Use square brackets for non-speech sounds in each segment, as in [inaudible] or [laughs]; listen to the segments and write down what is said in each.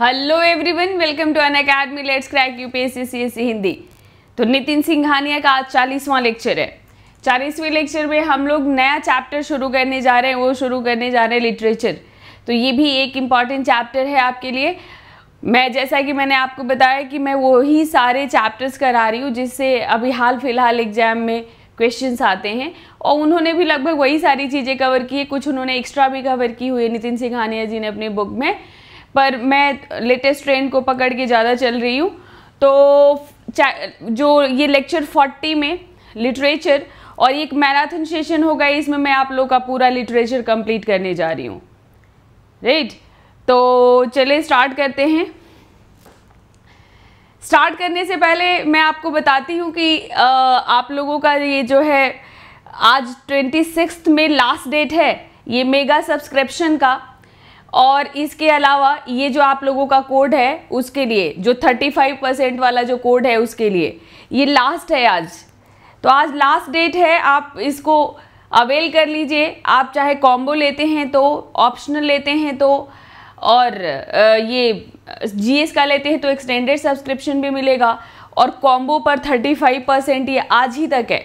Hello everyone welcome to Unacademy let's crack UPSC CSE Hindi तो नितिन सिंघानिया का आज चालीसवां lecture है चालीसवें लेक्चर में हम लोग नया चैप्टर शुरू करने जा रहे हैं वो शुरू करने जा रहे हैं लिटरेचर तो ये भी एक इम्पॉर्टेंट चैप्टर है आपके लिए मैं जैसा कि मैंने आपको बताया कि मैं वही सारे चैप्टर्स करा रही हूँ जिससे अभी हाल फिलहाल एग्जाम में क्वेश्चंस आते हैं और उन्होंने भी लगभग वही सारी चीज़ें कवर की है कुछ उन्होंने एक्स्ट्रा भी कवर की हुई है नितिन सिंघानिया जी ने अपनी बुक में पर मैं लेटेस्ट ट्रेंड को पकड़ के ज़्यादा चल रही हूँ तो जो ये लेक्चर 40 में लिटरेचर और एक मैराथन सेशन होगा इसमें मैं आप लोग का पूरा लिटरेचर कंप्लीट करने जा रही हूँ राइट तो चले स्टार्ट करते हैं स्टार्ट करने से पहले मैं आपको बताती हूँ कि आप लोगों का ये जो है आज ट्वेंटी में लास्ट डेट है ये मेगा सब्सक्रिप्शन का और इसके अलावा ये जो आप लोगों का कोड है उसके लिए जो 35 परसेंट वाला जो कोड है उसके लिए ये लास्ट है आज तो आज लास्ट डेट है आप इसको अवेल कर लीजिए आप चाहे कॉम्बो लेते हैं तो ऑप्शनल लेते हैं तो और ये जीएस का लेते हैं तो एक्सटेंडेड सब्सक्रिप्शन भी मिलेगा और कॉम्बो पर 35 परसेंट ये आज ही तक है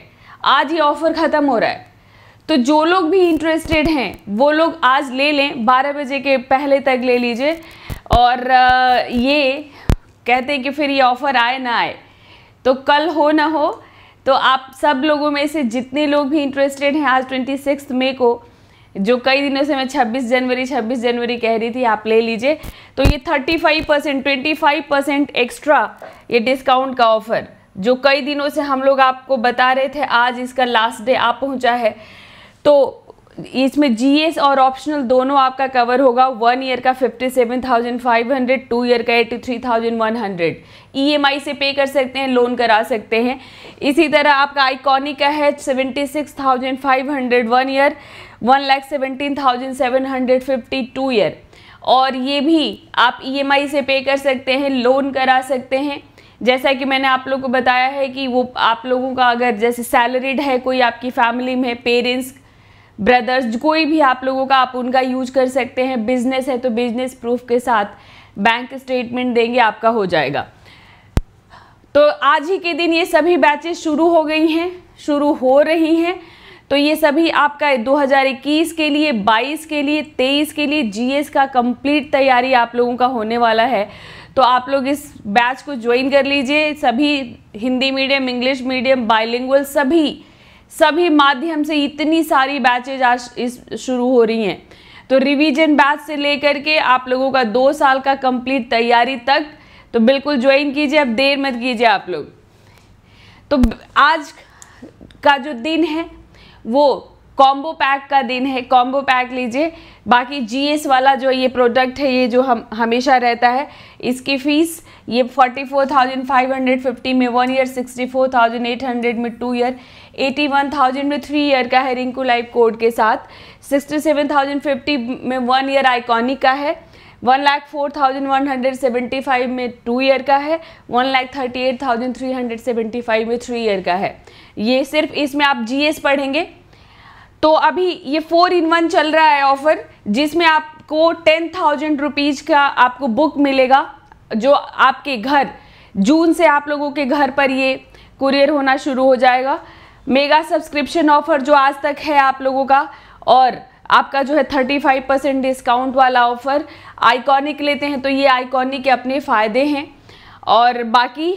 आज ही ऑफ़र ख़त्म हो रहा है तो जो लोग भी इंटरेस्टेड हैं वो लोग आज ले लें बारह बजे के पहले तक ले लीजिए और ये कहते हैं कि फिर ये ऑफ़र आए ना आए तो कल हो ना हो तो आप सब लोगों में से जितने लोग भी इंटरेस्टेड हैं आज ट्वेंटी सिक्स मई को जो कई दिनों से मैं 26 जनवरी 26 जनवरी कह रही थी आप ले लीजिए तो ये 35 परसेंट ट्वेंटी परसेंट एक्स्ट्रा ये डिस्काउंट का ऑफ़र जो कई दिनों से हम लोग आपको बता रहे थे आज इसका लास्ट डे आ पहुंचा है तो इसमें जीएस और ऑप्शनल दोनों आपका कवर होगा वन ईयर का fifty seven thousand five hundred two year का eighty three thousand one hundred E M I से पे कर सकते हैं लोन करा सकते हैं इसी तरह आपका आइकॉनिक का है seventy six thousand five hundred one year one lakh seventeen thousand seven hundred fifty two year और ये भी आप ई e से पे कर सकते हैं लोन करा सकते हैं जैसा कि मैंने आप लोग को बताया है कि वो आप लोगों का अगर जैसे सैलरीड है कोई आपकी फैमिली में पेरेंट्स ब्रदर्स कोई भी आप लोगों का आप उनका यूज कर सकते हैं बिजनेस है तो बिजनेस प्रूफ के साथ बैंक स्टेटमेंट देंगे आपका हो जाएगा तो आज ही के दिन ये सभी बैचेस शुरू हो गई हैं शुरू हो रही हैं तो ये सभी आपका 2021 के लिए 22 के लिए 23 के लिए जीएस का कंप्लीट तैयारी आप लोगों का होने वाला है तो आप लोग इस बैच को ज्वाइन कर लीजिए सभी Hindi medium English medium bilingual सभी सभी माध्यम से इतनी सारी बैचेज आज इस शुरू हो रही हैं तो रिवीजन बैच से लेकर के आप लोगों का दो साल का कंप्लीट तैयारी तक तो बिल्कुल ज्वाइन कीजिए अब देर मत कीजिए आप लोग तो आज का जो दिन है वो कॉम्बो पैक का दिन है कॉम्बो पैक लीजिए बाकी जीएस वाला जो ये प्रोडक्ट है ये जो हम हमेशा रहता है इसकी फ़ीस ये 44,550 में वन ईयर 64,800 में टू ईयर 81,000 में थ्री ईयर का है रिंकू लाइव कोड के साथ 67,050 में वन ईयर आइकॉनिक का है one lakh four thousand one hundred seventy five में टू ईयर का है one lakh thirty eight thousand three hundred seventy five में थ्री ईयर का है ये सिर्फ इसमें आप जीएस पढ़ेंगे तो अभी ये फोर इन वन चल रहा है ऑफर जिसमें आपको टेन थाउजेंड रुपीज़ का आपको बुक मिलेगा जो आपके घर जून से आप लोगों के घर पर ये कुरियर होना शुरू हो जाएगा मेगा सब्सक्रिप्शन ऑफर जो आज तक है आप लोगों का और आपका जो है 35 परसेंट डिस्काउंट वाला ऑफ़र आइकॉनिक लेते हैं तो ये आइकॉनिक के अपने फ़ायदे हैं और बाकी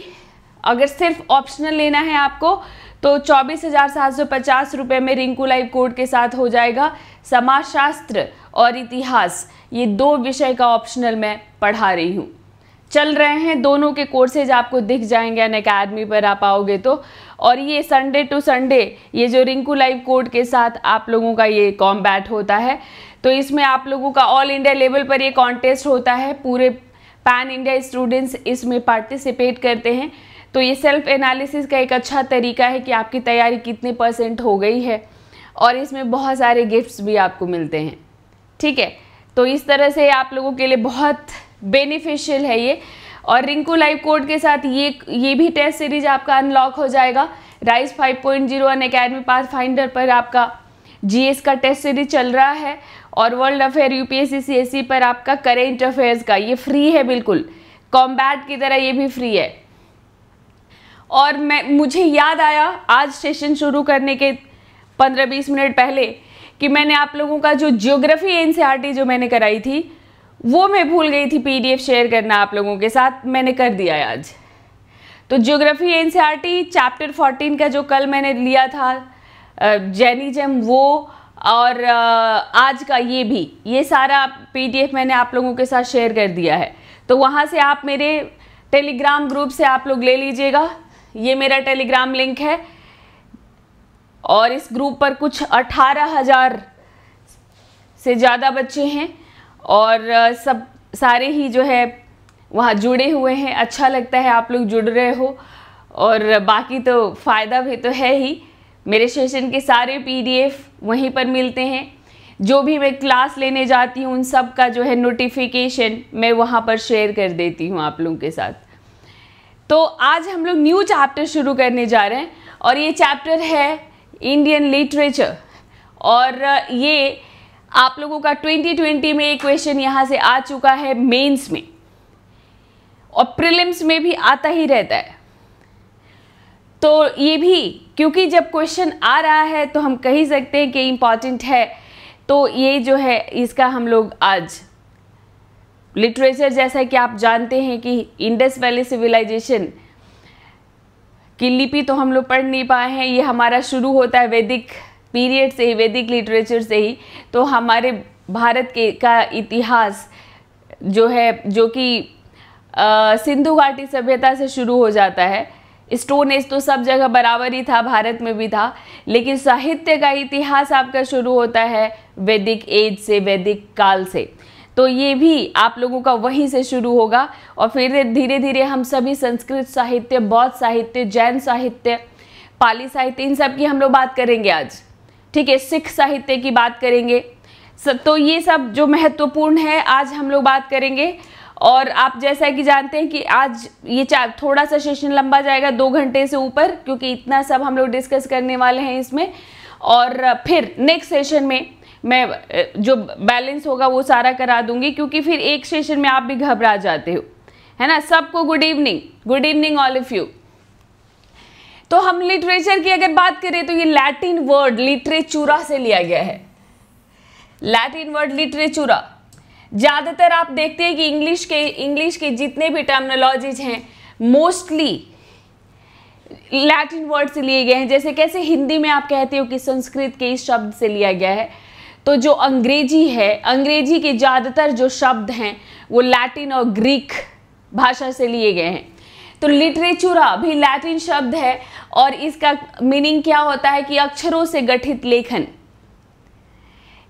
अगर सिर्फ ऑप्शनल लेना है आपको तो चौबीस हज़ार सात सौ पचास रुपये में रिंकू लाइव कोड के साथ हो जाएगा समाजशास्त्र और इतिहास ये दो विषय का ऑप्शनल मैं पढ़ा रही हूँ चल रहे हैं दोनों के कोर्सेज आपको दिख जाएंगे अन अकेडमी पर आप आओगे तो और ये संडे टू संडे ये जो रिंकू लाइव कोड के साथ आप लोगों का ये कॉम्बैट होता है तो इसमें आप लोगों का ऑल इंडिया लेवल पर ये कॉन्टेस्ट होता है पूरे पैन इंडिया स्टूडेंट्स इसमें पार्टिसिपेट करते हैं तो ये सेल्फ एनालिसिस का एक अच्छा तरीका है कि आपकी तैयारी कितने परसेंट हो गई है और इसमें बहुत सारे गिफ्ट्स भी आपको मिलते हैं ठीक है तो इस तरह से आप लोगों के लिए बहुत बेनिफिशियल है ये और रिंकू लाइव कोड के साथ ये ये भी टेस्ट सीरीज आपका अनलॉक हो जाएगा rise 5.0 point zero Unacademy pass finder पर आपका जी का टेस्ट सीरीज चल रहा है और वर्ल्ड अफेयर यू पी पर आपका करेंट अफेयर्स का ये फ्री है बिल्कुल कॉम्बैट की तरह ये भी फ्री है और मैं मुझे याद आया आज सेशन शुरू करने के 15-20 मिनट पहले कि मैंने आप लोगों का जो जियोग्राफी एन जो मैंने कराई थी वो मैं भूल गई थी पीडीएफ शेयर करना आप लोगों के साथ मैंने कर दिया है आज तो ज्योग्राफी एन चैप्टर 14 का जो कल मैंने लिया था जैनिजम वो और आज का ये भी ये सारा पीडीएफ मैंने आप लोगों के साथ शेयर कर दिया है तो वहाँ से आप मेरे टेलीग्राम ग्रुप से आप लोग ले लीजिएगा ये मेरा टेलीग्राम लिंक है और इस ग्रुप पर कुछ अठारह हज़ार से ज़्यादा बच्चे हैं और सब सारे ही जो है वहाँ जुड़े हुए हैं अच्छा लगता है आप लोग जुड़ रहे हो और बाकी तो फ़ायदा भी तो है ही मेरे सेशन के सारे पीडीएफ वहीं पर मिलते हैं जो भी मैं क्लास लेने जाती हूँ उन सब का जो है नोटिफिकेशन मैं वहाँ पर शेयर कर देती हूँ आप लोगों के साथ तो आज हम लोग न्यू चैप्टर शुरू करने जा रहे हैं और ये चैप्टर है इंडियन लिटरेचर और ये आप लोगों का 2020 में एक क्वेश्चन यहां से आ चुका है मेंस में और प्रिलिम्स में भी आता ही रहता है तो ये भी क्योंकि जब क्वेश्चन आ रहा है तो हम कह सकते हैं कि इंपॉर्टेंट है तो ये जो है इसका हम लोग आज लिटरेचर जैसा कि आप जानते हैं कि इंडस वैली सिविलाइजेशन की लिपि तो हम लोग पढ़ नहीं पाए हैं ये हमारा शुरू होता है वैदिक पीरियड से ही वैदिक लिटरेचर से ही तो हमारे भारत के का इतिहास जो है जो कि सिंधु घाटी सभ्यता से शुरू हो जाता है स्टोन एज तो सब जगह बराबर ही था भारत में भी था लेकिन साहित्य का इतिहास आपका शुरू होता है वैदिक एज से वैदिक काल से तो ये भी आप लोगों का वहीं से शुरू होगा और फिर धीरे धीरे हम सभी संस्कृत साहित्य बौद्ध साहित्य जैन साहित्य पाली साहित्य इन सब की हम लोग बात करेंगे आज ठीक है सिख साहित्य की बात करेंगे सब तो ये सब जो महत्वपूर्ण है आज हम लोग बात करेंगे और आप जैसा कि जानते हैं कि आज ये चार थोड़ा सा सेशन लंबा जाएगा दो घंटे से ऊपर क्योंकि इतना सब हम लोग डिस्कस करने वाले हैं इसमें और फिर नेक्स्ट सेशन में मैं जो बैलेंस होगा वो सारा करा दूंगी क्योंकि फिर एक सेशन में आप भी घबरा जाते हो है ना सबको good evening good evening all of you तो हम लिटरेचर की अगर बात करें तो ये लैटिन वर्ड लिटरेचूरा से लिया गया है लैटिन वर्ड लिटरेचूरा ज़्यादातर आप देखते हैं कि इंग्लिश के इंग्लिश के जितने भी टर्मनोलॉजीज हैं मोस्टली लैटिन वर्ड से लिए गए हैं जैसे कैसे हिंदी में आप कहते हो कि संस्कृत के इस शब्द से लिया गया है तो जो अंग्रेजी है अंग्रेजी के ज़्यादातर जो शब्द हैं वो लैटिन और ग्रीक भाषा से लिए गए हैं तो लिटरेचुरा भी लैटिन शब्द है और इसका मीनिंग क्या होता है कि अक्षरों से गठित लेखन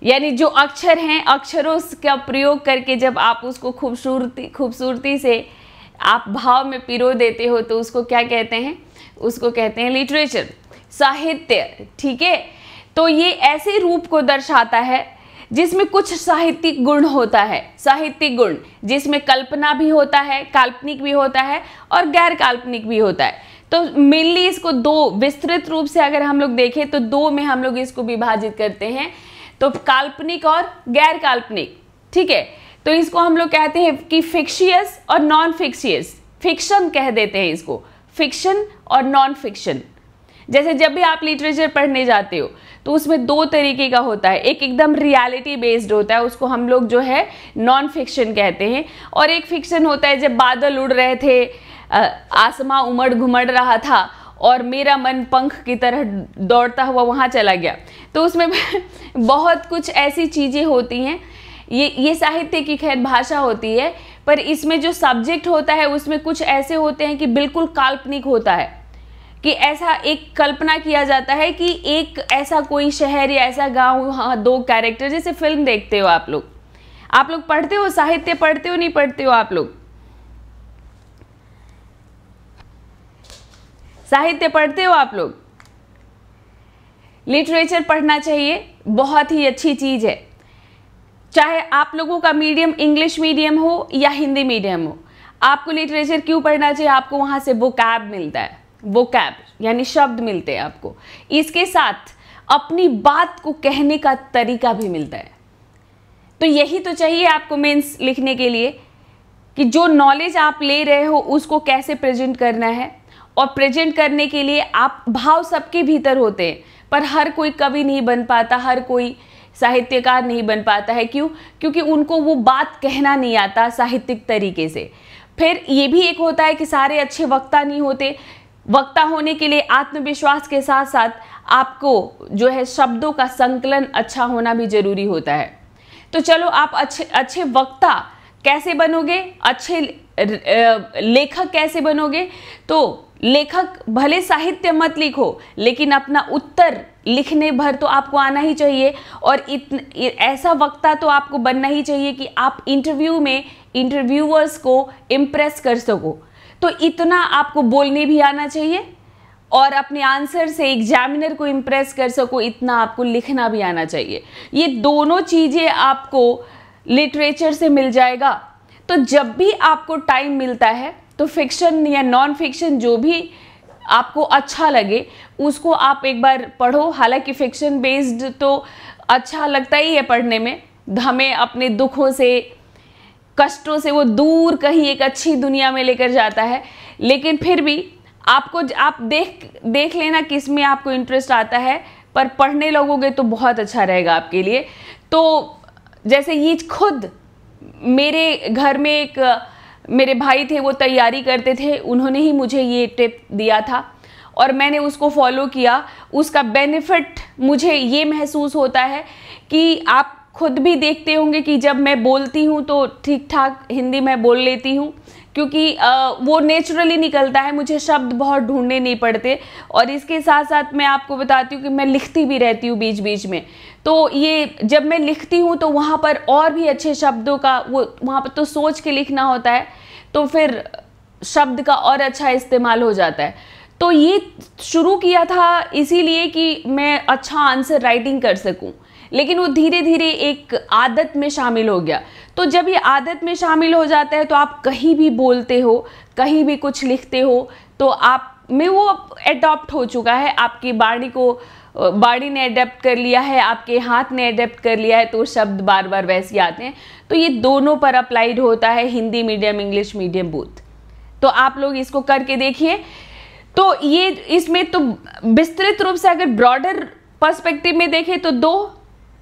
यानी जो अक्षर हैं अक्षरों का प्रयोग करके जब आप उसको खूबसूरती खूबसूरती से आप भाव में पिरो देते हो तो उसको क्या कहते हैं उसको कहते हैं लिटरेचर साहित्य ठीक है तो ये ऐसे रूप को दर्शाता है जिसमें कुछ साहित्यिक गुण होता है साहित्यिक गुण जिसमें कल्पना भी होता है काल्पनिक भी होता है और गैर काल्पनिक भी होता है तो मेनली इसको दो विस्तृत रूप से अगर हम लोग देखें तो दो में हम लोग इसको विभाजित करते हैं तो काल्पनिक और गैर काल्पनिक ठीक है तो इसको हम लोग कहते हैं कि फिक्शियस और नॉन फिक्शियस फिक्शन कह देते हैं इसको फिक्शन और नॉन फिक्शन जैसे जब भी आप लिटरेचर पढ़ने जाते हो तो उसमें दो तरीके का होता है एक एकदम रियलिटी बेस्ड होता है उसको हम लोग जो है नॉन फिक्शन कहते हैं और एक फिक्शन होता है जब बादल उड़ रहे थे आसमां उमड़ घुमड़ रहा था और मेरा मन पंख की तरह दौड़ता हुआ वहाँ चला गया तो उसमें [laughs] बहुत कुछ ऐसी चीज़ें होती हैं ये ये साहित्य की खैर भाषा होती है पर इसमें जो सब्जेक्ट होता है उसमें कुछ ऐसे होते हैं कि बिल्कुल काल्पनिक होता है कि ऐसा एक कल्पना किया जाता है कि एक ऐसा कोई शहर या ऐसा गांव हाँ, दो कैरेक्टर जैसे फिल्म देखते हो आप लोग आप लोग पढ़ते हो साहित्य पढ़ते हो नहीं पढ़ते हो आप लोग साहित्य पढ़ते हो आप लोग लिटरेचर पढ़ना चाहिए बहुत ही अच्छी चीज़ है चाहे आप लोगों का मीडियम इंग्लिश मीडियम हो या हिंदी मीडियम हो आपको लिटरेचर क्यों पढ़ना चाहिए आपको वहां से बुक ऐप मिलता है वो कैब यानी शब्द मिलते हैं आपको इसके साथ अपनी बात को कहने का तरीका भी मिलता है तो यही तो चाहिए आपको मीन्स लिखने के लिए कि जो नॉलेज आप ले रहे हो उसको कैसे प्रेजेंट करना है और प्रेजेंट करने के लिए आप भाव सबके भीतर होते हैं पर हर कोई कवि नहीं बन पाता हर कोई साहित्यकार नहीं बन पाता है क्यों क्योंकि उनको वो बात कहना नहीं आता साहित्यिक तरीके से फिर ये भी एक होता है कि सारे अच्छे वक्ता नहीं होते वक्ता होने के लिए आत्मविश्वास के साथ साथ आपको जो है शब्दों का संकलन अच्छा होना भी जरूरी होता है तो चलो आप अच्छे अच्छे वक्ता कैसे बनोगे अच्छे लेखक कैसे बनोगे तो लेखक भले साहित्य मत लिखो लेकिन अपना उत्तर लिखने भर तो आपको आना ही चाहिए और इतन ऐसा वक्ता तो आपको बनना ही चाहिए कि आप इंटरव्यू में इंटरव्यूअर्स को इम्प्रेस कर सको तो इतना आपको बोलने भी आना चाहिए और अपने आंसर से एग्जामिनर को इम्प्रेस कर सको इतना आपको लिखना भी आना चाहिए ये दोनों चीज़ें आपको लिटरेचर से मिल जाएगा तो जब भी आपको टाइम मिलता है तो फिक्शन या नॉन फिक्शन जो भी आपको अच्छा लगे उसको आप एक बार पढ़ो हालांकि फिक्शन बेस्ड तो अच्छा लगता ही है पढ़ने में हमें अपने दुखों से कष्टों से वो दूर कहीं एक अच्छी दुनिया में लेकर जाता है लेकिन फिर भी आपको आप देख देख लेना किस में आपको इंटरेस्ट आता है पर पढ़ने लगोगे तो बहुत अच्छा रहेगा आपके लिए तो जैसे ये खुद मेरे घर में एक मेरे भाई थे वो तैयारी करते थे उन्होंने ही मुझे ये टिप दिया था और मैंने उसको फॉलो किया उसका बेनिफिट मुझे ये महसूस होता है कि आप खुद भी देखते होंगे कि जब मैं बोलती हूँ तो ठीक ठाक हिंदी में बोल लेती हूँ क्योंकि वो नेचुरली निकलता है मुझे शब्द बहुत ढूंढने नहीं पड़ते और इसके साथ साथ मैं आपको बताती हूँ कि मैं लिखती भी रहती हूँ बीच बीच में तो ये जब मैं लिखती हूँ तो वहाँ पर और भी अच्छे शब्दों का वो वहाँ पर तो सोच के लिखना होता है तो फिर शब्द का और अच्छा इस्तेमाल हो जाता है तो ये शुरू किया था इसीलिए कि मैं अच्छा आंसर राइटिंग कर सकूँ लेकिन वो धीरे धीरे एक आदत में शामिल हो गया तो जब ये आदत में शामिल हो जाता है तो आप कहीं भी बोलते हो कहीं भी कुछ लिखते हो तो आप में वो एडॉप्ट हो चुका है आपकी बाड़ी को बाड़ी ने अडेप्ट कर लिया है आपके हाथ ने अडेप्ट कर लिया है तो शब्द बार बार वैसे आते हैं तो ये दोनों पर अप्लाइड होता है Hindi medium English medium both तो आप लोग इसको करके देखिए तो ये इसमें तो विस्तृत रूप से अगर ब्रॉडर पर्सपेक्टिव में देखें तो दो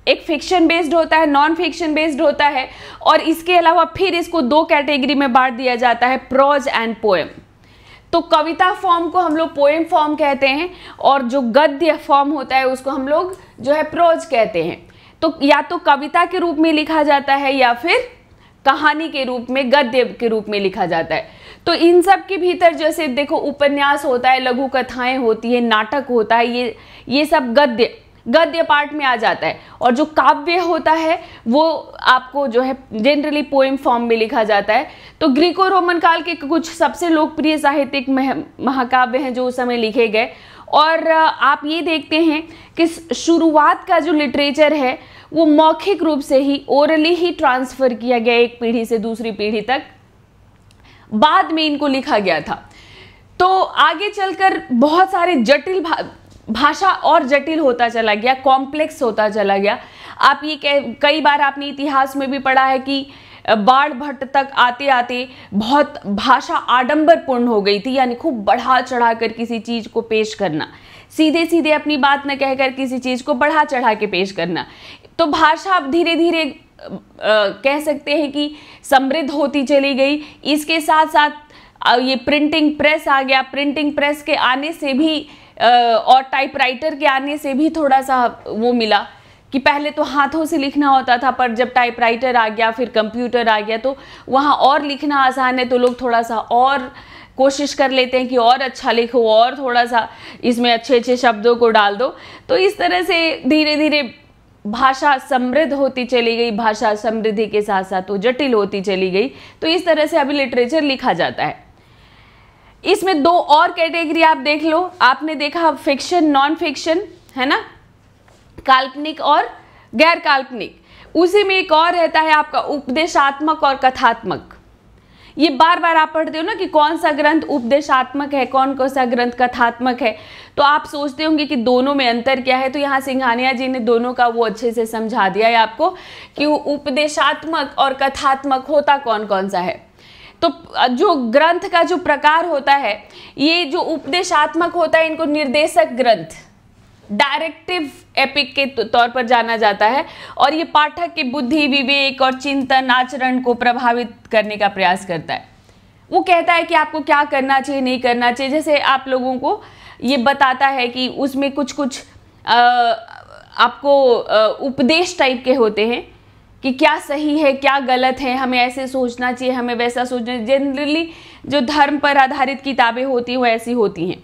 एक फिक्शन बेस्ड होता है नॉन फिक्शन बेस्ड होता है और इसके अलावा फिर इसको दो कैटेगरी में बांट दिया जाता है प्रोज एंड पोएम तो कविता फॉर्म को हम लोग पोएम फॉर्म कहते हैं और जो गद्य फॉर्म होता है उसको हम लोग जो है प्रोज कहते हैं तो या तो कविता के रूप में लिखा जाता है या फिर कहानी के रूप में गद्य के रूप में लिखा जाता है तो इन सब के भीतर जैसे देखो उपन्यास होता है लघु कथाएं होती है नाटक होता है ये ये सब गद्य गद्य पार्ट में आ जाता है और जो काव्य होता है वो आपको जो है जनरली पोएम फॉर्म में लिखा जाता है तो ग्रीको रोमन काल के कुछ सबसे लोकप्रिय साहित्यिक महाकाव्य हैं जो उस समय लिखे गए और आप ये देखते हैं कि शुरुआत का जो लिटरेचर है वो मौखिक रूप से ही ओरली ही ट्रांसफ़र किया गया एक पीढ़ी से दूसरी पीढ़ी तक बाद में इनको लिखा गया था तो आगे चलकर बहुत सारे जटिल भाषा और जटिल होता चला गया कॉम्प्लेक्स होता चला गया आप ये कह कई बार आपने इतिहास में भी पढ़ा है कि बाढ़ भट्ट तक आते आते बहुत भाषा आडंबरपूर्ण हो गई थी यानी खूब बढ़ा चढ़ा कर किसी चीज़ को पेश करना सीधे सीधे अपनी बात न कहकर किसी चीज़ को बढ़ा चढ़ा के पेश करना तो भाषा अब धीरे धीरे कह सकते हैं कि समृद्ध होती चली गई इसके साथ साथ ये प्रिंटिंग प्रेस आ गया प्रिंटिंग प्रेस के आने से भी और टाइपराइटर के आने से भी थोड़ा सा वो मिला कि पहले तो हाथों से लिखना होता था पर जब टाइपराइटर आ गया फिर कंप्यूटर आ गया तो वहाँ और लिखना आसान है तो लोग थोड़ा सा और कोशिश कर लेते हैं कि और अच्छा लिखो और थोड़ा सा इसमें अच्छे अच्छे शब्दों को डाल दो तो इस तरह से धीरे धीरे भाषा समृद्ध होती चली गई भाषा समृद्धि के साथ साथ वो जटिल होती चली गई तो इस तरह से अभी लिटरेचर लिखा जाता है इसमें दो और कैटेगरी आप देख लो आपने देखा फिक्शन नॉन फिक्शन है ना काल्पनिक और गैर काल्पनिक उसी में एक और रहता है आपका उपदेशात्मक और कथात्मक ये बार बार आप पढ़ते हो ना कि कौन सा ग्रंथ उपदेशात्मक है कौन कौन सा ग्रंथ कथात्मक है तो आप सोचते होंगे कि दोनों में अंतर क्या है तो यहाँ सिंघानिया जी ने दोनों का वो अच्छे से समझा दिया है आपको कि वो उपदेशात्मक और कथात्मक होता कौन कौन सा है तो जो ग्रंथ का जो प्रकार होता है ये जो उपदेशात्मक होता है इनको निर्देशक ग्रंथ डायरेक्टिव एपिक के तौर पर जाना जाता है और ये पाठक की बुद्धि विवेक और चिंतन आचरण को प्रभावित करने का प्रयास करता है वो कहता है कि आपको क्या करना चाहिए नहीं करना चाहिए जैसे आप लोगों को ये बताता है कि उसमें कुछ कुछ आ, आपको आ, उपदेश टाइप के होते हैं कि क्या सही है क्या गलत है हमें ऐसे सोचना चाहिए हमें वैसा सोचना जनरली जो धर्म पर आधारित किताबें होती हैं वो ऐसी होती हैं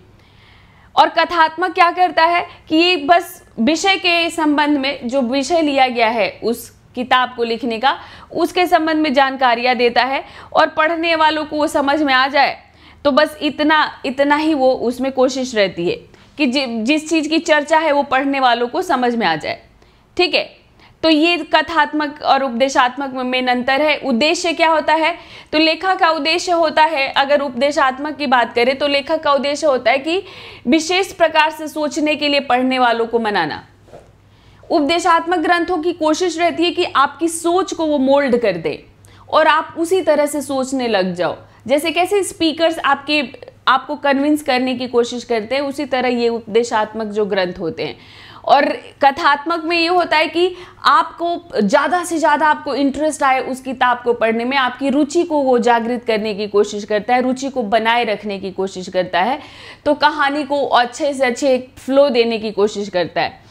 और कथात्मक क्या करता है कि ये बस विषय के संबंध में जो विषय लिया गया है उस किताब को लिखने का उसके संबंध में जानकारियाँ देता है और पढ़ने वालों को वो समझ में आ जाए तो बस इतना इतना ही वो उसमें कोशिश रहती है कि जि, जिस चीज़ की चर्चा है वो पढ़ने वालों को समझ में आ जाए ठीक है तो ये कथात्मक और उपदेशात्मक में अंतर है उद्देश्य क्या होता है तो लेखक का उद्देश्य होता है अगर उपदेशात्मक की बात करें तो लेखक का उद्देश्य होता है कि विशेष प्रकार से सोचने के लिए पढ़ने वालों को मनाना उपदेशात्मक ग्रंथों की कोशिश रहती है कि आपकी सोच को वो मोल्ड कर दे और आप उसी तरह से सोचने लग जाओ जैसे कैसे स्पीकर्स आपके आपको कन्विंस करने की कोशिश करते हैं उसी तरह ये उपदेशात्मक जो ग्रंथ होते हैं और कथात्मक में ये होता है कि आपको ज़्यादा से ज़्यादा आपको इंटरेस्ट आए उस किताब को पढ़ने में आपकी रुचि को वो जागृत करने की कोशिश करता है रुचि को बनाए रखने की कोशिश करता है तो कहानी को अच्छे से अच्छे एक फ्लो देने की कोशिश करता है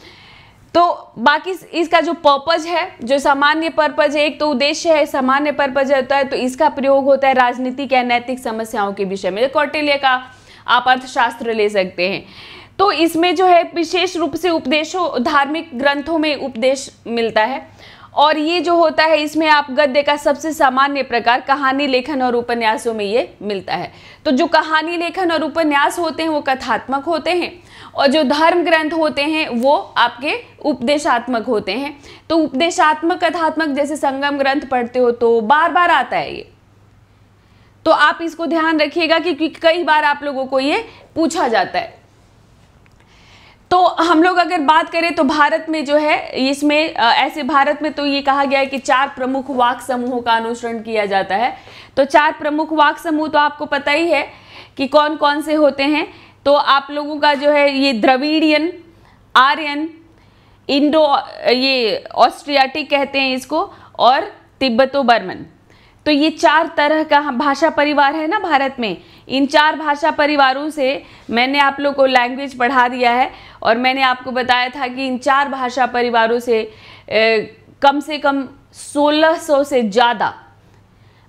तो बाकी इसका जो पर्पज है जो सामान्य पर्पज है एक तो उद्देश्य है सामान्य पर्पज होता है तो इसका प्रयोग होता है राजनीतिक या नैतिक समस्याओं के विषय में कौटिल्य का आप अर्थशास्त्र ले सकते हैं तो इसमें जो है विशेष रूप से उपदेशों धार्मिक ग्रंथों में उपदेश मिलता है और ये जो होता है इसमें आप गद्य का सबसे सामान्य प्रकार कहानी लेखन और उपन्यासों में ये मिलता है तो जो कहानी लेखन और उपन्यास होते हैं वो कथात्मक होते हैं और जो धर्म ग्रंथ होते हैं वो आपके उपदेशात्मक होते हैं तो उपदेशात्मक कथात्मक जैसे संगम ग्रंथ पढ़ते हो तो बार बार आता है ये तो आप इसको ध्यान रखिएगा कि, कई बार आप लोगों को ये पूछा जाता है तो हम लोग अगर बात करें तो भारत में जो है इसमें ऐसे भारत में तो ये कहा गया है कि चार प्रमुख वाक समूहों का अनुसरण किया जाता है तो चार प्रमुख वाक समूह तो आपको पता ही है कि कौन कौन से होते हैं तो आप लोगों का जो है ये द्रविडियन आर्यन इंडो ये ऑस्ट्रियाटिक कहते हैं इसको और तिब्बतो बर्मन तो ये चार तरह का भाषा परिवार है ना भारत में इन चार भाषा परिवारों से मैंने आप लोग को लैंग्वेज पढ़ा दिया है और मैंने आपको बताया था कि इन चार भाषा परिवारों से ए, कम से कम 1600 से ज़्यादा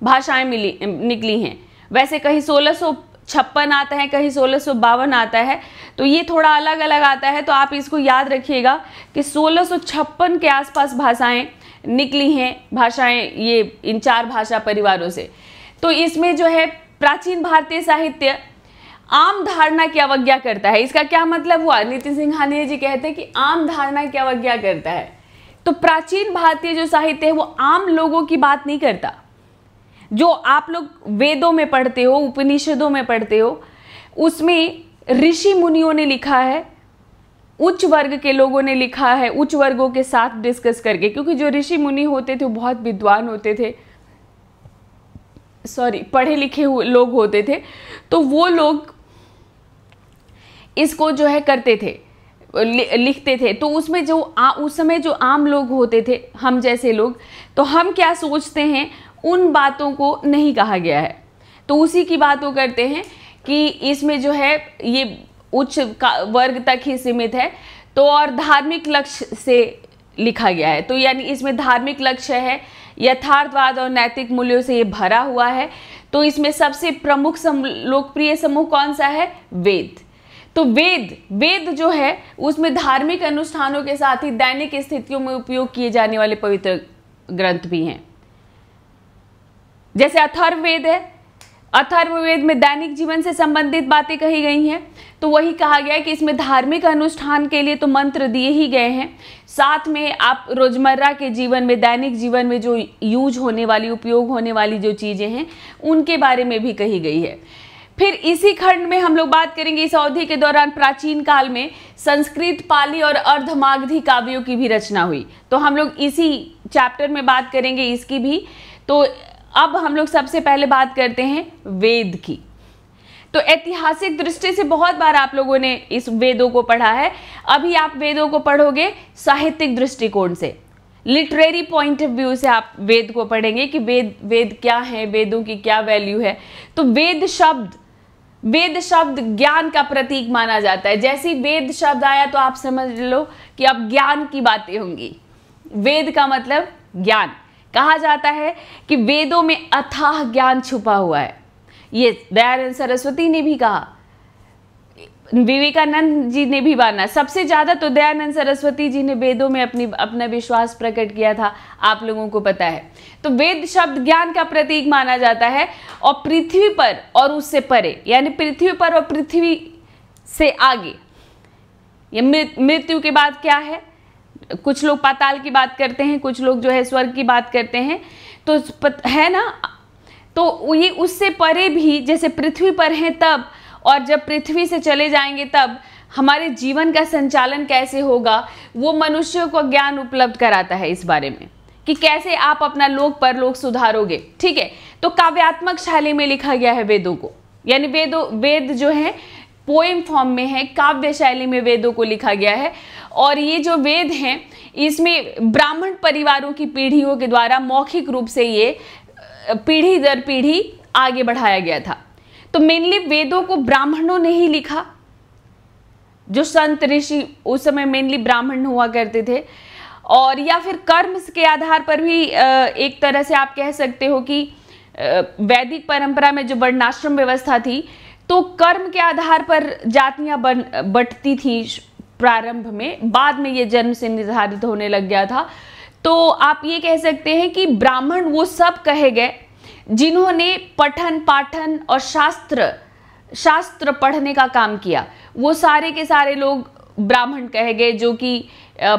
भाषाएं मिली निकली हैं वैसे कहीं सोलह छप्पन आता है कहीं सोलह बावन आता है तो ये थोड़ा अलग अलग आता है तो आप इसको याद रखिएगा कि सोलह छप्पन के आसपास भाषाएं निकली हैं भाषाएं ये इन चार भाषा परिवारों से तो इसमें जो है प्राचीन भारतीय साहित्य आम धारणा की अवज्ञा करता है इसका क्या मतलब हुआ नितिन सिंघानिया जी कहते हैं कि आम धारणा की अवज्ञा करता है तो प्राचीन भारतीय जो साहित्य है वो आम लोगों की बात नहीं करता जो आप लोग वेदों में पढ़ते हो उपनिषदों में पढ़ते हो उसमें ऋषि मुनियों ने लिखा है उच्च वर्ग के लोगों ने लिखा है उच्च वर्गों के साथ डिस्कस करके क्योंकि जो ऋषि मुनि होते थे वो बहुत विद्वान होते थे सॉरी पढ़े लिखे लोग होते थे तो वो लोग इसको जो है करते थे लिखते थे तो उसमें जो आ, उस समय जो आम लोग होते थे हम जैसे लोग तो हम क्या सोचते हैं उन बातों को नहीं कहा गया है तो उसी की बात वो करते हैं कि इसमें जो है ये उच्च वर्ग तक ही सीमित है तो और धार्मिक लक्ष्य से लिखा गया है तो यानी इसमें धार्मिक लक्ष्य है यथार्थवाद और नैतिक मूल्यों से ये भरा हुआ है तो इसमें सबसे प्रमुख सम, लोकप्रिय समूह कौन सा है वेद तो वेद वेद जो है उसमें धार्मिक अनुष्ठानों के साथ ही दैनिक स्थितियों में उपयोग किए जाने वाले पवित्र ग्रंथ भी हैं जैसे अथर्ववेद है अथर्ववेद में दैनिक जीवन से संबंधित बातें कही गई हैं तो वही कहा गया है कि इसमें धार्मिक अनुष्ठान के लिए तो मंत्र दिए ही गए हैं साथ में आप रोजमर्रा के जीवन में दैनिक जीवन में जो यूज होने वाली उपयोग होने वाली जो चीज़ें हैं उनके बारे में भी कही गई है फिर इसी खंड में हम लोग बात करेंगे इस अवधि के दौरान प्राचीन काल में संस्कृत पाली और अर्धमागधी काव्यों की भी रचना हुई तो हम लोग इसी चैप्टर में बात करेंगे इसकी भी तो अब हम लोग सबसे पहले बात करते हैं वेद की तो ऐतिहासिक दृष्टि से बहुत बार आप लोगों ने इस वेदों को पढ़ा है अभी आप वेदों को पढ़ोगे साहित्यिक दृष्टिकोण से लिटरेरी पॉइंट ऑफ व्यू से आप वेद को पढ़ेंगे कि वेद वेद क्या है वेदों की क्या वैल्यू है तो वेद शब्द वेद शब्द ज्ञान का प्रतीक माना जाता है जैसे वेद शब्द आया तो आप समझ लो कि अब ज्ञान की बातें होंगी वेद का मतलब ज्ञान कहा जाता है कि वेदों में अथाह ज्ञान छुपा हुआ है ये दयानंद सरस्वती ने भी कहा विवेकानंद जी ने भी माना सबसे ज़्यादा तो दयानंद सरस्वती जी ने वेदों में अपनी अपना विश्वास प्रकट किया था आप लोगों को पता है तो वेद शब्द ज्ञान का प्रतीक माना जाता है और पृथ्वी पर और उससे परे यानी पृथ्वी पर और पृथ्वी से आगे ये मृत्यु के बाद क्या है कुछ लोग पाताल की बात करते हैं कुछ लोग जो है स्वर्ग की बात करते हैं तो है ना तो ये उससे परे भी जैसे पृथ्वी पर हैं तब और जब पृथ्वी से चले जाएंगे तब हमारे जीवन का संचालन कैसे होगा वो मनुष्य को ज्ञान उपलब्ध कराता है इस बारे में कि कैसे आप अपना लोक पर लोक सुधारोगे ठीक है तो काव्यात्मक शैली में लिखा गया है वेदों को यानी वेदों वेद जो है पोएम फॉर्म में है काव्य शैली में वेदों को लिखा गया है और ये जो वेद हैं इसमें ब्राह्मण परिवारों की पीढ़ियों के द्वारा मौखिक रूप से ये पीढ़ी दर पीढ़ी आगे बढ़ाया गया था तो मेनली वेदों को ब्राह्मणों ने ही लिखा जो संत ऋषि उस समय मेनली ब्राह्मण हुआ करते थे और या फिर कर्म के आधार पर भी एक तरह से आप कह सकते हो कि वैदिक परंपरा में जो वर्णाश्रम व्यवस्था थी तो कर्म के आधार पर जातियां बन बटती थी प्रारंभ में बाद में ये जन्म से निर्धारित होने लग गया था तो आप ये कह सकते हैं कि ब्राह्मण वो सब कहे गए जिन्होंने पठन पाठन और शास्त्र शास्त्र पढ़ने का काम किया वो सारे के सारे लोग ब्राह्मण कहे गए जो कि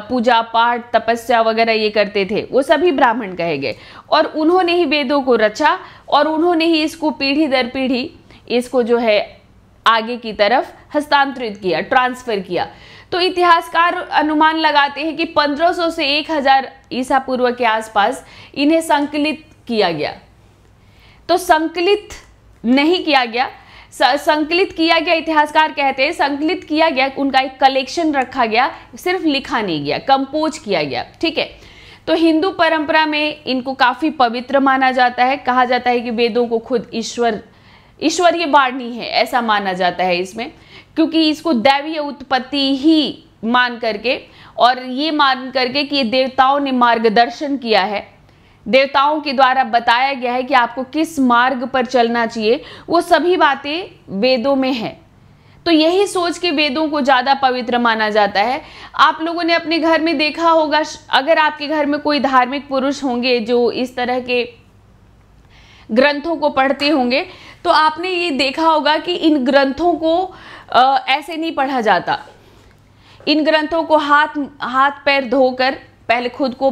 पूजा पाठ तपस्या वगैरह ये करते थे वो सभी ब्राह्मण कहे गए और उन्होंने ही वेदों को रचा और उन्होंने ही इसको पीढ़ी दर पीढ़ी इसको जो है आगे की तरफ हस्तांतरित किया ट्रांसफर किया तो इतिहासकार अनुमान लगाते हैं कि 1500 से 1000 ईसा पूर्व के आसपास इन्हें संकलित किया गया तो संकलित नहीं किया गया संकलित किया गया इतिहासकार कहते हैं संकलित किया गया उनका एक कलेक्शन रखा गया सिर्फ लिखा नहीं गया कंपोज किया गया ठीक है तो हिंदू परंपरा में इनको काफ़ी पवित्र माना जाता है कहा जाता है कि वेदों को खुद ईश्वर ईश्वरीय वाणी है ऐसा माना जाता है इसमें क्योंकि इसको दैवीय उत्पत्ति ही मान करके और ये मान करके कि ये देवताओं ने मार्गदर्शन किया है देवताओं के द्वारा बताया गया है कि आपको किस मार्ग पर चलना चाहिए वो सभी बातें वेदों में है तो यही सोच के वेदों को ज़्यादा पवित्र माना जाता है आप लोगों ने अपने घर में देखा होगा अगर आपके घर में कोई धार्मिक पुरुष होंगे जो इस तरह के ग्रंथों को पढ़ते होंगे तो आपने ये देखा होगा कि इन ग्रंथों को आ, ऐसे नहीं पढ़ा जाता इन ग्रंथों को हाथ हाथ पैर धोकर पहले खुद को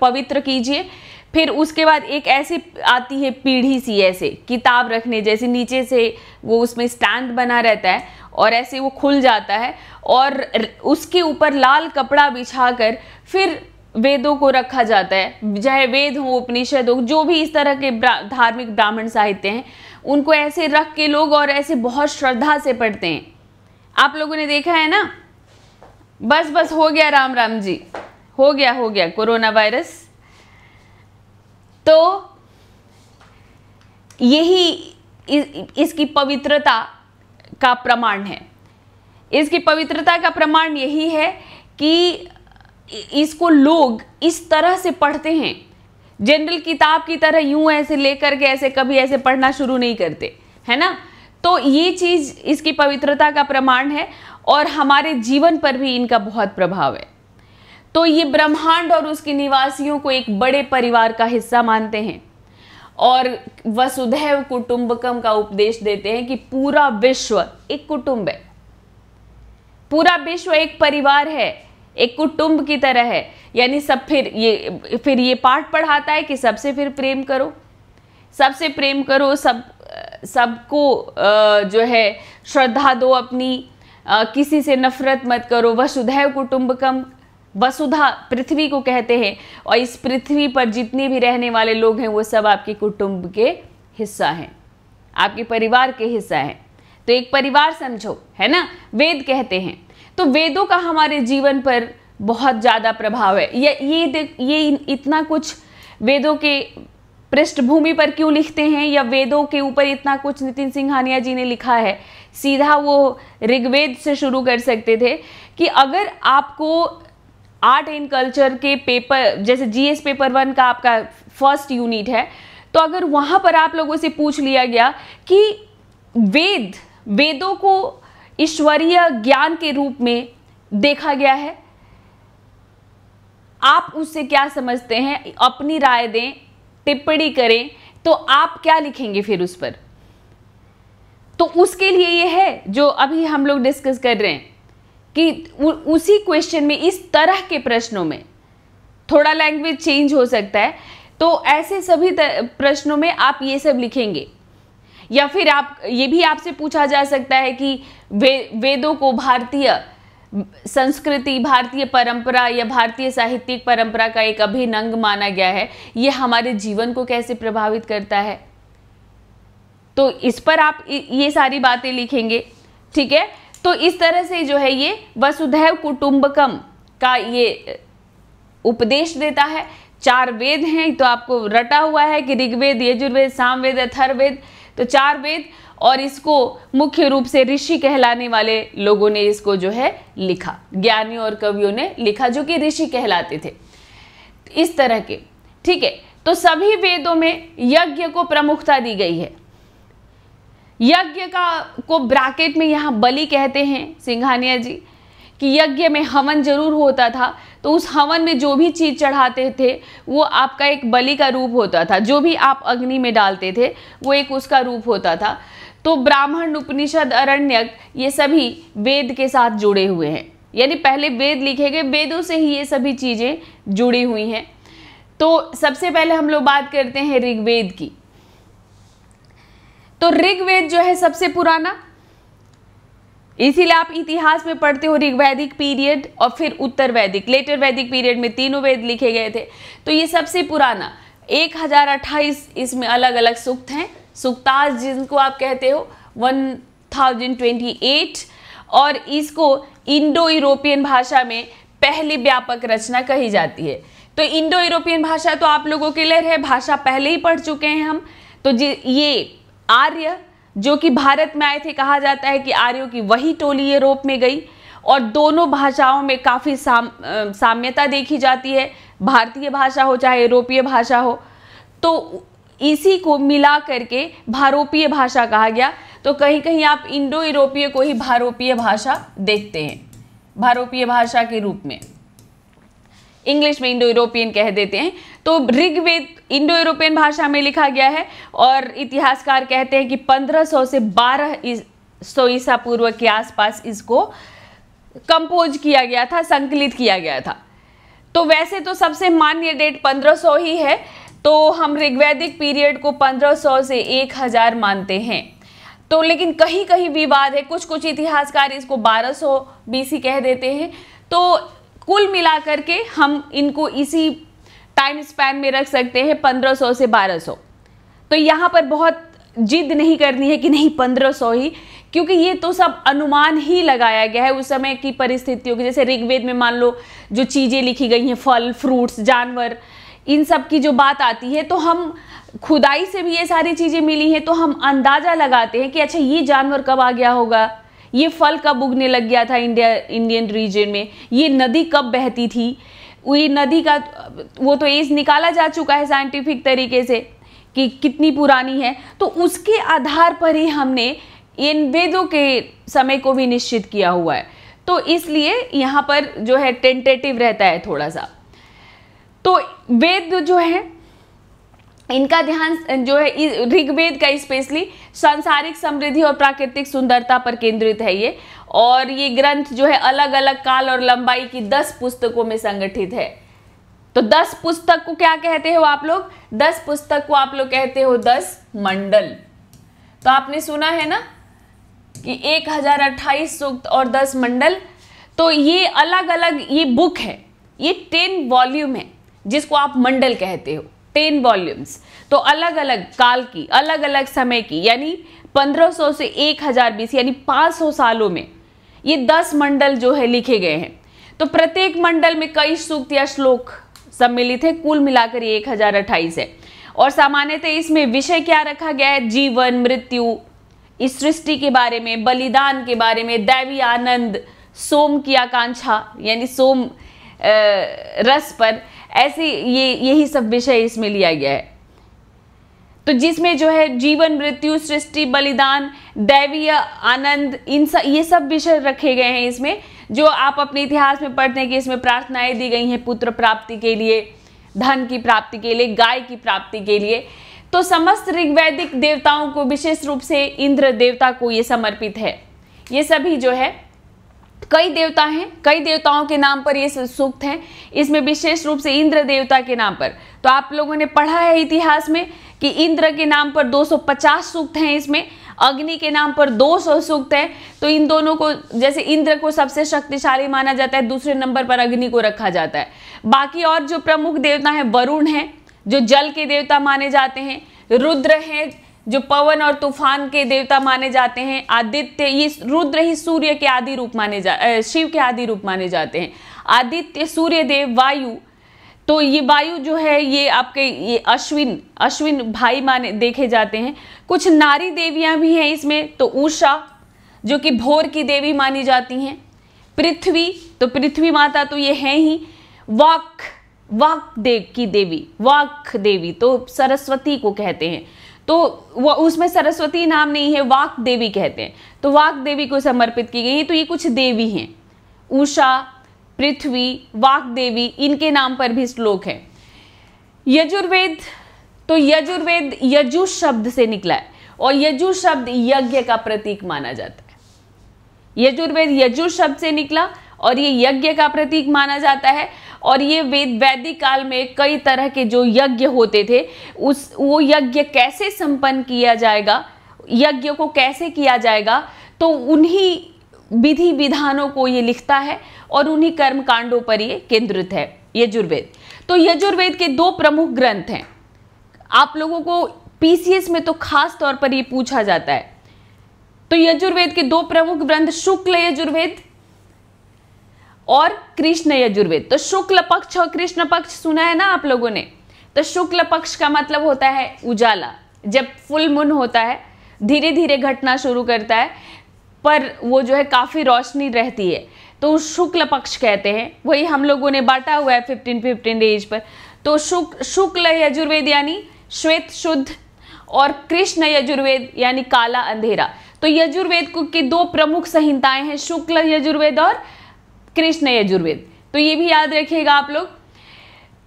पवित्र कीजिए फिर उसके बाद एक ऐसी आती है पीढ़ी सी ऐसे किताब रखने जैसे नीचे से वो उसमें स्टैंड बना रहता है और ऐसे वो खुल जाता है और उसके ऊपर लाल कपड़ा बिछा कर फिर वेदों को रखा जाता है चाहे वेद हो उपनिषद हो जो भी इस तरह के धार्मिक ब्राह्मण साहित्य हैं उनको ऐसे रख के लोग और ऐसे बहुत श्रद्धा से पढ़ते हैं आप लोगों ने देखा है ना बस बस हो गया राम राम जी हो गया हो गया कोरोना वायरस तो यही इस, इसकी पवित्रता का प्रमाण है इसकी पवित्रता का प्रमाण यही है कि इसको लोग इस तरह से पढ़ते हैं जनरल किताब की तरह यूं ऐसे लेकर के ऐसे कभी ऐसे पढ़ना शुरू नहीं करते है ना तो ये चीज़ इसकी पवित्रता का प्रमाण है और हमारे जीवन पर भी इनका बहुत प्रभाव है तो ये ब्रह्मांड और उसके निवासियों को एक बड़े परिवार का हिस्सा मानते हैं और वसुधैव कुटुंबकम का उपदेश देते हैं कि पूरा विश्व एक कुटुंब है पूरा विश्व एक परिवार है एक कुटुंब की तरह है यानी सब फिर ये फिर ये पाठ पढ़ाता है कि सबसे फिर प्रेम करो सबसे प्रेम करो सब सबको जो है श्रद्धा दो अपनी किसी से नफरत मत करो वसुधैव कुटुंबकम वसुधा पृथ्वी को कहते हैं और इस पृथ्वी पर जितने भी रहने वाले लोग हैं वो सब आपके कुटुंब के हिस्सा हैं आपके परिवार के हिस्सा हैं तो एक परिवार समझो है ना वेद कहते हैं तो वेदों का हमारे जीवन पर बहुत ज़्यादा प्रभाव है ये ये ये इतना कुछ वेदों के पृष्ठभूमि पर क्यों लिखते हैं या वेदों के ऊपर इतना कुछ नितिन सिंघानिया जी ने लिखा है सीधा वो ऋग्वेद से शुरू कर सकते थे कि अगर आपको आर्ट एंड कल्चर के पेपर जैसे जीएस पेपर वन का आपका फर्स्ट यूनिट है तो अगर वहाँ पर आप लोगों से पूछ लिया गया कि वेद वेदों को ईश्वरीय ज्ञान के रूप में देखा गया है आप उससे क्या समझते हैं अपनी राय दें टिप्पणी करें तो आप क्या लिखेंगे फिर उस पर तो उसके लिए ये है जो अभी हम लोग डिस्कस कर रहे हैं कि उसी क्वेश्चन में इस तरह के प्रश्नों में थोड़ा लैंग्वेज चेंज हो सकता है तो ऐसे सभी प्रश्नों में आप ये सब लिखेंगे या फिर आप ये भी आपसे पूछा जा सकता है कि वे वेदों को भारतीय संस्कृति भारतीय परंपरा या भारतीय साहित्यिक परंपरा का एक अभिन्न अंग माना गया है ये हमारे जीवन को कैसे प्रभावित करता है तो इस पर आप ये सारी बातें लिखेंगे ठीक है तो इस तरह से जो है ये वसुधैव कुटुंबकम का ये उपदेश देता है चार वेद हैं तो आपको रटा हुआ है कि ऋग्वेद यजुर्वेद सामवेद अथर्वेद तो चार वेद और इसको मुख्य रूप से ऋषि कहलाने वाले लोगों ने इसको जो है लिखा ज्ञानियों और कवियों ने लिखा जो कि ऋषि कहलाते थे इस तरह के ठीक है तो सभी वेदों में यज्ञ को प्रमुखता दी गई है यज्ञ का को ब्रैकेट में यहाँ बलि कहते हैं सिंघानिया जी कि यज्ञ में हवन जरूर होता था तो उस हवन में जो भी चीज़ चढ़ाते थे वो आपका एक बलि का रूप होता था जो भी आप अग्नि में डालते थे वो एक उसका रूप होता था तो ब्राह्मण उपनिषद अरण्यक ये सभी वेद के साथ जुड़े हुए हैं यानी पहले वेद लिखे गए वेदों से ही ये सभी चीज़ें जुड़ी हुई हैं तो सबसे पहले हम लोग बात करते हैं ऋग्वेद की तो ऋग्वेद जो है सबसे पुराना इसीलिए आप इतिहास में पढ़ते हो ऋग्वैदिक पीरियड और फिर उत्तर वैदिक लेटर वैदिक पीरियड में तीनों वेद लिखे गए थे तो ये सबसे पुराना एक इसमें अलग अलग सूक्त हैं सुक्ताज जिनको आप कहते हो 1028 और इसको इंडो यूरोपियन भाषा में पहली व्यापक रचना कही जाती है तो इंडो यूरोपियन भाषा तो आप लोगों के लिए है भाषा पहले ही पढ़ चुके हैं हम तो ये आर्य जो कि भारत में आए थे कहा जाता है कि आर्यों की वही टोली यूरोप में गई और दोनों भाषाओं में काफ़ी साम साम्यता देखी जाती है भारतीय भाषा हो चाहे यूरोपीय भाषा हो तो इसी को मिला करके भारोपीय भाषा कहा गया तो कहीं कहीं आप इंडो यूरोपीय को ही भारोपीय भाषा देखते हैं भारोपीय भाषा के रूप में इंग्लिश में इंडो यूरोपियन कह देते हैं तो ऋग्वेद इंडो यूरोपियन भाषा में लिखा गया है और इतिहासकार कहते हैं कि 1500 से 1200 ईसा पूर्व के आसपास इसको कंपोज किया गया था संकलित किया गया था तो वैसे तो सबसे मान्य डेट 1500 ही है तो हम ऋग्वैदिक पीरियड को 1500 से 1000 मानते हैं तो लेकिन कहीं कहीं विवाद है कुछ कुछ इतिहासकार इसको 1200 सौ कह देते हैं तो कुल मिलाकर के हम इनको इसी टाइम स्पैन में रख सकते हैं 1500 से 1200 तो यहाँ पर बहुत जिद नहीं करनी है कि नहीं 1500 ही क्योंकि ये तो सब अनुमान ही लगाया गया है उस समय की परिस्थितियों की जैसे ऋग्वेद में मान लो जो चीज़ें लिखी गई हैं फल फ्रूट्स जानवर इन सब की जो बात आती है तो हम खुदाई से भी ये सारी चीज़ें मिली हैं तो हम अंदाज़ा लगाते हैं कि अच्छा ये जानवर कब आ गया होगा ये फल कब उगने लग गया था इंडिया इंडियन रीजन में ये नदी कब बहती थी ये नदी का वो तो एज निकाला जा चुका है साइंटिफिक तरीके से कि कितनी पुरानी है तो उसके आधार पर ही हमने इन वेदों के समय को भी निश्चित किया हुआ है तो इसलिए यहाँ पर जो है टेंटेटिव रहता है थोड़ा सा तो वेद जो है इनका ध्यान जो है ऋग्वेद का स्पेशली सांसारिक समृद्धि और प्राकृतिक सुंदरता पर केंद्रित है ये और ये ग्रंथ जो है अलग अलग काल और लंबाई की दस पुस्तकों में संगठित है तो दस पुस्तक को क्या कहते हो आप लोग दस पुस्तक को आप लोग कहते हो दस मंडल तो आपने सुना है ना कि एक हजार अट्ठाईस सूक्त और दस मंडल तो ये अलग अलग ये बुक है ये टेन वॉल्यूम है जिसको आप मंडल कहते हो टेन वॉल्यूम्स तो अलग अलग काल की अलग अलग समय की यानी 1500 से 1000 हजार बीस यानी 500 सालों में ये 10 मंडल जो है लिखे गए हैं तो प्रत्येक मंडल में कई सूक्त या श्लोक सम्मिलित है कुल मिलाकर ये अट्ठाईस है और सामान्यतः इसमें विषय क्या रखा गया है जीवन मृत्यु इस सृष्टि के बारे में बलिदान के बारे में दैवी आनंद सोम की आकांक्षा यानी सोम रस पर ऐसे ये यही सब विषय इसमें लिया गया है तो जिसमें जो है जीवन मृत्यु सृष्टि बलिदान दैवीय आनंद इन सब ये सब विषय रखे गए हैं इसमें जो आप अपने इतिहास में पढ़ते हैं कि इसमें प्रार्थनाएं दी गई हैं पुत्र प्राप्ति के लिए धन की प्राप्ति के लिए गाय की प्राप्ति के लिए तो समस्त ऋग्वैदिक देवताओं को विशेष रूप से इंद्र देवता को ये समर्पित है ये सभी जो है कई देवता हैं कई देवताओं के नाम पर ये सूक्त हैं इसमें विशेष रूप से इंद्र देवता के नाम पर तो आप लोगों ने पढ़ा है इतिहास में कि इंद्र के नाम पर 250 सूक्त हैं इसमें अग्नि के नाम पर 200 सूक्त हैं तो इन दोनों को जैसे इंद्र को सबसे शक्तिशाली माना जाता है दूसरे नंबर पर अग्नि को रखा जाता है बाकी और जो प्रमुख देवता हैं वरुण हैं जो जल के देवता माने जाते हैं रुद्र हैं जो पवन और तूफान के देवता माने जाते हैं आदित्य ये रुद्र ही सूर्य के आदि रूप माने जा शिव के आदि रूप माने जाते हैं आदित्य सूर्य देव वायु तो ये वायु जो है ये आपके ये अश्विन अश्विन भाई माने देखे जाते हैं कुछ नारी देवियां भी हैं इसमें तो उषा जो कि भोर की देवी मानी जाती हैं पृथ्वी तो पृथ्वी माता तो ये है ही वाक वाक देव की देवी वाक देवी तो सरस्वती को कहते हैं तो वो उसमें सरस्वती नाम नहीं है वाक देवी कहते हैं तो वाक देवी को समर्पित की गई है तो ये कुछ देवी हैं उषा पृथ्वी वाक देवी इनके नाम पर भी श्लोक है यजुर्वेद तो यजुर्वेद यजु शब्द से निकला है और यजु शब्द यज्ञ का प्रतीक माना जाता है यजुर्वेद यजु शब्द से निकला और ये यज्ञ का प्रतीक माना जाता है और ये वेद वैदिक काल में कई तरह के जो यज्ञ होते थे उस वो यज्ञ कैसे संपन्न किया जाएगा यज्ञ को कैसे किया जाएगा तो उन्हीं विधि विधानों को ये लिखता है और उन्हीं कर्म कांडों पर ये केंद्रित है यजुर्वेद तो यजुर्वेद के दो प्रमुख ग्रंथ हैं आप लोगों को पीसीएस में तो खास तौर पर ये पूछा जाता है तो यजुर्वेद के दो प्रमुख ग्रंथ शुक्ल यजुर्वेद और कृष्ण यजुर्वेद तो शुक्ल पक्ष और कृष्ण पक्ष सुना है ना आप लोगों ने तो शुक्ल पक्ष का मतलब होता है उजाला जब फुल मून होता है धीरे धीरे घटना शुरू करता है पर वो जो है काफ़ी रोशनी रहती है तो शुक्ल पक्ष कहते हैं वही हम लोगों ने बांटा हुआ है फिफ्टीन फिफ्टीन डेज पर तो शुक्ल शुक्ल यजुर्वेद यानी श्वेत शुद्ध और कृष्ण यजुर्वेद यानी काला अंधेरा तो यजुर्वेद की दो प्रमुख संहिताएं हैं शुक्ल यजुर्वेद और कृष्ण यजुर्वेद तो ये भी याद रखिएगा आप लोग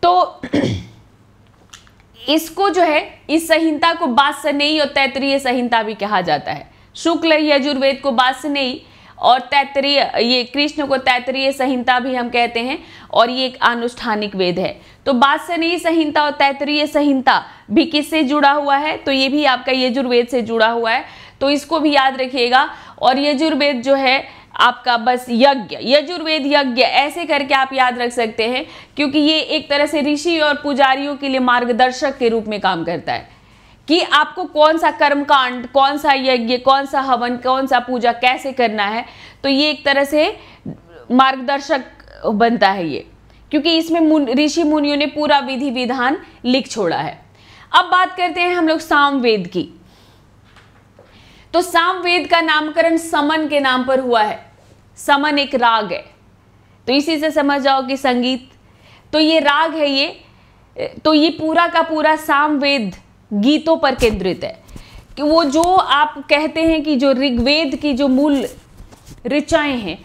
तो [clears throat] इसको जो है इस संहिता को बासनेयी और तैतरीय संहिता भी कहा जाता है शुक्ल यजुर्वेद को बासनेई और तैतरीय ये कृष्ण को तैतरीय संहिता भी हम कहते हैं और ये एक अनुष्ठानिक वेद है तो बासनीय संहिता और तैतरीय संहिता भी किससे जुड़ा हुआ है तो ये भी आपका यजुर्वेद से जुड़ा हुआ है तो इसको भी याद रखिएगा और यजुर्वेद जो है आपका बस यज्ञ यजुर्वेद यज्ञ ऐसे करके आप याद रख सकते हैं क्योंकि ये एक तरह से ऋषि और पुजारियों के लिए मार्गदर्शक के रूप में काम करता है कि आपको कौन सा कर्म कांड कौन सा यज्ञ कौन सा हवन कौन सा पूजा कैसे करना है तो ये एक तरह से मार्गदर्शक बनता है ये क्योंकि इसमें मुन, ऋषि मुनियों ने पूरा विधि विधान लिख छोड़ा है अब बात करते हैं हम लोग सामवेद की तो सामवेद का नामकरण समन के नाम पर हुआ है समन एक राग है तो इसी से समझ जाओ कि संगीत तो ये राग है ये तो ये पूरा का पूरा सामवेद गीतों पर केंद्रित है कि वो जो आप कहते हैं कि जो ऋग्वेद की जो मूल ऋचाएं हैं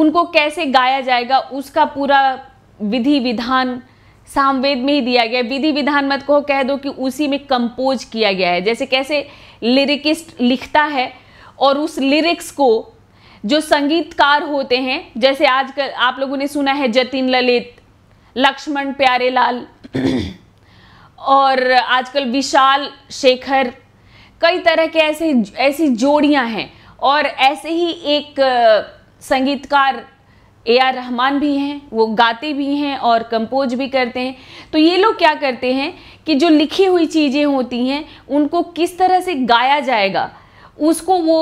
उनको कैसे गाया जाएगा उसका पूरा विधि विधान सामवेद में ही दिया गया विधि विधान मत को कह दो कि उसी में कंपोज किया गया है जैसे कैसे लिरिकिस्ट लिखता है और उस लिरिक्स को जो संगीतकार होते हैं जैसे आजकल आप लोगों ने सुना है जतिन ललित लक्ष्मण प्यारे लाल [coughs] और आजकल विशाल शेखर कई तरह के ऐसे ऐसी जोड़ियां हैं और ऐसे ही एक संगीतकार ए आर रहमान भी हैं वो गाते भी हैं और कंपोज भी करते हैं तो ये लोग क्या करते हैं कि जो लिखी हुई चीज़ें होती हैं उनको किस तरह से गाया जाएगा उसको वो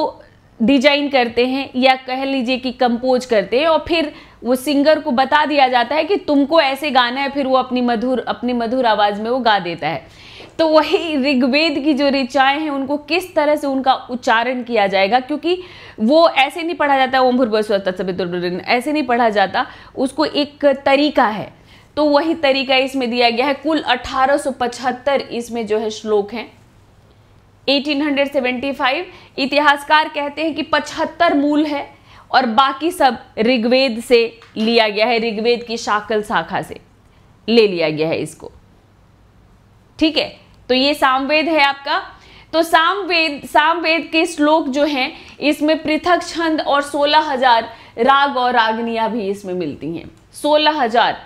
डिजाइन करते हैं या कह लीजिए कि कंपोज करते हैं और फिर वो सिंगर को बता दिया जाता है कि तुमको ऐसे गाना है फिर वो अपनी मधुर अपनी मधुर आवाज़ में वो गा देता है तो वही ऋग्वेद की जो ऋचाएँ हैं उनको किस तरह से उनका उच्चारण किया जाएगा क्योंकि वो ऐसे नहीं पढ़ा जाता ओम भूर्भुवस्व ऐसे नहीं पढ़ा जाता उसको एक तरीका है तो वही तरीका इसमें दिया गया है कुल 1875 इसमें जो है श्लोक हैं 1875 इतिहासकार कहते हैं कि 75 मूल है और बाकी सब ऋग्वेद से लिया गया है ऋग्वेद की शाकल शाखा से ले लिया गया है इसको ठीक है तो ये सामवेद है आपका तो सामवेद सामवेद के श्लोक जो हैं इसमें पृथक छंद और सोलह हजार राग और रागनियाँ भी इसमें मिलती हैं सोलह हजार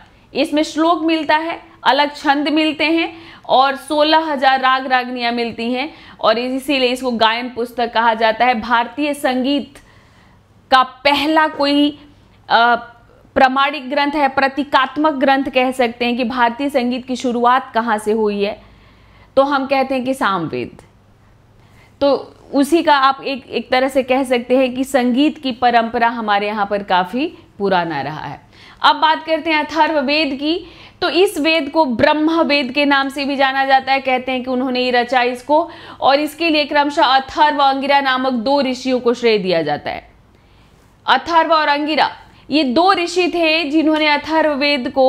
इसमें श्लोक मिलता है अलग छंद मिलते हैं और सोलह हजार राग रागनियाँ मिलती हैं और इसीलिए इसको गायन पुस्तक कहा जाता है भारतीय संगीत का पहला कोई प्रमाणिक ग्रंथ है प्रतीकात्मक ग्रंथ कह सकते हैं कि भारतीय संगीत की शुरुआत कहाँ से हुई है तो हम कहते हैं कि सामवेद तो उसी का आप एक एक तरह से कह सकते हैं कि संगीत की परंपरा हमारे यहाँ पर काफ़ी पुराना रहा है अब बात करते हैं अथर्ववेद की तो इस वेद को ब्रह्म वेद के नाम से भी जाना जाता है कहते हैं कि उन्होंने ये रचा इसको और इसके लिए क्रमशः अथर्व अंगिरा नामक दो ऋषियों को श्रेय दिया जाता है अथर्व और अंगिरा ये दो ऋषि थे जिन्होंने अथर्ववेद को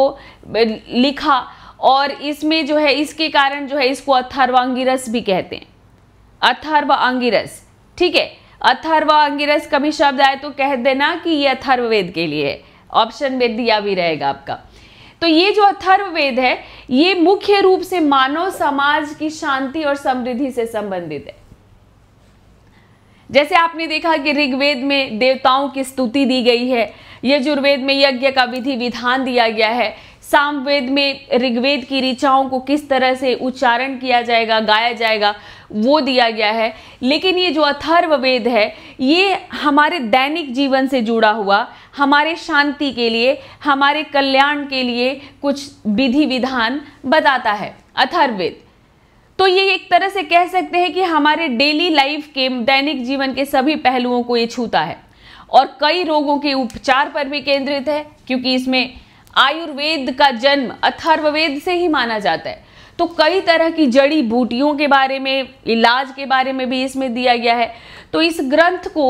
लिखा और इसमें जो है इसके कारण जो है इसको अथर्वांगिरस भी कहते हैं अथर्व अंगिरस ठीक है अथर्व अंगिरस कभी भी शब्द आए तो कह देना कि ये अथर्ववेद के लिए है ऑप्शन में दिया भी रहेगा आपका तो ये जो अथर्ववेद है ये मुख्य रूप से मानव समाज की शांति और समृद्धि से संबंधित है जैसे आपने देखा कि ऋग्वेद में देवताओं की स्तुति दी गई है यजुर्वेद में यज्ञ का विधि विधान दिया गया है सामवेद में ऋग्वेद की ऋचाओं को किस तरह से उच्चारण किया जाएगा गाया जाएगा वो दिया गया है लेकिन ये जो अथर्ववेद है ये हमारे दैनिक जीवन से जुड़ा हुआ हमारे शांति के लिए हमारे कल्याण के लिए कुछ विधि विधान बताता है अथर्ववेद तो ये एक तरह से कह सकते हैं कि हमारे डेली लाइफ के दैनिक जीवन के सभी पहलुओं को ये छूता है और कई रोगों के उपचार पर भी केंद्रित है क्योंकि इसमें आयुर्वेद का जन्म अथर्ववेद से ही माना जाता है तो कई तरह की जड़ी बूटियों के बारे में इलाज के बारे में भी इसमें दिया गया है तो इस ग्रंथ को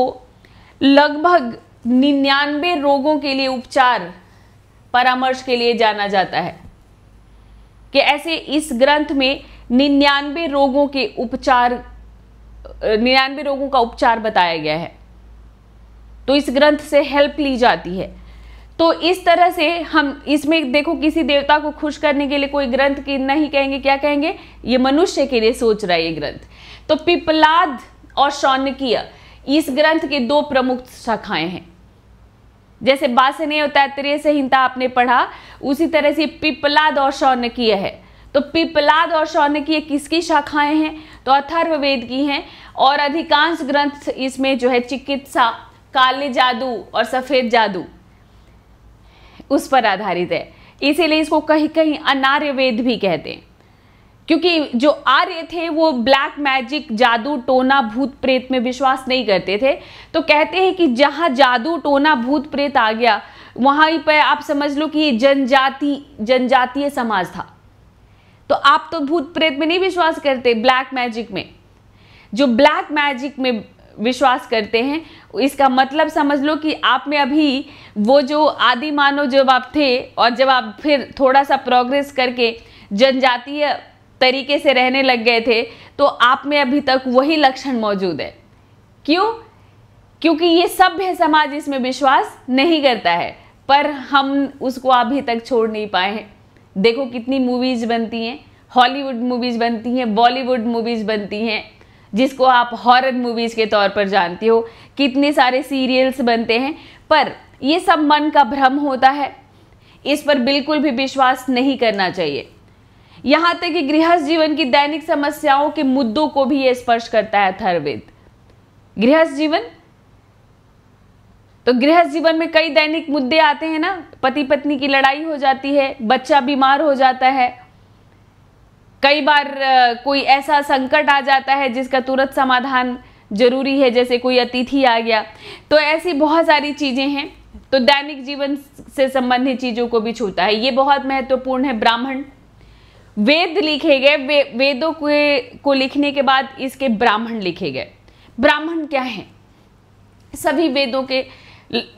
लगभग निन्यानवे रोगों के लिए उपचार परामर्श के लिए जाना जाता है कि ऐसे इस ग्रंथ में निन्यानवे रोगों के उपचार निन्यानवे रोगों का उपचार बताया गया है तो इस ग्रंथ से हेल्प ली जाती है तो इस तरह से हम इसमें देखो किसी देवता को खुश करने के लिए कोई ग्रंथ की नहीं कहेंगे क्या कहेंगे ये मनुष्य के लिए सोच रहा है ये ग्रंथ तो पिपलाद और शौनकीय इस ग्रंथ के दो प्रमुख शाखाएं हैं जैसे बासने और तैतरीय संहिता आपने पढ़ा उसी तरह से पिपलाद और शौनकीय है तो पिपलाद और शौनकीय किसकी शाखाएं हैं तो अथर्ववेद की हैं और अधिकांश ग्रंथ इसमें जो है चिकित्सा काले जादू और सफ़ेद जादू उस पर आधारित है इसीलिए इसको कहीं कहीं अनार्य वेद भी कहते हैं क्योंकि जो आर्य थे वो ब्लैक मैजिक जादू टोना भूत प्रेत में विश्वास नहीं करते थे तो कहते हैं कि जहाँ जादू टोना भूत प्रेत आ गया वहाँ पर आप समझ लो कि ये जनजाति जनजातीय समाज था तो आप तो भूत प्रेत में नहीं विश्वास करते ब्लैक मैजिक में जो ब्लैक मैजिक में विश्वास करते हैं इसका मतलब समझ लो कि आप में अभी वो जो आदि मानव जब आप थे और जब आप फिर थोड़ा सा प्रोग्रेस करके जनजातीय तरीके से रहने लग गए थे तो आप में अभी तक वही लक्षण मौजूद है क्यों क्योंकि ये सभ्य समाज इसमें विश्वास नहीं करता है पर हम उसको अभी तक छोड़ नहीं पाए हैं देखो कितनी मूवीज़ बनती हैं हॉलीवुड मूवीज़ बनती हैं बॉलीवुड मूवीज़ बनती हैं जिसको आप हॉरर मूवीज़ के तौर पर जानते हो कितने सारे सीरियल्स बनते हैं पर ये सब मन का भ्रम होता है इस पर बिल्कुल भी विश्वास नहीं करना चाहिए यहाँ तक कि गृहस्थ जीवन की दैनिक समस्याओं के मुद्दों को भी यह स्पर्श करता है अथर्वेद गृहस्थ जीवन तो गृहस्थ जीवन में कई दैनिक मुद्दे आते हैं ना पति पत्नी की लड़ाई हो जाती है बच्चा बीमार हो जाता है कई बार कोई ऐसा संकट आ जाता है जिसका तुरंत समाधान जरूरी है जैसे कोई अतिथि आ गया तो ऐसी बहुत सारी चीज़ें हैं तो दैनिक जीवन से संबंधित चीज़ों को भी छूता है ये बहुत महत्वपूर्ण है ब्राह्मण वेद लिखे गए वे, वेदों के को लिखने के बाद इसके ब्राह्मण लिखे गए ब्राह्मण क्या है सभी वेदों के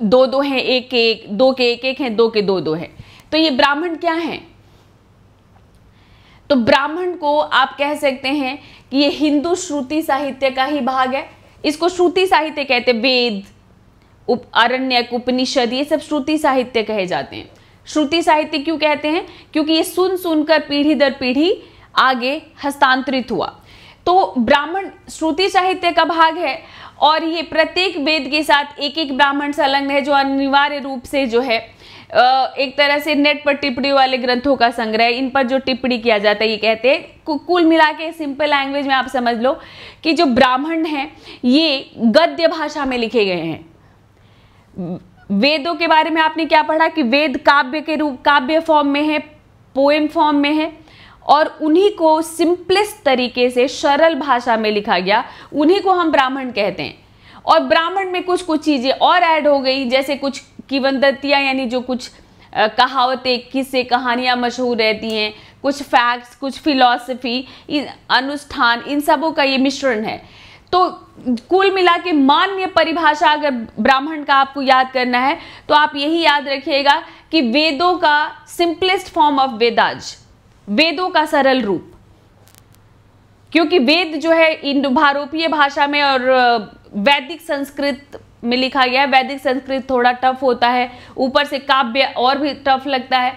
दो दो हैं एक के एक दो के एक एक हैं दो के दो दो हैं तो ये ब्राह्मण क्या हैं तो ब्राह्मण को आप कह सकते हैं कि ये हिंदू श्रुति साहित्य का ही भाग है इसको श्रुति साहित्य कहते हैं वेद उप अरण्यक उपनिषद ये सब श्रुति साहित्य कहे जाते हैं श्रुति साहित्य क्यों कहते हैं क्योंकि ये सुन सुनकर पीढ़ी दर पीढ़ी आगे हस्तांतरित हुआ तो ब्राह्मण श्रुति साहित्य का भाग है और ये प्रत्येक वेद के साथ एक एक ब्राह्मण संलग्न है जो अनिवार्य रूप से जो है एक तरह से नेट पर टिप्पणी वाले ग्रंथों का संग्रह इन पर जो टिप्पणी किया जाता है ये कहते हैं कुल मिला के सिंपल लैंग्वेज में आप समझ लो कि जो ब्राह्मण हैं ये गद्य भाषा में लिखे गए हैं वेदों के बारे में आपने क्या पढ़ा कि वेद काव्य के रूप काव्य फॉर्म में है पोएम फॉर्म में है और उन्हीं को सिंपलेस्ट तरीके से सरल भाषा में लिखा गया उन्हीं को हम ब्राह्मण कहते हैं और ब्राह्मण में कुछ कुछ चीज़ें और ऐड हो गई जैसे कुछ किवंदतियाँ यानी जो कुछ कहावतें किस्से कहानियाँ मशहूर रहती हैं कुछ फैक्ट्स कुछ फिलॉसफी अनुष्ठान इन सबों का ये मिश्रण है तो कुल मिला के मान्य परिभाषा अगर ब्राह्मण का आपको याद करना है तो आप यही याद रखिएगा कि वेदों का सिंपलेस्ट फॉर्म ऑफ वेदाज वेदों का सरल रूप क्योंकि वेद जो है इंडो भारोपीय भाषा में और वैदिक संस्कृत में लिखा गया है वैदिक संस्कृत थोड़ा टफ होता है ऊपर से काव्य और भी टफ लगता है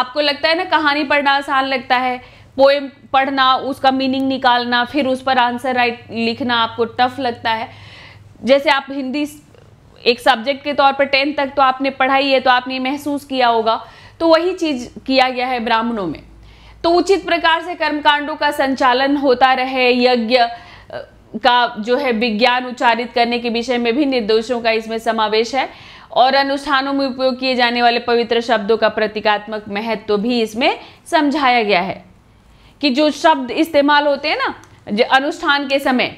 आपको लगता है ना कहानी पढ़ना आसान लगता है पोएम पढ़ना उसका मीनिंग निकालना फिर उस पर आंसर राइट लिखना आपको टफ लगता है जैसे आप हिंदी एक सब्जेक्ट के तौर पर टेंथ तक तो आपने पढ़ाई है तो आपने महसूस किया होगा तो वही चीज किया गया है ब्राह्मणों में तो उचित प्रकार से कर्मकांडों का संचालन होता रहे यज्ञ का जो है विज्ञान उच्चारित करने के विषय में भी निर्देशों का इसमें समावेश है और अनुष्ठानों में उपयोग किए जाने वाले पवित्र शब्दों का प्रतीकात्मक महत्व तो भी इसमें समझाया गया है कि जो शब्द इस्तेमाल होते हैं ना अनुष्ठान के समय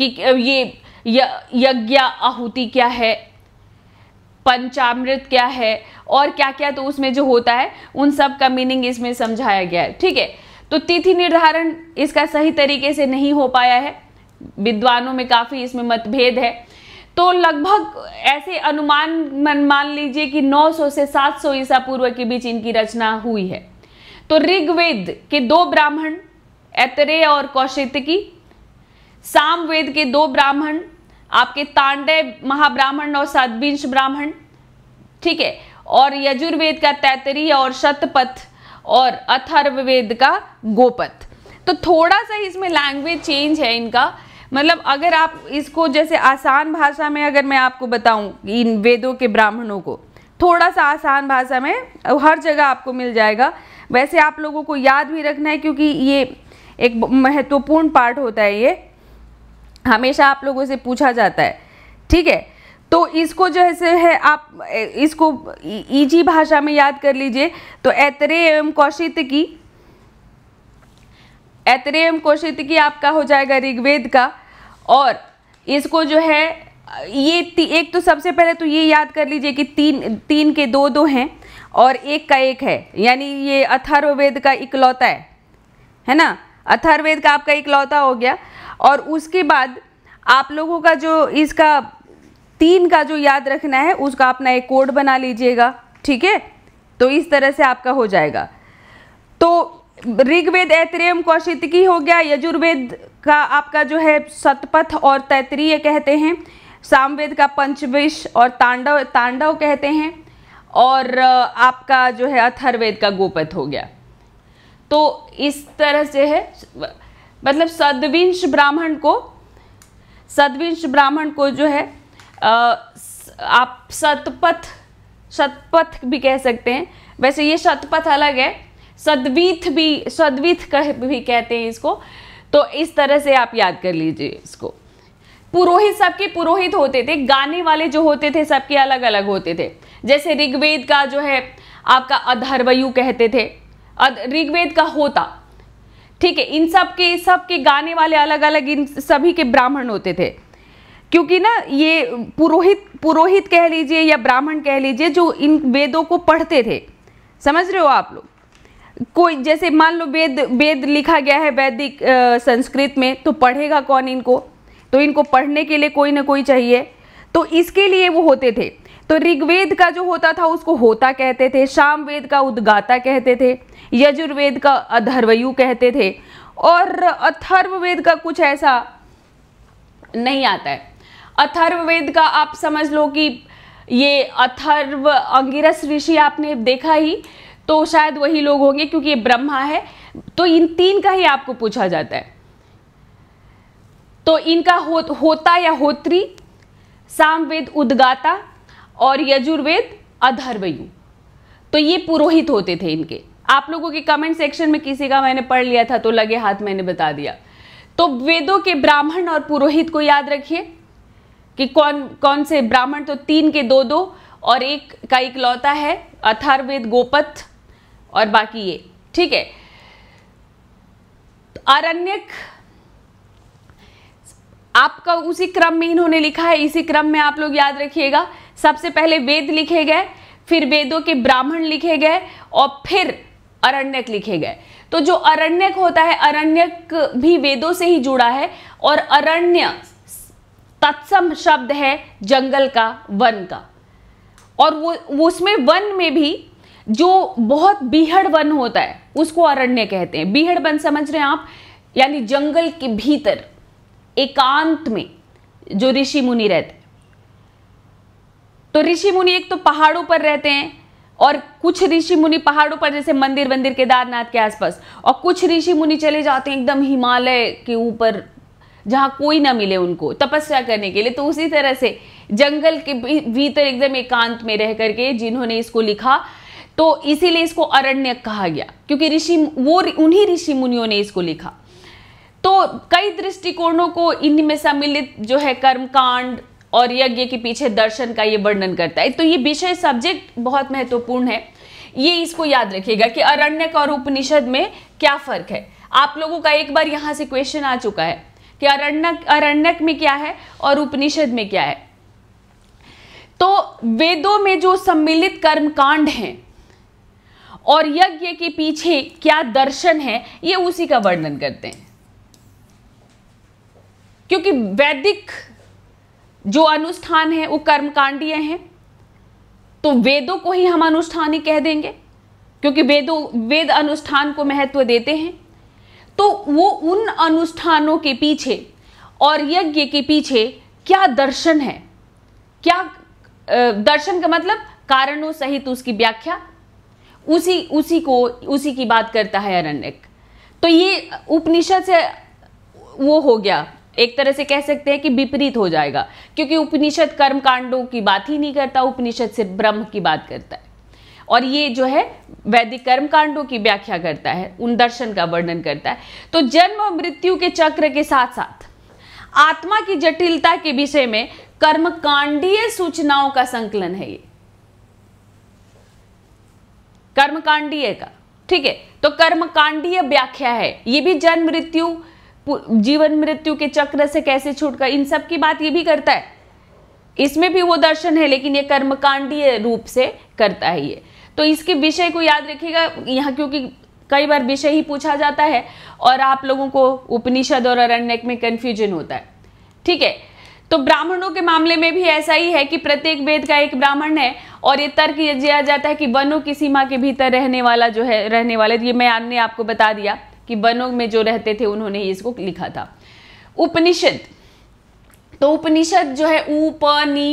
कि ये यज्ञ आहुति क्या है पंचामृत क्या है और क्या क्या तो उसमें जो होता है उन सब का मीनिंग इसमें समझाया गया है ठीक है तो तिथि निर्धारण इसका सही तरीके से नहीं हो पाया है विद्वानों में काफ़ी इसमें मतभेद है तो लगभग ऐसे अनुमान मन मान लीजिए कि 900 से 700 ईसा पूर्व के बीच इनकी रचना हुई है तो ऋग्वेद के दो ब्राह्मण ऐतरे और की सामवेद के दो ब्राह्मण आपके तांडे महाब्राह्मण और सातविंश ब्राह्मण ठीक है और यजुर्वेद का तैतरी और शतपथ और अथर्ववेद का गोपथ तो थोड़ा सा इसमें लैंग्वेज चेंज है इनका मतलब अगर आप इसको जैसे आसान भाषा में अगर मैं आपको बताऊं इन वेदों के ब्राह्मणों को थोड़ा सा आसान भाषा में हर जगह आपको मिल जाएगा वैसे आप लोगों को याद भी रखना है क्योंकि ये एक महत्वपूर्ण पार्ट होता है ये हमेशा आप लोगों से पूछा जाता है ठीक है तो इसको जो है है आप इसको ईजी भाषा में याद कर लीजिए तो ऐतरे एवं कौशित की एतरेम कोशितिकी आपका हो जाएगा ऋग्वेद का और इसको जो है ये एक तो सबसे पहले तो ये याद कर लीजिए कि तीन तीन के दो दो हैं और एक का एक है यानी ये अथर्ववेद का इकलौता है है ना अथर्ववेद का आपका इकलौता हो गया और उसके बाद आप लोगों का जो इसका तीन का जो याद रखना है उसका अपना एक कोड बना लीजिएगा ठीक है तो इस तरह से आपका हो जाएगा तो ऋग्वेद ऐतरेम कौशितकी हो गया यजुर्वेद का आपका जो है सतपथ और तैतरीय कहते हैं सामवेद का पंचविश और तांडव तांडव कहते हैं और आपका जो है अथर्वेद का गोपथ हो गया तो इस तरह से है मतलब सदविंश ब्राह्मण को सदविंश ब्राह्मण को जो है आप सतपथ सतपथ भी कह सकते हैं वैसे ये शतपथ अलग है सदवीथ भी सदवीथ कह भी कहते हैं इसको तो इस तरह से आप याद कर लीजिए इसको पुरोहित सबके पुरोहित होते थे गाने वाले जो होते थे सबके अलग अलग होते थे जैसे ऋग्वेद का जो है आपका अधर्वयु कहते थे ऋग्वेद का होता ठीक है इन सब के सब के गाने वाले अलग अलग इन सभी के ब्राह्मण होते थे क्योंकि ना ये पुरोहित पुरोहित कह लीजिए या ब्राह्मण कह लीजिए जो इन वेदों को पढ़ते थे समझ रहे हो आप लोग कोई जैसे मान लो वेद वेद लिखा गया है वैदिक संस्कृत में तो पढ़ेगा कौन इनको तो इनको पढ़ने के लिए कोई ना कोई चाहिए तो इसके लिए वो होते थे तो ऋग्वेद का जो होता था उसको होता कहते थे शाम वेद का उद्गाता कहते थे यजुर्वेद का अधर्वयु कहते थे और अथर्ववेद का कुछ ऐसा नहीं आता है अथर्ववेद का आप समझ लो कि ये अथर्व अंगिरस ऋषि आपने देखा ही तो शायद वही लोग होंगे क्योंकि ये ब्रह्मा है तो इन तीन का ही आपको पूछा जाता है तो इनका हो, होता या होत्री सामवेद उद्गाता और यजुर्वेद अधर्वयु तो ये पुरोहित होते थे इनके आप लोगों के कमेंट सेक्शन में किसी का मैंने पढ़ लिया था तो लगे हाथ मैंने बता दिया तो वेदों के ब्राह्मण और पुरोहित को याद रखिए कि कौन कौन से ब्राह्मण तो तीन के दो दो और एक का एक लौता है अथर्वेद गोपथ और बाकी ये ठीक है अरण्यक आपका उसी क्रम में इन्होंने लिखा है इसी क्रम में आप लोग याद रखिएगा सबसे पहले वेद लिखे गए फिर वेदों के ब्राह्मण लिखे गए और फिर अरण्यक लिखे गए तो जो अरण्यक होता है अरण्यक भी वेदों से ही जुड़ा है और अरण्य तत्सम शब्द है जंगल का वन का और वो उसमें वन में भी जो बहुत बीहड़ वन होता है उसको अरण्य कहते हैं बीहड़ वन समझ रहे हैं आप यानी जंगल के भीतर एकांत में जो ऋषि मुनि रहते हैं तो ऋषि मुनि एक तो पहाड़ों पर रहते हैं और कुछ ऋषि मुनि पहाड़ों पर जैसे मंदिर वंदिर केदारनाथ के आसपास और कुछ ऋषि मुनि चले जाते हैं एकदम हिमालय के ऊपर जहां कोई ना मिले उनको तपस्या करने के लिए तो उसी तरह से जंगल के भीतर एकदम एकांत में रह करके जिन्होंने इसको लिखा तो इसीलिए इसको अरण्य कहा गया क्योंकि ऋषि वो उन्हीं ऋषि मुनियों ने इसको लिखा तो कई दृष्टिकोणों को इनमें सम्मिलित जो है कर्मकांड और यज्ञ के पीछे दर्शन का ये वर्णन करता है तो ये विषय सब्जेक्ट बहुत महत्वपूर्ण है ये इसको याद रखिएगा कि अरण्यक और उपनिषद में क्या फर्क है आप लोगों का एक बार यहां से क्वेश्चन आ चुका है कि अरण्यक अरण्यक में क्या है और उपनिषद में क्या है तो वेदों में जो सम्मिलित कर्मकांड हैं और यज्ञ के पीछे क्या दर्शन है ये उसी का वर्णन करते हैं क्योंकि वैदिक जो अनुष्ठान है वो कर्मकांडीय हैं तो वेदों को ही हम अनुष्ठानी कह देंगे क्योंकि वेदों वेद अनुष्ठान को महत्व देते हैं तो वो उन अनुष्ठानों के पीछे और यज्ञ के पीछे क्या दर्शन है क्या दर्शन का मतलब कारणों सहित उसकी व्याख्या उसी उसी को उसी की बात करता है अरण्यक तो ये उपनिषद से वो हो गया एक तरह से कह सकते हैं कि विपरीत हो जाएगा क्योंकि उपनिषद कर्म कांडों की बात ही नहीं करता उपनिषद सिर्फ ब्रह्म की बात करता है और ये जो है वैदिक कर्म कांडों की व्याख्या करता है उन दर्शन का वर्णन करता है तो जन्म और मृत्यु के चक्र के साथ साथ आत्मा की जटिलता के विषय में कर्मकांडीय सूचनाओं का संकलन है ये कर्मकांडीय का ठीक है तो कर्मकांडीय व्याख्या है ये भी जन्म मृत्यु जीवन मृत्यु के चक्र से कैसे छूटकर इन सब की बात ये भी करता है इसमें भी वो दर्शन है लेकिन ये कर्मकांडीय रूप से करता है ये तो इसके विषय को याद रखिएगा यहाँ क्योंकि कई बार विषय ही पूछा जाता है और आप लोगों को उपनिषद और अरण्यक में कन्फ्यूजन होता है ठीक है तो ब्राह्मणों के मामले में भी ऐसा ही है कि प्रत्येक वेद का एक ब्राह्मण है और ये तर्क दिया जाता है कि वनों की सीमा के भीतर रहने वाला जो है रहने वाले ये मैं आपने आपको बता दिया कि वनों में जो रहते थे उन्होंने ही इसको लिखा था उपनिषद तो उपनिषद जो है उप नि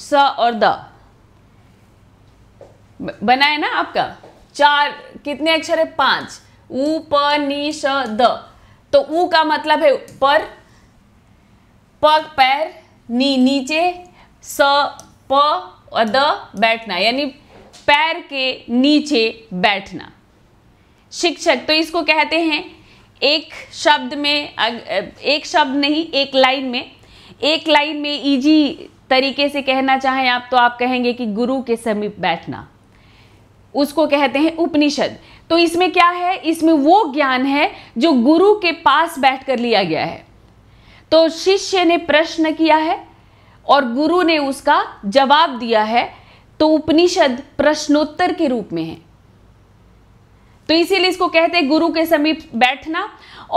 स और द बना है ना आपका चार कितने अक्षर है पांच उप नि स द तो ऊ का मतलब है पर पग पैर नी नीचे स प और द बैठना यानी पैर के नीचे बैठना शिक्षक तो इसको कहते हैं एक शब्द में एक शब्द नहीं एक लाइन में एक लाइन में इजी तरीके से कहना चाहें आप तो आप कहेंगे कि गुरु के समीप बैठना उसको कहते हैं उपनिषद तो इसमें क्या है इसमें वो ज्ञान है जो गुरु के पास बैठकर लिया गया है तो शिष्य ने प्रश्न किया है और गुरु ने उसका जवाब दिया है तो उपनिषद प्रश्नोत्तर के रूप में है तो इसीलिए इसको कहते हैं गुरु के समीप बैठना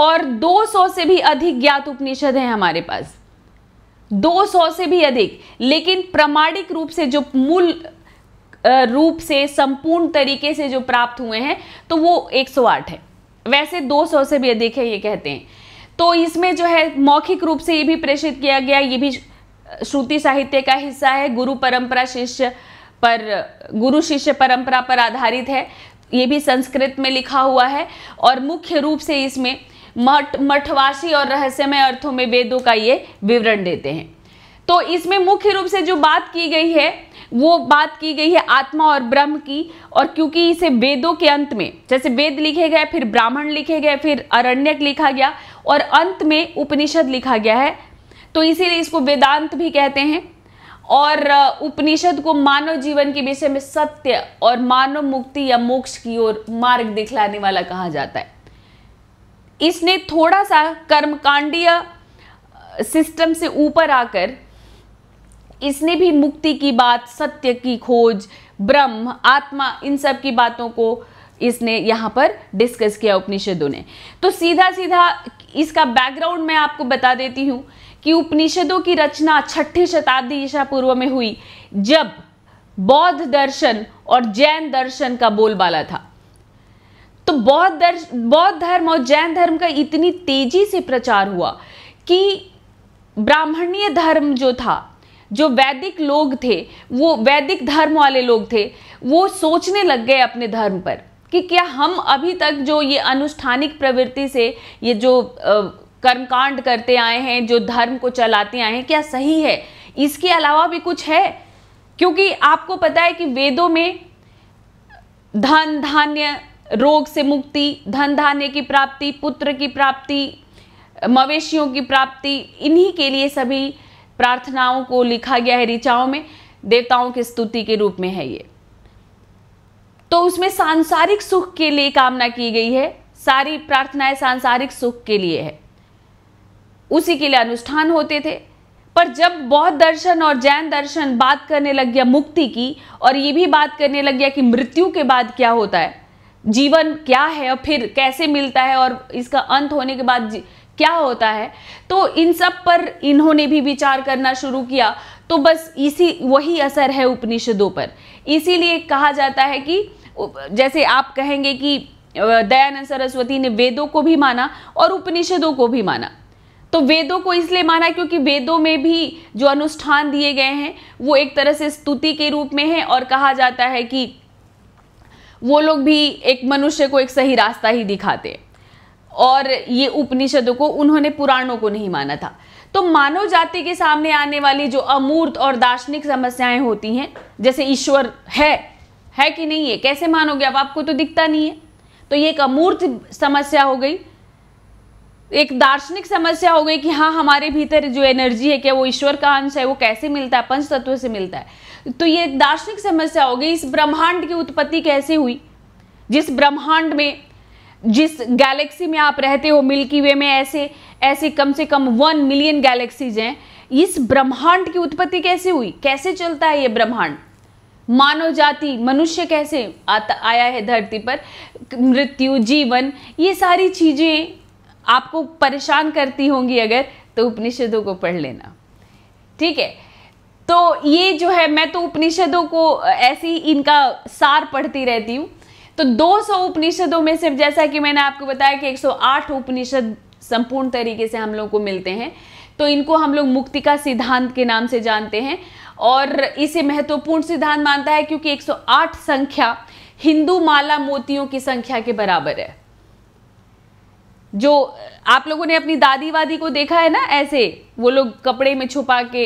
और 200 से भी अधिक ज्ञात उपनिषद है हमारे पास 200 से भी अधिक लेकिन प्रमाणिक रूप से जो मूल रूप से संपूर्ण तरीके से जो प्राप्त हुए हैं तो वो 108 है वैसे 200 से भी अधिक है ये कहते हैं तो इसमें जो है मौखिक रूप से ये भी प्रेषित किया गया ये भी श्रुति साहित्य का हिस्सा है गुरु परंपरा शिष्य पर गुरु शिष्य परंपरा पर आधारित है ये भी संस्कृत में लिखा हुआ है और मुख्य रूप से इसमें मठ मठवासी और रहस्यमय अर्थों में वेदों का ये विवरण देते हैं तो इसमें मुख्य रूप से जो बात की गई है वो बात की गई है आत्मा और ब्रह्म की और क्योंकि इसे वेदों के अंत में जैसे वेद लिखे गए फिर ब्राह्मण लिखे गए फिर अरण्यक लिखा गया और अंत में उपनिषद लिखा गया है तो इसीलिए इसको वेदांत भी कहते हैं और उपनिषद को मानव जीवन के विषय में सत्य और मानव मुक्ति या मोक्ष की ओर मार्ग दिखलाने वाला कहा जाता है इसने थोड़ा सा कर्मकांडीय सिस्टम से ऊपर आकर इसने भी मुक्ति की बात सत्य की खोज ब्रह्म आत्मा इन सब की बातों को इसने यहाँ पर डिस्कस किया उपनिषदों ने तो सीधा सीधा इसका बैकग्राउंड मैं आपको बता देती हूँ कि उपनिषदों की रचना छठी शताब्दी ईसा पूर्व में हुई जब बौद्ध दर्शन और जैन दर्शन का बोलबाला था तो बौद्ध दर्श बौद्ध धर्म और जैन धर्म का इतनी तेजी से प्रचार हुआ कि ब्राह्मणीय धर्म जो था जो वैदिक लोग थे वो वैदिक धर्म वाले लोग थे वो सोचने लग गए अपने धर्म पर कि क्या हम अभी तक जो ये अनुष्ठानिक प्रवृत्ति से ये जो कर्मकांड करते आए हैं जो धर्म को चलाते आए हैं क्या सही है इसके अलावा भी कुछ है क्योंकि आपको पता है कि वेदों में धन धान्य रोग से मुक्ति धन धान्य की प्राप्ति पुत्र की प्राप्ति मवेशियों की प्राप्ति इन्हीं के लिए सभी प्रार्थनाओं को लिखा गया है ऋचाओं में देवताओं की स्तुति के रूप में है ये तो उसमें सांसारिक सुख के लिए कामना की गई है सारी प्रार्थनाएं सांसारिक सुख के लिए है उसी के लिए अनुष्ठान होते थे पर जब बौद्ध दर्शन और जैन दर्शन बात करने लग गया मुक्ति की और ये भी बात करने लग गया कि मृत्यु के बाद क्या होता है जीवन क्या है और फिर कैसे मिलता है और इसका अंत होने के बाद क्या होता है तो इन सब पर इन्होंने भी विचार करना शुरू किया तो बस इसी वही असर है उपनिषदों पर इसीलिए कहा जाता है कि जैसे आप कहेंगे कि दयानंद सरस्वती ने वेदों को भी माना और उपनिषदों को भी माना तो वेदों को इसलिए माना क्योंकि वेदों में भी जो अनुष्ठान दिए गए हैं वो एक तरह से स्तुति के रूप में है और कहा जाता है कि वो लोग भी एक मनुष्य को एक सही रास्ता ही दिखाते हैं और ये उपनिषदों को उन्होंने पुराणों को नहीं माना था तो मानव जाति के सामने आने वाली जो अमूर्त और दार्शनिक समस्याएं होती हैं जैसे ईश्वर है है कि नहीं है कैसे मानोगे अब आपको तो दिखता नहीं है तो ये एक अमूर्त समस्या हो गई एक दार्शनिक समस्या हो गई कि हाँ हमारे भीतर जो एनर्जी है क्या वो ईश्वर का अंश है वो कैसे मिलता है पंच तत्व से मिलता है तो ये एक दार्शनिक समस्या हो गई इस ब्रह्मांड की उत्पत्ति कैसे हुई जिस ब्रह्मांड में जिस गैलेक्सी में आप रहते हो मिल्की वे में ऐसे ऐसे कम से कम वन मिलियन गैलेक्सीज हैं इस ब्रह्मांड की उत्पत्ति कैसे हुई कैसे चलता है ये ब्रह्मांड मानव जाति मनुष्य कैसे आता आया है धरती पर मृत्यु जीवन ये सारी चीज़ें आपको परेशान करती होंगी अगर तो उपनिषदों को पढ़ लेना ठीक है तो ये जो है मैं तो उपनिषदों को ऐसी इनका सार पढ़ती रहती हूँ तो 200 उपनिषदों में सिर्फ जैसा कि मैंने आपको बताया कि 108 उपनिषद संपूर्ण तरीके से हम लोग को मिलते हैं तो इनको हम लोग मुक्ति का सिद्धांत के नाम से जानते हैं और इसे महत्वपूर्ण सिद्धांत मानता है क्योंकि 108 संख्या हिंदू माला मोतियों की संख्या के बराबर है जो आप लोगों ने अपनी दादी वादी को देखा है ना ऐसे वो लोग कपड़े में छुपा के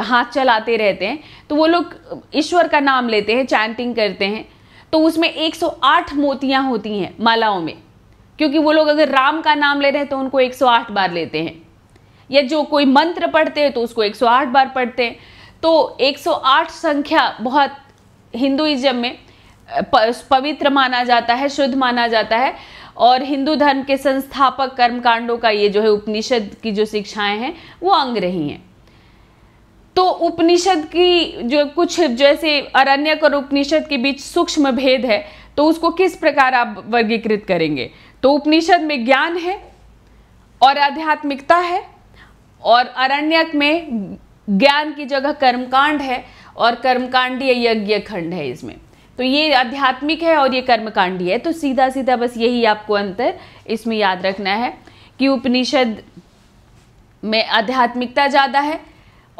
हाथ चलाते रहते हैं तो वो लोग ईश्वर का नाम लेते हैं चैंटिंग करते हैं तो उसमें 108 मोतियां होती हैं मालाओं में क्योंकि वो लोग अगर राम का नाम ले रहे हैं तो उनको 108 बार लेते हैं या जो कोई मंत्र पढ़ते हैं तो उसको 108 बार पढ़ते हैं तो 108 संख्या बहुत हिंदुइज्म में पवित्र माना जाता है शुद्ध माना जाता है और हिंदू धर्म के संस्थापक कर्मकांडों का ये जो है उपनिषद की जो शिक्षाएं हैं वो अंग रही हैं तो उपनिषद की जो कुछ जैसे अरण्यक और उपनिषद के बीच सूक्ष्म भेद है तो उसको किस प्रकार आप वर्गीकृत करेंगे तो उपनिषद में ज्ञान है और आध्यात्मिकता है और अरण्यक में ज्ञान की जगह कर्मकांड है और कर्मकांडीय यज्ञ खंड है इसमें तो ये आध्यात्मिक है और ये कर्मकांडीय है तो सीधा सीधा बस यही आपको अंतर इसमें याद रखना है कि उपनिषद में आध्यात्मिकता ज़्यादा है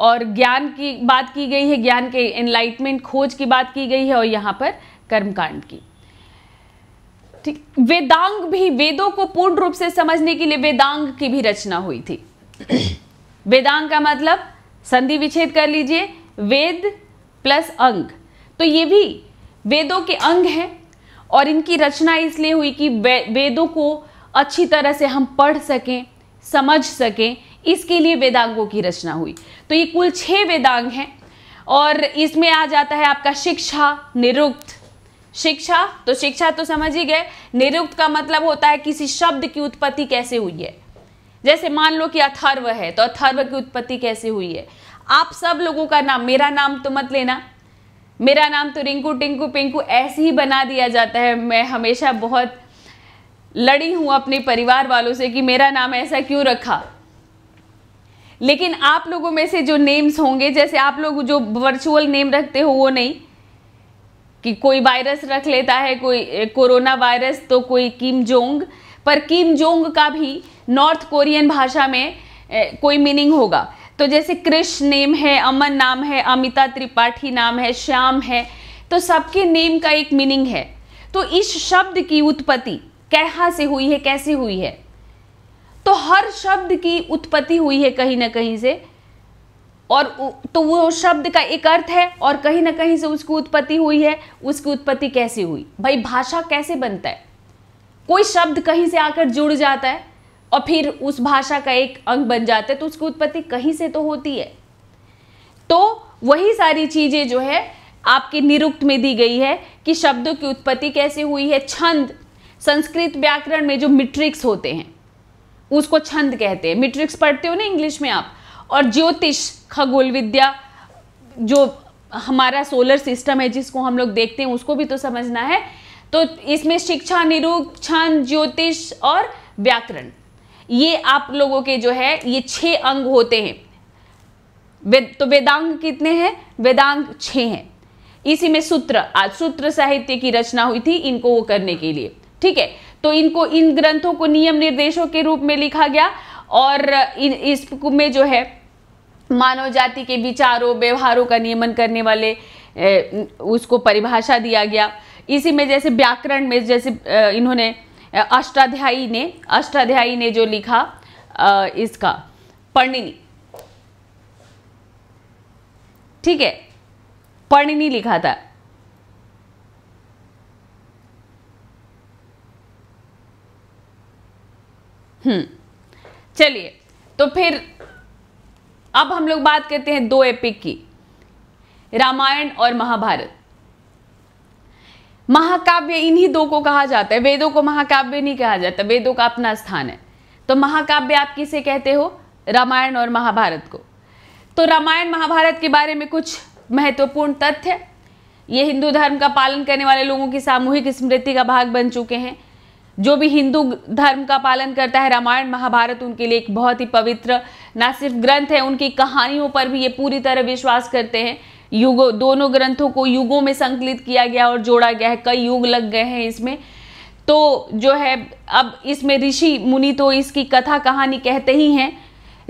और ज्ञान की बात की गई है ज्ञान के एनलाइटमेंट खोज की बात की गई है और यहाँ पर कर्मकांड की ठीक वेदांग भी वेदों को पूर्ण रूप से समझने के लिए वेदांग की भी रचना हुई थी [clears throat] वेदांग का मतलब संधि विच्छेद कर लीजिए वेद प्लस अंग तो ये भी वेदों के अंग हैं और इनकी रचना इसलिए हुई कि वे, वेदों को अच्छी तरह से हम पढ़ सकें समझ सकें इसके लिए वेदांगों की रचना हुई तो ये कुल छह वेदांग हैं और इसमें आ जाता है आपका शिक्षा निरुक्त शिक्षा तो शिक्षा तो समझ ही गए निरुक्त का मतलब होता है किसी शब्द की उत्पत्ति कैसे हुई है जैसे मान लो कि अथर्व है तो अथर्व की उत्पत्ति कैसे हुई है आप सब लोगों का नाम मेरा नाम तो मत लेना मेरा नाम तो रिंकू टिंकू पिंकू ऐसे ही बना दिया जाता है मैं हमेशा बहुत लड़ी हूँ अपने परिवार वालों से कि मेरा नाम ऐसा क्यों रखा लेकिन आप लोगों में से जो नेम्स होंगे जैसे आप लोग जो वर्चुअल नेम रखते हो वो नहीं कि कोई वायरस रख लेता है कोई कोरोना वायरस तो कोई किम जोंग पर किम जोंग का भी नॉर्थ कोरियन भाषा में कोई मीनिंग होगा तो जैसे कृष नेम है अमन नाम है अमिता त्रिपाठी नाम है श्याम है तो सबके नेम का एक मीनिंग है तो इस शब्द की उत्पत्ति कहाँ से हुई है कैसे हुई है तो हर शब्द की उत्पत्ति हुई है कहीं ना कहीं से और तो वो शब्द का एक अर्थ है और कहीं ना कहीं से उसकी उत्पत्ति हुई है उसकी उत्पत्ति कैसे हुई भाई भाषा कैसे बनता है कोई शब्द कहीं से आकर जुड़ जाता है और फिर उस भाषा का एक अंग बन जाता है तो उसकी उत्पत्ति कहीं से तो होती है तो वही सारी चीज़ें जो है आपके निरुक्त में दी गई है कि शब्दों की उत्पत्ति कैसे हुई है छंद संस्कृत व्याकरण में जो मिट्रिक्स होते हैं उसको छंद कहते हैं मिट्रिक्स पढ़ते हो ना इंग्लिश में आप और ज्योतिष खगोल विद्या जो हमारा सोलर सिस्टम है जिसको हम लोग देखते हैं उसको भी तो समझना है तो इसमें शिक्षा निरूप छंद ज्योतिष और व्याकरण ये आप लोगों के जो है ये छह अंग होते हैं तो वेदांग कितने हैं वेदांग छह हैं इसी में सूत्र आज सूत्र साहित्य की रचना हुई थी इनको वो करने के लिए ठीक है तो इनको इन ग्रंथों को नियम निर्देशों के रूप में लिखा गया और इन में जो है मानव जाति के विचारों व्यवहारों का नियमन करने वाले ए, उसको परिभाषा दिया गया इसी में जैसे व्याकरण में जैसे इन्होंने अष्टाध्यायी ने अष्टाध्यायी ने जो लिखा इसका पर्णिनी ठीक है पर्णिनी लिखा था हम्म। चलिए तो फिर अब हम लोग बात करते हैं दो एपिक की रामायण और महाभारत महाकाव्य इन्हीं दो को कहा जाता है वेदों को महाकाव्य नहीं कहा जाता वेदों का अपना स्थान है तो महाकाव्य आप किसे कहते हो रामायण और महाभारत को तो रामायण महाभारत के बारे में कुछ महत्वपूर्ण तथ्य ये हिंदू धर्म का पालन करने वाले लोगों की सामूहिक स्मृति का भाग बन चुके हैं जो भी हिंदू धर्म का पालन करता है रामायण महाभारत उनके लिए एक बहुत ही पवित्र ना सिर्फ ग्रंथ है उनकी कहानियों पर भी ये पूरी तरह विश्वास करते हैं युगो दोनों ग्रंथों को युगों में संकलित किया गया और जोड़ा गया है कई युग लग गए हैं इसमें तो जो है अब इसमें ऋषि मुनि तो इसकी कथा कहानी कहते ही हैं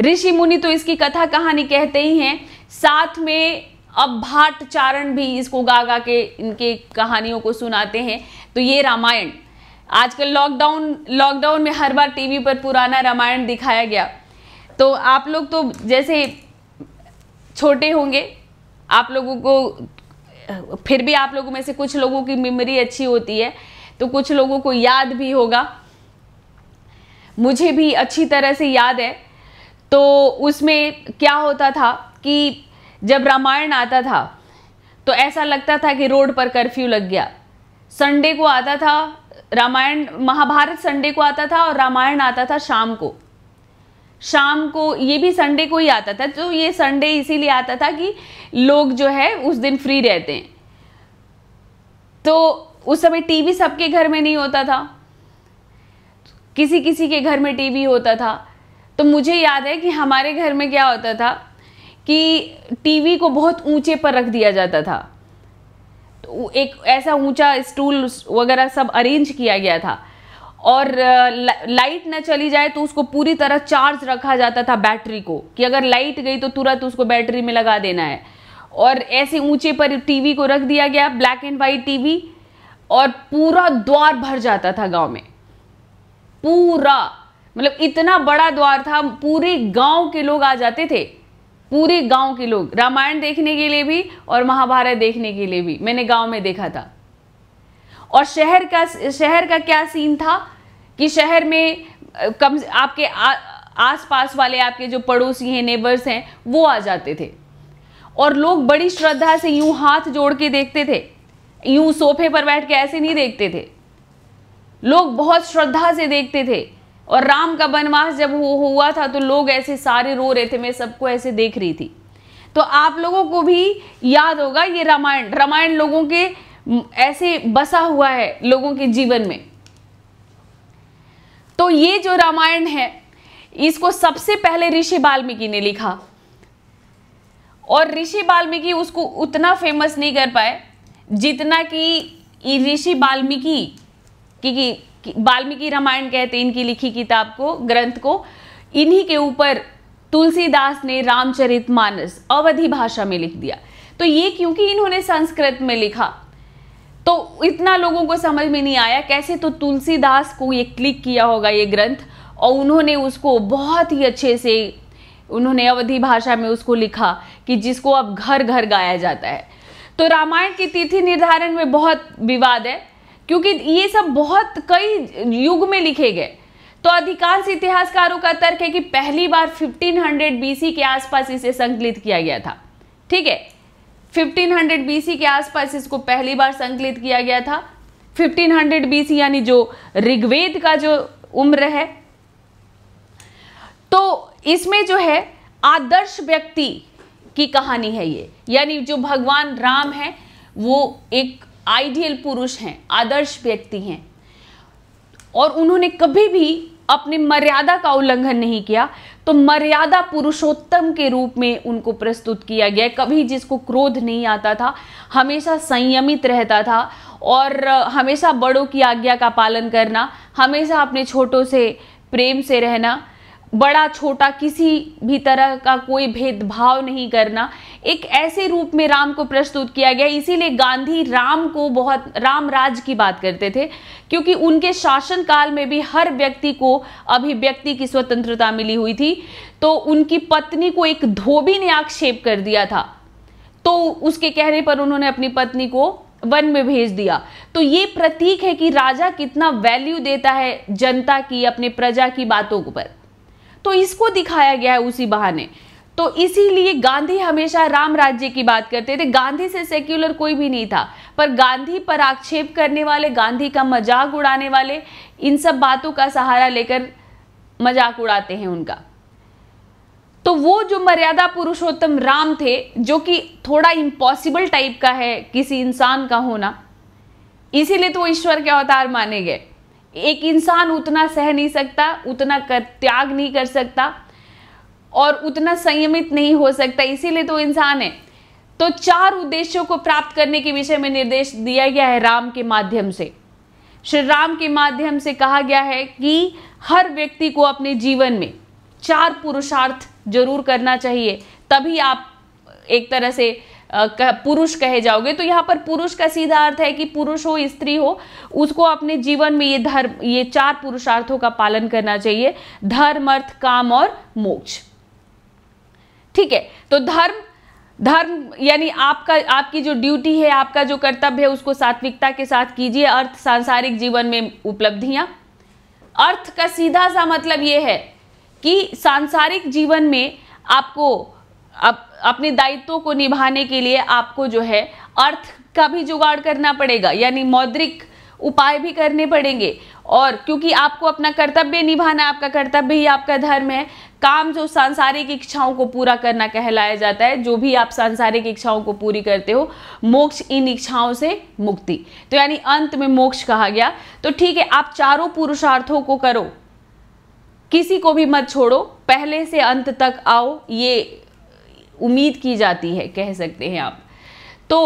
ऋषि मुनि तो इसकी कथा कहानी कहते ही हैं साथ में अब भाट चारण भी इसको गा गा के इनके कहानियों को सुनाते हैं तो ये रामायण आजकल लॉकडाउन लॉकडाउन में हर बार टीवी पर पुराना रामायण दिखाया गया तो आप लोग तो जैसे छोटे होंगे आप लोगों को फिर भी आप लोगों में से कुछ लोगों की मेमोरी अच्छी होती है तो कुछ लोगों को याद भी होगा मुझे भी अच्छी तरह से याद है तो उसमें क्या होता था कि जब रामायण आता था तो ऐसा लगता था कि रोड पर कर्फ्यू लग गया संडे को आता था रामायण महाभारत संडे को आता था और रामायण आता था शाम को शाम को ये भी संडे को ही आता था तो ये संडे इसीलिए आता था कि लोग जो है उस दिन फ्री रहते हैं तो उस समय टीवी सबके घर में नहीं होता था किसी किसी के घर में टीवी होता था तो मुझे याद है कि हमारे घर में क्या होता था कि टीवी को बहुत ऊंचे पर रख दिया जाता था एक ऐसा ऊंचा स्टूल वगैरह सब अरेंज किया गया था और लाइट ना चली जाए तो उसको पूरी तरह चार्ज रखा जाता था बैटरी को कि अगर लाइट गई तो तुरंत उसको बैटरी में लगा देना है और ऐसे ऊंचे पर टीवी को रख दिया गया ब्लैक एंड वाइट टीवी और पूरा द्वार भर जाता था गांव में पूरा मतलब इतना बड़ा द्वार था पूरे गांव के लोग आ जाते थे पूरे गांव के लोग रामायण देखने के लिए भी और महाभारत देखने के लिए भी मैंने गांव में देखा था और शहर का शहर का क्या सीन था कि शहर में कम आपके आ, आस पास वाले आपके जो पड़ोसी हैं नेबर्स हैं वो आ जाते थे और लोग बड़ी श्रद्धा से यूं हाथ जोड़ के देखते थे यूं सोफे पर बैठ के ऐसे नहीं देखते थे लोग बहुत श्रद्धा से देखते थे और राम का वनवास जब वो हुआ था तो लोग ऐसे सारे रो रहे थे मैं सबको ऐसे देख रही थी तो आप लोगों को भी याद होगा ये रामायण रामायण लोगों के ऐसे बसा हुआ है लोगों के जीवन में तो ये जो रामायण है इसको सबसे पहले ऋषि बाल्मीकि ने लिखा और ऋषि वाल्मीकि उसको उतना फेमस नहीं कर पाए जितना कि ऋषि बाल्मीकि की, की वाल्मीकि रामायण कहते हैं इनकी लिखी किताब को ग्रंथ को इन्हीं के ऊपर तुलसीदास ने रामचरित मानस अवधि भाषा में लिख दिया तो ये क्योंकि इन्होंने संस्कृत में लिखा तो इतना लोगों को समझ में नहीं आया कैसे तो तुलसीदास को ये क्लिक किया होगा ये ग्रंथ और उन्होंने उसको बहुत ही अच्छे से उन्होंने अवधि भाषा में उसको लिखा कि जिसको अब घर घर गाया जाता है तो रामायण की तिथि निर्धारण में बहुत विवाद है क्योंकि ये सब बहुत कई युग में लिखे गए तो अधिकांश इतिहासकारों का तर्क है कि पहली बार 1500 बीसी के आसपास इसे संकलित किया गया था ठीक है 1500 बीसी के आसपास इसको पहली बार संकलित किया गया था 1500 बीसी यानी जो ऋग्वेद का जो उम्र है तो इसमें जो है आदर्श व्यक्ति की कहानी है ये यानी जो भगवान राम है वो एक आइडियल पुरुष हैं आदर्श व्यक्ति हैं और उन्होंने कभी भी अपने मर्यादा का उल्लंघन नहीं किया तो मर्यादा पुरुषोत्तम के रूप में उनको प्रस्तुत किया गया कभी जिसको क्रोध नहीं आता था हमेशा संयमित रहता था और हमेशा बड़ों की आज्ञा का पालन करना हमेशा अपने छोटों से प्रेम से रहना बड़ा छोटा किसी भी तरह का कोई भेदभाव नहीं करना एक ऐसे रूप में राम को प्रस्तुत किया गया इसीलिए गांधी राम को बहुत राम राज की बात करते थे क्योंकि उनके शासनकाल में भी हर व्यक्ति को अभिव्यक्ति की स्वतंत्रता मिली हुई थी तो उनकी पत्नी को एक धोबी ने आक्षेप कर दिया था तो उसके कहने पर उन्होंने अपनी पत्नी को वन में भेज दिया तो ये प्रतीक है कि राजा कितना वैल्यू देता है जनता की अपने प्रजा की बातों पर तो इसको दिखाया गया है उसी बहाने तो इसीलिए गांधी हमेशा राम राज्य की बात करते थे गांधी से सेक्युलर कोई भी नहीं था पर गांधी पर आक्षेप करने वाले गांधी का मजाक उड़ाने वाले इन सब बातों का सहारा लेकर मजाक उड़ाते हैं उनका तो वो जो मर्यादा पुरुषोत्तम राम थे जो कि थोड़ा इम्पॉसिबल टाइप का है किसी इंसान का होना इसीलिए तो ईश्वर के अवतार माने गए एक इंसान उतना सह नहीं सकता उतना कर त्याग नहीं कर सकता और उतना संयमित नहीं हो सकता इसीलिए तो इंसान है तो चार उद्देश्यों को प्राप्त करने के विषय में निर्देश दिया गया है राम के माध्यम से श्री राम के माध्यम से कहा गया है कि हर व्यक्ति को अपने जीवन में चार पुरुषार्थ जरूर करना चाहिए तभी आप एक तरह से पुरुष कहे जाओगे तो यहाँ पर पुरुष का सीधा अर्थ है कि पुरुष हो स्त्री हो उसको अपने जीवन में ये धर्म ये चार पुरुषार्थों का पालन करना चाहिए धर्म अर्थ काम और मोक्ष ठीक है तो धर्म धर्म यानी आपका आपकी जो ड्यूटी है आपका जो कर्तव्य है उसको सात्विकता के साथ कीजिए अर्थ सांसारिक जीवन में उपलब्धियां अर्थ का सीधा सा मतलब यह है कि सांसारिक जीवन में आपको अब अपने दायित्वों को निभाने के लिए आपको जो है अर्थ का भी जुगाड़ करना पड़ेगा यानी मौद्रिक उपाय भी करने पड़ेंगे और क्योंकि आपको अपना कर्तव्य निभाना आपका कर्तव्य ही आपका धर्म है काम जो सांसारिक इच्छाओं को पूरा करना कहलाया जाता है जो भी आप सांसारिक इच्छाओं को पूरी करते हो मोक्ष इन इच्छाओं से मुक्ति तो यानी अंत में मोक्ष कहा गया तो ठीक है आप चारों पुरुषार्थों को करो किसी को भी मत छोड़ो पहले से अंत तक आओ ये उम्मीद की जाती है कह सकते हैं आप तो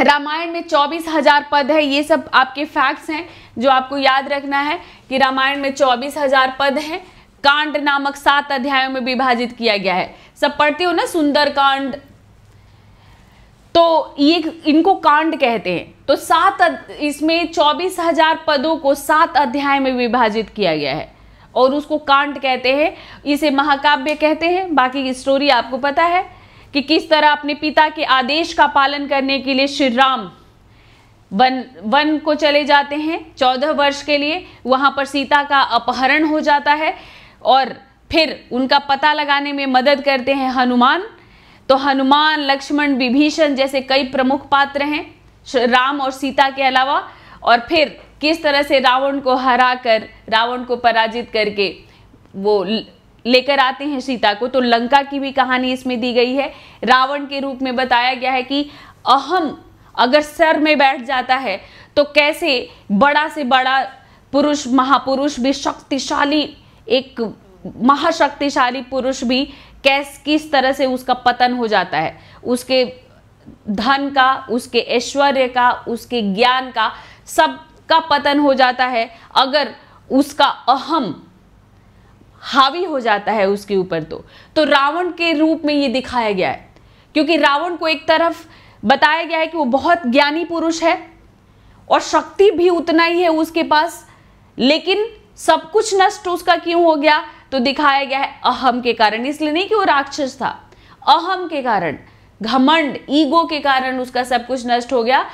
रामायण में चौबीस हजार पद है ये सब आपके फैक्ट्स हैं जो आपको याद रखना है कि रामायण में चौबीस हजार पद हैं कांड नामक सात अध्यायों में विभाजित किया गया है सब पढ़ते हो ना सुंदर कांड तो ये इनको कांड कहते हैं तो सात इसमें चौबीस हजार पदों को सात अध्याय में विभाजित किया गया है और उसको कांट कहते हैं इसे महाकाव्य कहते हैं बाकी की स्टोरी आपको पता है कि किस तरह अपने पिता के आदेश का पालन करने के लिए श्री राम वन वन को चले जाते हैं चौदह वर्ष के लिए वहाँ पर सीता का अपहरण हो जाता है और फिर उनका पता लगाने में मदद करते हैं हनुमान तो हनुमान लक्ष्मण विभीषण जैसे कई प्रमुख पात्र हैं राम और सीता के अलावा और फिर किस तरह से रावण को हरा कर रावण को पराजित करके वो लेकर आते हैं सीता को तो लंका की भी कहानी इसमें दी गई है रावण के रूप में बताया गया है कि अहम अगर सर में बैठ जाता है तो कैसे बड़ा से बड़ा पुरुष महापुरुष भी शक्तिशाली एक महाशक्तिशाली पुरुष भी कैस किस तरह से उसका पतन हो जाता है उसके धन का उसके ऐश्वर्य का उसके ज्ञान का सब का पतन हो जाता है अगर उसका अहम हावी हो जाता है उसके ऊपर तो तो रावण के रूप में ये दिखाया गया है क्योंकि रावण को एक तरफ बताया गया है कि वो बहुत ज्ञानी पुरुष है और शक्ति भी उतना ही है उसके पास लेकिन सब कुछ नष्ट उसका क्यों हो गया तो दिखाया गया है अहम के कारण इसलिए नहीं कि वो राक्षस था अहम के कारण घमंड ईगो के कारण उसका सब कुछ नष्ट हो गया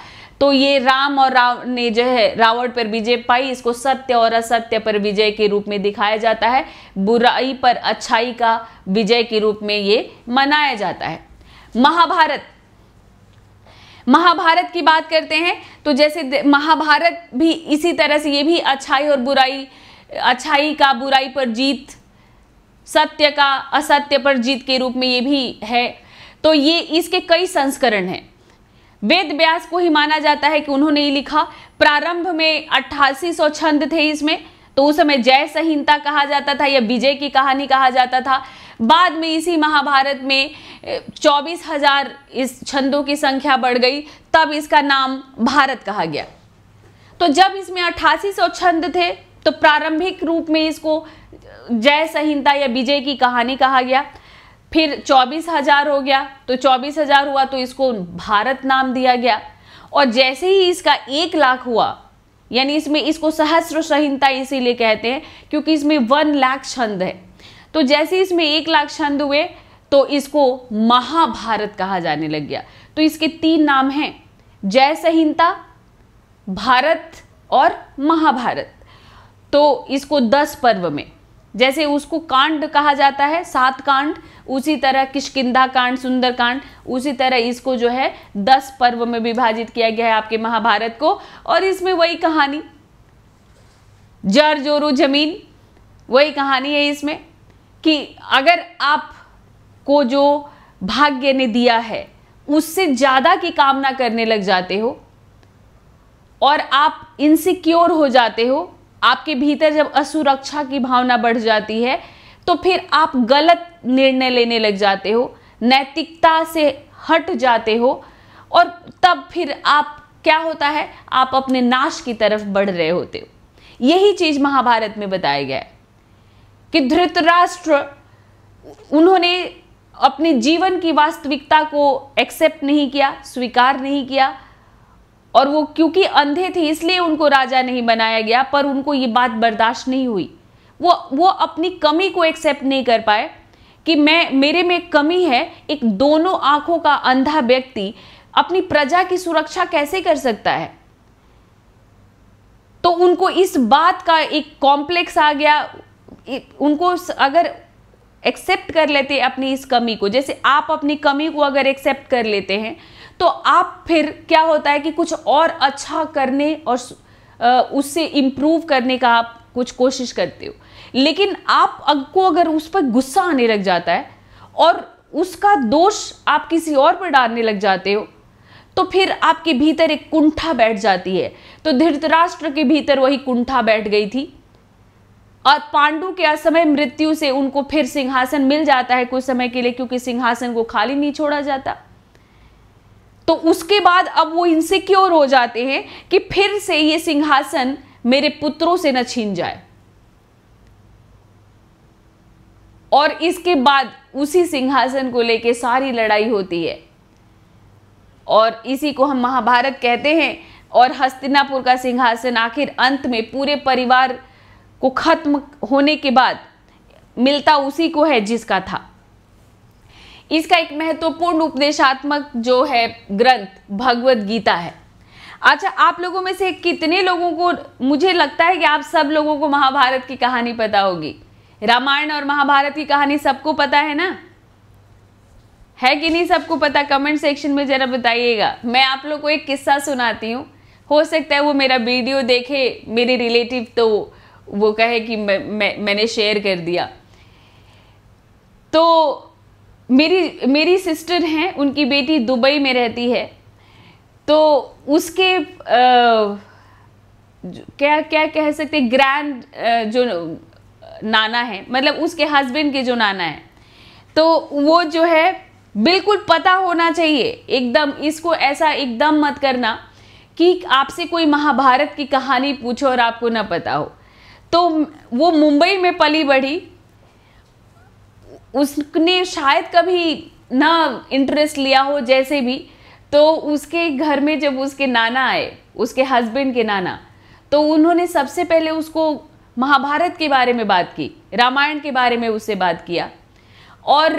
तो ये राम और राव ने जो है रावण पर विजय पाई इसको सत्य और असत्य पर विजय के रूप में दिखाया जाता है बुराई पर अच्छाई का विजय के रूप में ये मनाया जाता है महाभारत महाभारत की बात करते हैं तो जैसे महाभारत भी इसी तरह से ये भी अच्छाई और बुराई अच्छाई का बुराई पर जीत सत्य का असत्य पर जीत के रूप में ये भी है तो ये इसके कई संस्करण हैं वेद व्यास को ही माना जाता है कि उन्होंने ये लिखा प्रारंभ में अट्ठासी सौ छंद थे इसमें तो उस समय जय संहिता कहा जाता था या विजय की कहानी कहा जाता था बाद में इसी महाभारत में चौबीस हजार इस छंदों की संख्या बढ़ गई तब इसका नाम भारत कहा गया तो जब इसमें अट्ठासी सौ छंद थे तो प्रारंभिक रूप में इसको जय संहिता या विजय की कहानी कहा गया फिर चौबीस हजार हो गया तो चौबीस हजार हुआ तो इसको भारत नाम दिया गया और जैसे ही इसका एक लाख हुआ यानी इसमें इसको सहस्र संहिता इसीलिए कहते हैं क्योंकि इसमें वन लाख छंद है तो जैसे ही इसमें एक लाख छंद हुए तो इसको महाभारत कहा जाने लग गया तो इसके तीन नाम हैं जय संहिता भारत और महाभारत तो इसको दस पर्व में जैसे उसको कांड कहा जाता है सात कांड उसी तरह किशकिंधा कांड सुंदर कांड उसी तरह इसको जो है दस पर्व में विभाजित किया गया है आपके महाभारत को और इसमें वही कहानी जर जोरू जमीन वही कहानी है इसमें कि अगर आप को जो भाग्य ने दिया है उससे ज़्यादा की कामना करने लग जाते हो और आप इनसिक्योर हो जाते हो आपके भीतर जब असुरक्षा की भावना बढ़ जाती है तो फिर आप गलत निर्णय लेने लग जाते हो नैतिकता से हट जाते हो और तब फिर आप क्या होता है आप अपने नाश की तरफ बढ़ रहे होते हो यही चीज महाभारत में बताया गया है कि धृतराष्ट्र उन्होंने अपने जीवन की वास्तविकता को एक्सेप्ट नहीं किया स्वीकार नहीं किया और वो क्योंकि अंधे थे इसलिए उनको राजा नहीं बनाया गया पर उनको ये बात बर्दाश्त नहीं हुई वो वो अपनी कमी को एक्सेप्ट नहीं कर पाए कि मैं मेरे में कमी है एक दोनों आंखों का अंधा व्यक्ति अपनी प्रजा की सुरक्षा कैसे कर सकता है तो उनको इस बात का एक कॉम्प्लेक्स आ गया उनको अगर एक्सेप्ट कर लेते अपनी इस कमी को जैसे आप अपनी कमी को अगर एक्सेप्ट कर लेते हैं तो आप फिर क्या होता है कि कुछ और अच्छा करने और उससे इम्प्रूव करने का आप कुछ कोशिश करते हो लेकिन आप आपको अगर उस पर गुस्सा आने लग जाता है और उसका दोष आप किसी और पर डालने लग जाते हो तो फिर आपके भीतर एक कुंठा बैठ जाती है तो धृतराष्ट्र के भीतर वही कुंठा बैठ गई थी और पांडु के असमय मृत्यु से उनको फिर सिंहासन मिल जाता है कुछ समय के लिए क्योंकि सिंहासन को खाली नहीं छोड़ा जाता तो उसके बाद अब वो इनसिक्योर हो जाते हैं कि फिर से ये सिंहासन मेरे पुत्रों से न छीन जाए और इसके बाद उसी सिंहासन को लेके सारी लड़ाई होती है और इसी को हम महाभारत कहते हैं और हस्तिनापुर का सिंहासन आखिर अंत में पूरे परिवार को खत्म होने के बाद मिलता उसी को है जिसका था इसका एक महत्वपूर्ण उपदेशात्मक जो है ग्रंथ भगवत गीता है अच्छा आप लोगों में से कितने लोगों को मुझे लगता है कि आप सब लोगों को महाभारत की कहानी पता होगी रामायण और महाभारत की कहानी सबको पता है ना है कि नहीं सबको पता कमेंट सेक्शन में ज़रा बताइएगा मैं आप लोग को एक किस्सा सुनाती हूँ हो सकता है वो मेरा वीडियो देखे मेरे रिलेटिव तो वो कहे कि मैं, मैं मैंने शेयर कर दिया तो मेरी मेरी सिस्टर हैं उनकी बेटी दुबई में रहती है तो उसके आ, क्या क्या कह सकते ग्रैंड जो नाना है मतलब उसके हस्बैंड के जो नाना है तो वो जो है बिल्कुल पता होना चाहिए एकदम इसको ऐसा एकदम मत करना कि आपसे कोई महाभारत की कहानी पूछो और आपको ना पता हो तो वो मुंबई में पली बढ़ी उसने शायद कभी ना इंटरेस्ट लिया हो जैसे भी तो उसके घर में जब उसके नाना आए उसके हस्बैंड के नाना तो उन्होंने सबसे पहले उसको महाभारत के बारे में बात की रामायण के बारे में उससे बात किया और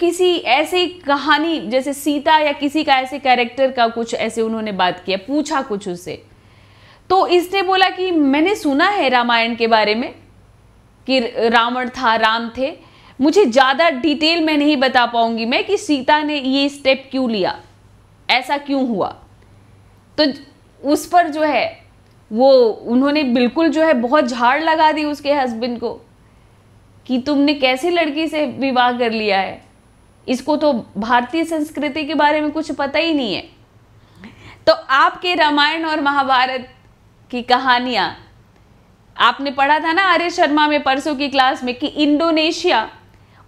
किसी ऐसी कहानी जैसे सीता या किसी का ऐसे कैरेक्टर का कुछ ऐसे उन्होंने बात किया पूछा कुछ उससे तो इसने बोला कि मैंने सुना है रामायण के बारे में कि रावण था राम थे मुझे ज़्यादा डिटेल में नहीं बता पाऊंगी मैं कि सीता ने ये स्टेप क्यों लिया ऐसा क्यों हुआ तो उस पर जो है वो उन्होंने बिल्कुल जो है बहुत झाड़ लगा दी उसके हस्बैंड को कि तुमने कैसी लड़की से विवाह कर लिया है इसको तो भारतीय संस्कृति के बारे में कुछ पता ही नहीं है तो आपके रामायण और महाभारत की कहानियाँ आपने पढ़ा था ना आर्य शर्मा में परसों की क्लास में कि इंडोनेशिया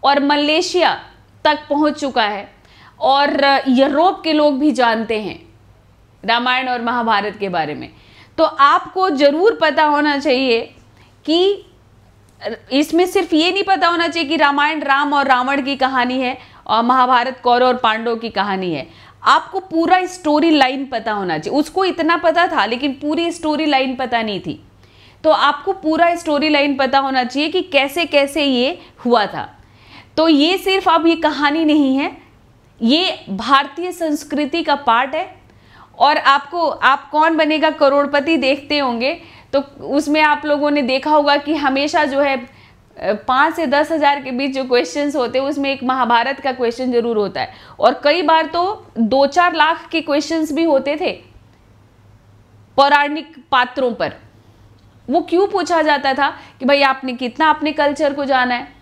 और मलेशिया तक पहुंच चुका है और यूरोप के लोग भी जानते हैं रामायण और महाभारत के बारे में तो आपको जरूर पता होना चाहिए कि इसमें सिर्फ ये नहीं पता होना चाहिए कि रामायण राम और रावण की कहानी है और महाभारत कौरव और पांडव की कहानी है आपको पूरा स्टोरी लाइन पता होना चाहिए उसको इतना पता था लेकिन पूरी स्टोरी लाइन पता नहीं थी तो आपको पूरा स्टोरी लाइन पता होना चाहिए कि कैसे कैसे ये हुआ था तो ये सिर्फ अब ये कहानी नहीं है ये भारतीय संस्कृति का पार्ट है और आपको आप कौन बनेगा करोड़पति देखते होंगे तो उसमें आप लोगों ने देखा होगा कि हमेशा जो है पाँच से दस हज़ार के बीच जो क्वेश्चन होते हैं उसमें एक महाभारत का क्वेश्चन जरूर होता है और कई बार तो दो चार लाख के क्वेश्चंस भी होते थे पौराणिक पात्रों पर वो क्यों पूछा जाता था कि भाई आपने कितना अपने कल्चर को जाना है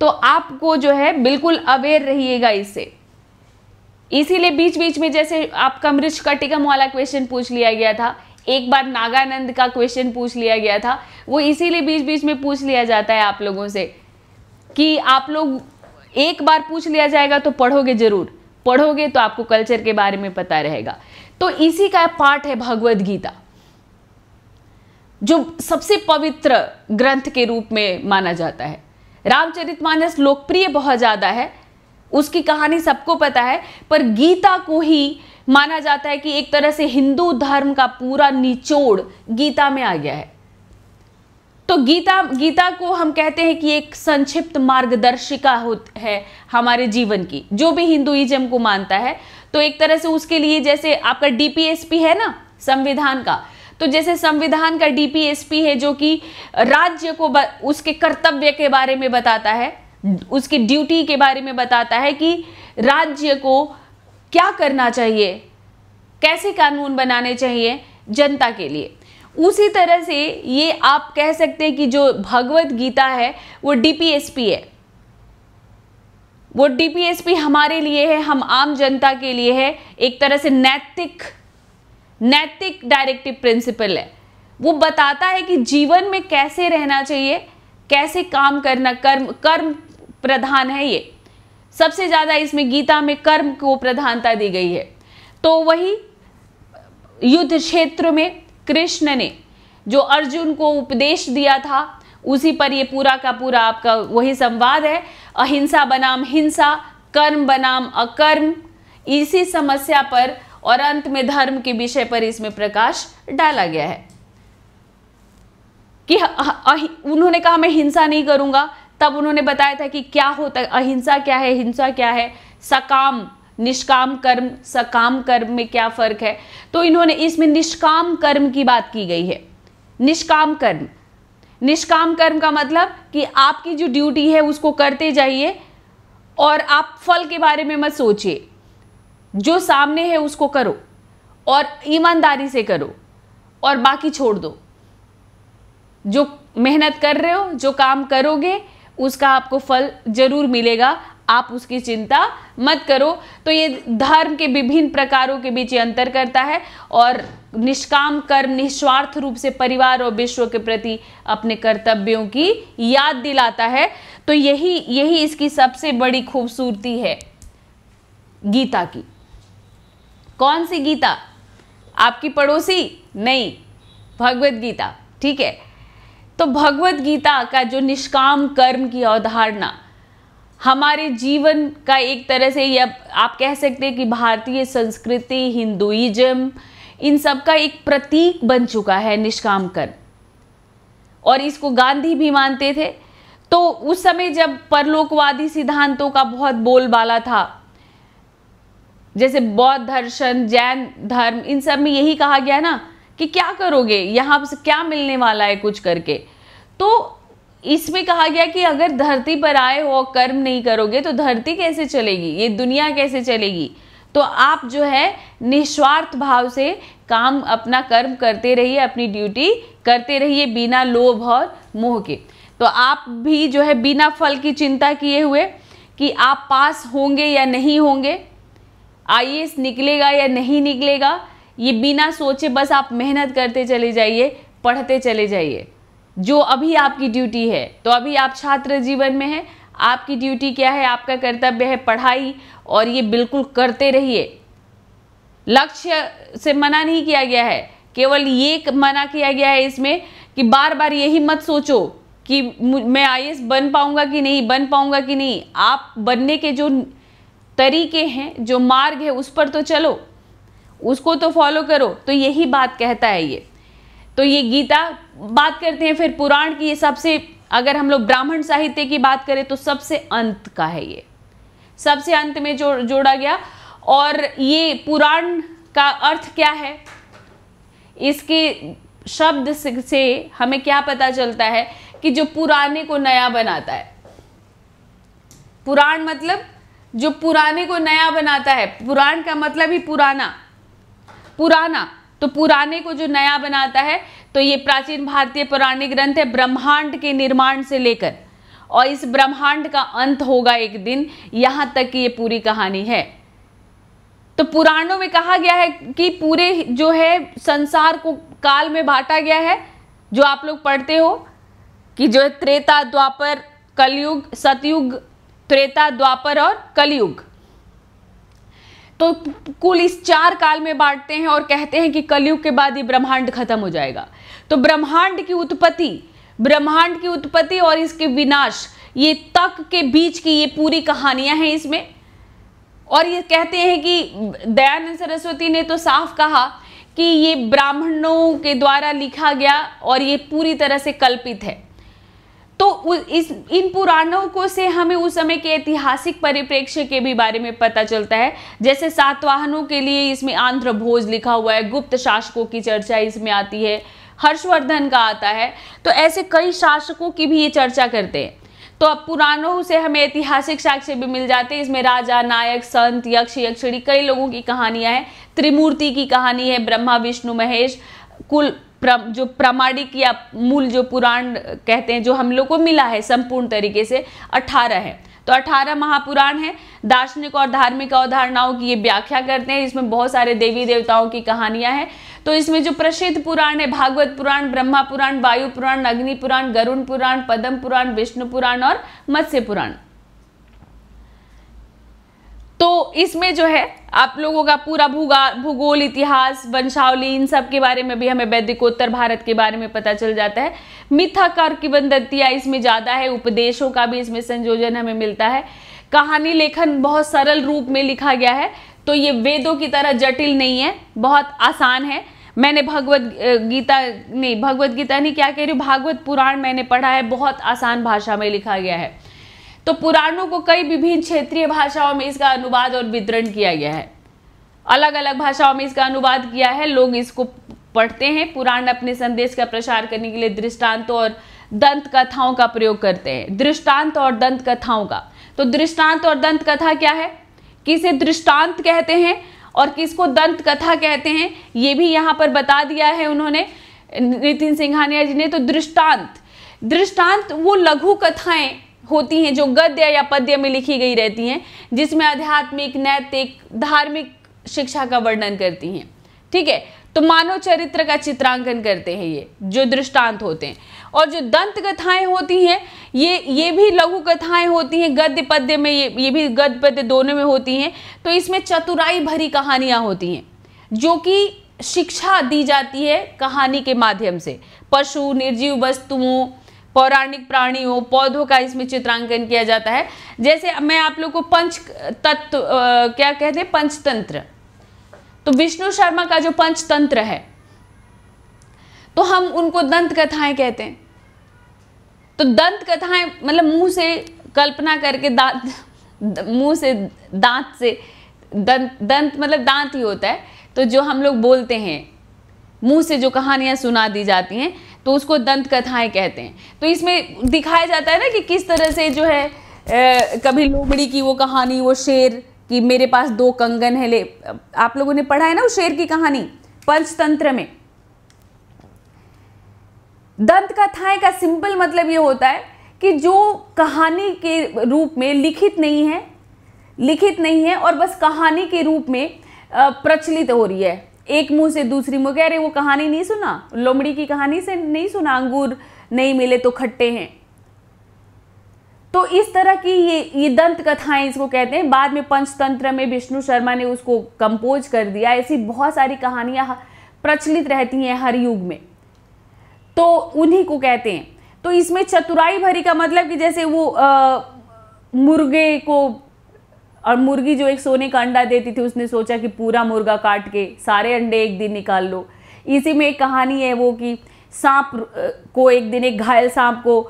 तो आपको जो है बिल्कुल अवेयर रहिएगा इससे इसीलिए बीच बीच में जैसे आपका मृष कटिकम वाला क्वेश्चन पूछ लिया गया था एक बार नागानंद का क्वेश्चन पूछ लिया गया था वो इसीलिए बीच बीच में पूछ लिया जाता है आप लोगों से कि आप लोग एक बार पूछ लिया जाएगा तो पढ़ोगे जरूर पढ़ोगे तो आपको कल्चर के बारे में पता रहेगा तो इसी का पाठ है भगवद गीता जो सबसे पवित्र ग्रंथ के रूप में माना जाता है रामचरितमानस लोकप्रिय बहुत ज़्यादा है उसकी कहानी सबको पता है पर गीता को ही माना जाता है कि एक तरह से हिंदू धर्म का पूरा निचोड़ गीता में आ गया है तो गीता गीता को हम कहते हैं कि एक संक्षिप्त मार्गदर्शिका है हमारे जीवन की जो भी हिंदुइज्म को मानता है तो एक तरह से उसके लिए जैसे आपका डीपीएसपी है ना संविधान का तो जैसे संविधान का डीपीएसपी है जो कि राज्य को उसके कर्तव्य के बारे में बताता है उसकी ड्यूटी के बारे में बताता है कि राज्य को क्या करना चाहिए कैसे कानून बनाने चाहिए जनता के लिए उसी तरह से ये आप कह सकते हैं कि जो भगवत गीता है वो डीपीएसपी है वो डीपीएसपी हमारे लिए है हम आम जनता के लिए है एक तरह से नैतिक नैतिक डायरेक्टिव प्रिंसिपल है वो बताता है कि जीवन में कैसे रहना चाहिए कैसे काम करना कर्म कर्म प्रधान है ये सबसे ज़्यादा इसमें गीता में कर्म को प्रधानता दी गई है तो वही युद्ध क्षेत्र में कृष्ण ने जो अर्जुन को उपदेश दिया था उसी पर ये पूरा का पूरा आपका वही संवाद है अहिंसा बनाम हिंसा कर्म बनाम अकर्म इसी समस्या पर और अंत में धर्म के विषय पर इसमें प्रकाश डाला गया है कि उन्होंने कहा मैं हिंसा नहीं करूंगा तब उन्होंने बताया था कि क्या होता है अहिंसा क्या है हिंसा क्या है सकाम निष्काम कर्म सकाम कर्म में क्या फर्क है तो इन्होंने इसमें निष्काम कर्म की बात की गई है निष्काम कर्म निष्काम कर्म का मतलब कि आपकी जो ड्यूटी है उसको करते जाइए और आप फल के बारे में मत सोचिए जो सामने है उसको करो और ईमानदारी से करो और बाकी छोड़ दो जो मेहनत कर रहे हो जो काम करोगे उसका आपको फल जरूर मिलेगा आप उसकी चिंता मत करो तो ये धर्म के विभिन्न प्रकारों के बीच अंतर करता है और निष्काम कर्म निस्वार्थ रूप से परिवार और विश्व के प्रति अपने कर्तव्यों की याद दिलाता है तो यही यही इसकी सबसे बड़ी खूबसूरती है गीता की कौन सी गीता आपकी पड़ोसी नहीं भगवत गीता ठीक है तो भगवत गीता का जो निष्काम कर्म की अवधारणा हमारे जीवन का एक तरह से या आप कह सकते हैं कि भारतीय संस्कृति हिंदुइज्म इन सब का एक प्रतीक बन चुका है निष्काम कर्म और इसको गांधी भी मानते थे तो उस समय जब परलोकवादी सिद्धांतों का बहुत बोलबाला था जैसे बौद्ध दर्शन जैन धर्म इन सब में यही कहा गया है ना कि क्या करोगे यहाँ से क्या मिलने वाला है कुछ करके तो इसमें कहा गया कि अगर धरती पर आए हो और कर्म नहीं करोगे तो धरती कैसे चलेगी ये दुनिया कैसे चलेगी तो आप जो है निस्वार्थ भाव से काम अपना कर्म करते रहिए अपनी ड्यूटी करते रहिए बिना लोभ और मोह के तो आप भी जो है बिना फल की चिंता किए हुए कि आप पास होंगे या नहीं होंगे आई निकलेगा या नहीं निकलेगा ये बिना सोचे बस आप मेहनत करते चले जाइए पढ़ते चले जाइए जो अभी आपकी ड्यूटी है तो अभी आप छात्र जीवन में हैं आपकी ड्यूटी क्या है आपका कर्तव्य है पढ़ाई और ये बिल्कुल करते रहिए लक्ष्य से मना नहीं किया गया है केवल ये मना किया गया है इसमें कि बार बार यही मत सोचो कि मैं आई बन पाऊंगा कि नहीं बन पाऊंगा कि नहीं आप बनने के जो तरीके हैं जो मार्ग है उस पर तो चलो उसको तो फॉलो करो तो यही बात कहता है ये तो ये गीता बात करते हैं फिर पुराण की ये सबसे अगर हम लोग ब्राह्मण साहित्य की बात करें तो सबसे अंत का है ये सबसे अंत में जो जोड़ा गया और ये पुराण का अर्थ क्या है इसके शब्द से हमें क्या पता चलता है कि जो पुराने को नया बनाता है पुराण मतलब जो पुराने को नया बनाता है पुराण का मतलब ही पुराना पुराना तो पुराने को जो नया बनाता है तो ये प्राचीन भारतीय पौराणिक ग्रंथ है ब्रह्मांड के निर्माण से लेकर और इस ब्रह्मांड का अंत होगा एक दिन यहां तक की ये पूरी कहानी है तो पुराणों में कहा गया है कि पूरे जो है संसार को काल में बांटा गया है जो आप लोग पढ़ते हो कि जो है त्रेता द्वापर कलयुग सतयुग त्रेता द्वापर और कलयुग तो कुल इस चार काल में बांटते हैं और कहते हैं कि कलयुग के बाद ही ब्रह्मांड खत्म हो जाएगा तो ब्रह्मांड की उत्पत्ति ब्रह्मांड की उत्पत्ति और इसके विनाश ये तक के बीच की ये पूरी कहानियां हैं इसमें और ये कहते हैं कि दयानंद सरस्वती ने तो साफ कहा कि ये ब्राह्मणों के द्वारा लिखा गया और ये पूरी तरह से कल्पित है तो इस इन पुराणों को से हमें उस समय के ऐतिहासिक परिप्रेक्ष्य के भी बारे में पता चलता है जैसे सातवाहनों के लिए इसमें आंध्र भोज लिखा हुआ है गुप्त शासकों की चर्चा इसमें आती है हर्षवर्धन का आता है तो ऐसे कई शासकों की भी ये चर्चा करते हैं तो अब पुराणों से हमें ऐतिहासिक साक्ष्य भी मिल जाते हैं इसमें राजा नायक संत यक्ष यक्षिणी कई लोगों की कहानियां हैं त्रिमूर्ति की कहानी है ब्रह्मा विष्णु महेश कुल प्र, जो प्रामाणिक या मूल जो पुराण कहते हैं जो हम लोग को मिला है संपूर्ण तरीके से अठारह है तो अठारह महापुराण है दार्शनिक और धार्मिक अवधारणाओं की ये व्याख्या करते हैं इसमें बहुत सारे देवी देवताओं की कहानियां हैं तो इसमें जो प्रसिद्ध पुराण है भागवत पुराण ब्रह्मा पुराण वायु पुराण अग्नि पुराण गरुण पुराण पद्म पुराण विष्णु पुराण और मत्स्य पुराण तो इसमें जो है आप लोगों का पूरा भूगा भूगोल इतिहास वंशावली इन सब के बारे में भी हमें वैदिकोत्तर भारत के बारे में पता चल जाता है मिथाकार की वंदतिया इसमें ज़्यादा है उपदेशों का भी इसमें संयोजन हमें मिलता है कहानी लेखन बहुत सरल रूप में लिखा गया है तो ये वेदों की तरह जटिल नहीं है बहुत आसान है मैंने भगवत गीता नहीं भगवत गीता नहीं क्या कह रही हूँ भागवत पुराण मैंने पढ़ा है बहुत आसान भाषा में लिखा गया है तो पुराणों को कई विभिन्न क्षेत्रीय भाषाओं में इसका अनुवाद और वितरण किया गया है अलग अलग भाषाओं में इसका अनुवाद किया है लोग इसको पढ़ते हैं पुराण अपने संदेश का प्रसार करने के लिए दृष्टांतों और दंत कथाओं का प्रयोग करते हैं दृष्टांत और दंत कथाओं का तो दृष्टांत और दंत कथा क्या है किसे दृष्टांत कहते हैं और किसको दंत कथा कहते हैं ये भी यहाँ पर बता दिया है उन्होंने नितिन सिंघानिया जी ने तो दृष्टांत दृष्टांत वो लघु कथाएं होती हैं जो गद्य या पद्य में लिखी गई रहती हैं जिसमें आध्यात्मिक नैतिक धार्मिक शिक्षा का वर्णन करती हैं ठीक है तो मानव चरित्र का चित्रांकन करते हैं ये जो दृष्टांत होते हैं और जो दंत कथाएं होती हैं ये ये भी लघु कथाएं होती हैं गद्य पद्य में ये ये भी गद्य पद्य दोनों में होती हैं तो इसमें चतुराई भरी कहानियां होती हैं जो कि शिक्षा दी जाती है कहानी के माध्यम से पशु निर्जीव वस्तुओं पौराणिक प्राणियों पौधों का इसमें चित्रांकन किया जाता है जैसे मैं आप लोग को पंच तत्व क्या कहते हैं पंचतंत्र तो विष्णु शर्मा का जो पंचतंत्र है तो हम उनको दंत कथाएं कहते हैं तो दंत कथाएं मतलब मुंह से कल्पना करके दांत मुंह से दांत से दंत दंत मतलब दांत ही होता है तो जो हम लोग बोलते हैं मुंह से जो कहानियां सुना दी जाती हैं तो उसको दंत कथाएं कहते हैं तो इसमें दिखाया जाता है ना कि किस तरह से जो है ए, कभी लोमड़ी की वो कहानी वो शेर कि मेरे पास दो कंगन है ले आप लोगों ने पढ़ा है ना वो शेर की कहानी पंचतंत्र में दंत कथाएं का, का सिंपल मतलब ये होता है कि जो कहानी के रूप में लिखित नहीं है लिखित नहीं है और बस कहानी के रूप में प्रचलित हो रही है एक मुंह से दूसरी मुंह कह रहे वो कहानी नहीं सुना लोमड़ी की कहानी से नहीं सुना अंगूर नहीं मिले तो खट्टे हैं तो इस तरह की ये ये दंत कथाएं इसको कहते हैं बाद में पंचतंत्र में विष्णु शर्मा ने उसको कंपोज कर दिया ऐसी बहुत सारी कहानियां प्रचलित रहती हैं हर युग में तो उन्हीं को कहते हैं तो इसमें चतुराई भरी का मतलब कि जैसे वो आ, मुर्गे को और मुर्गी जो एक सोने का अंडा देती थी उसने सोचा कि पूरा मुर्गा काट के सारे अंडे एक दिन निकाल लो इसी में एक कहानी है वो कि सांप को एक दिन एक घायल सांप को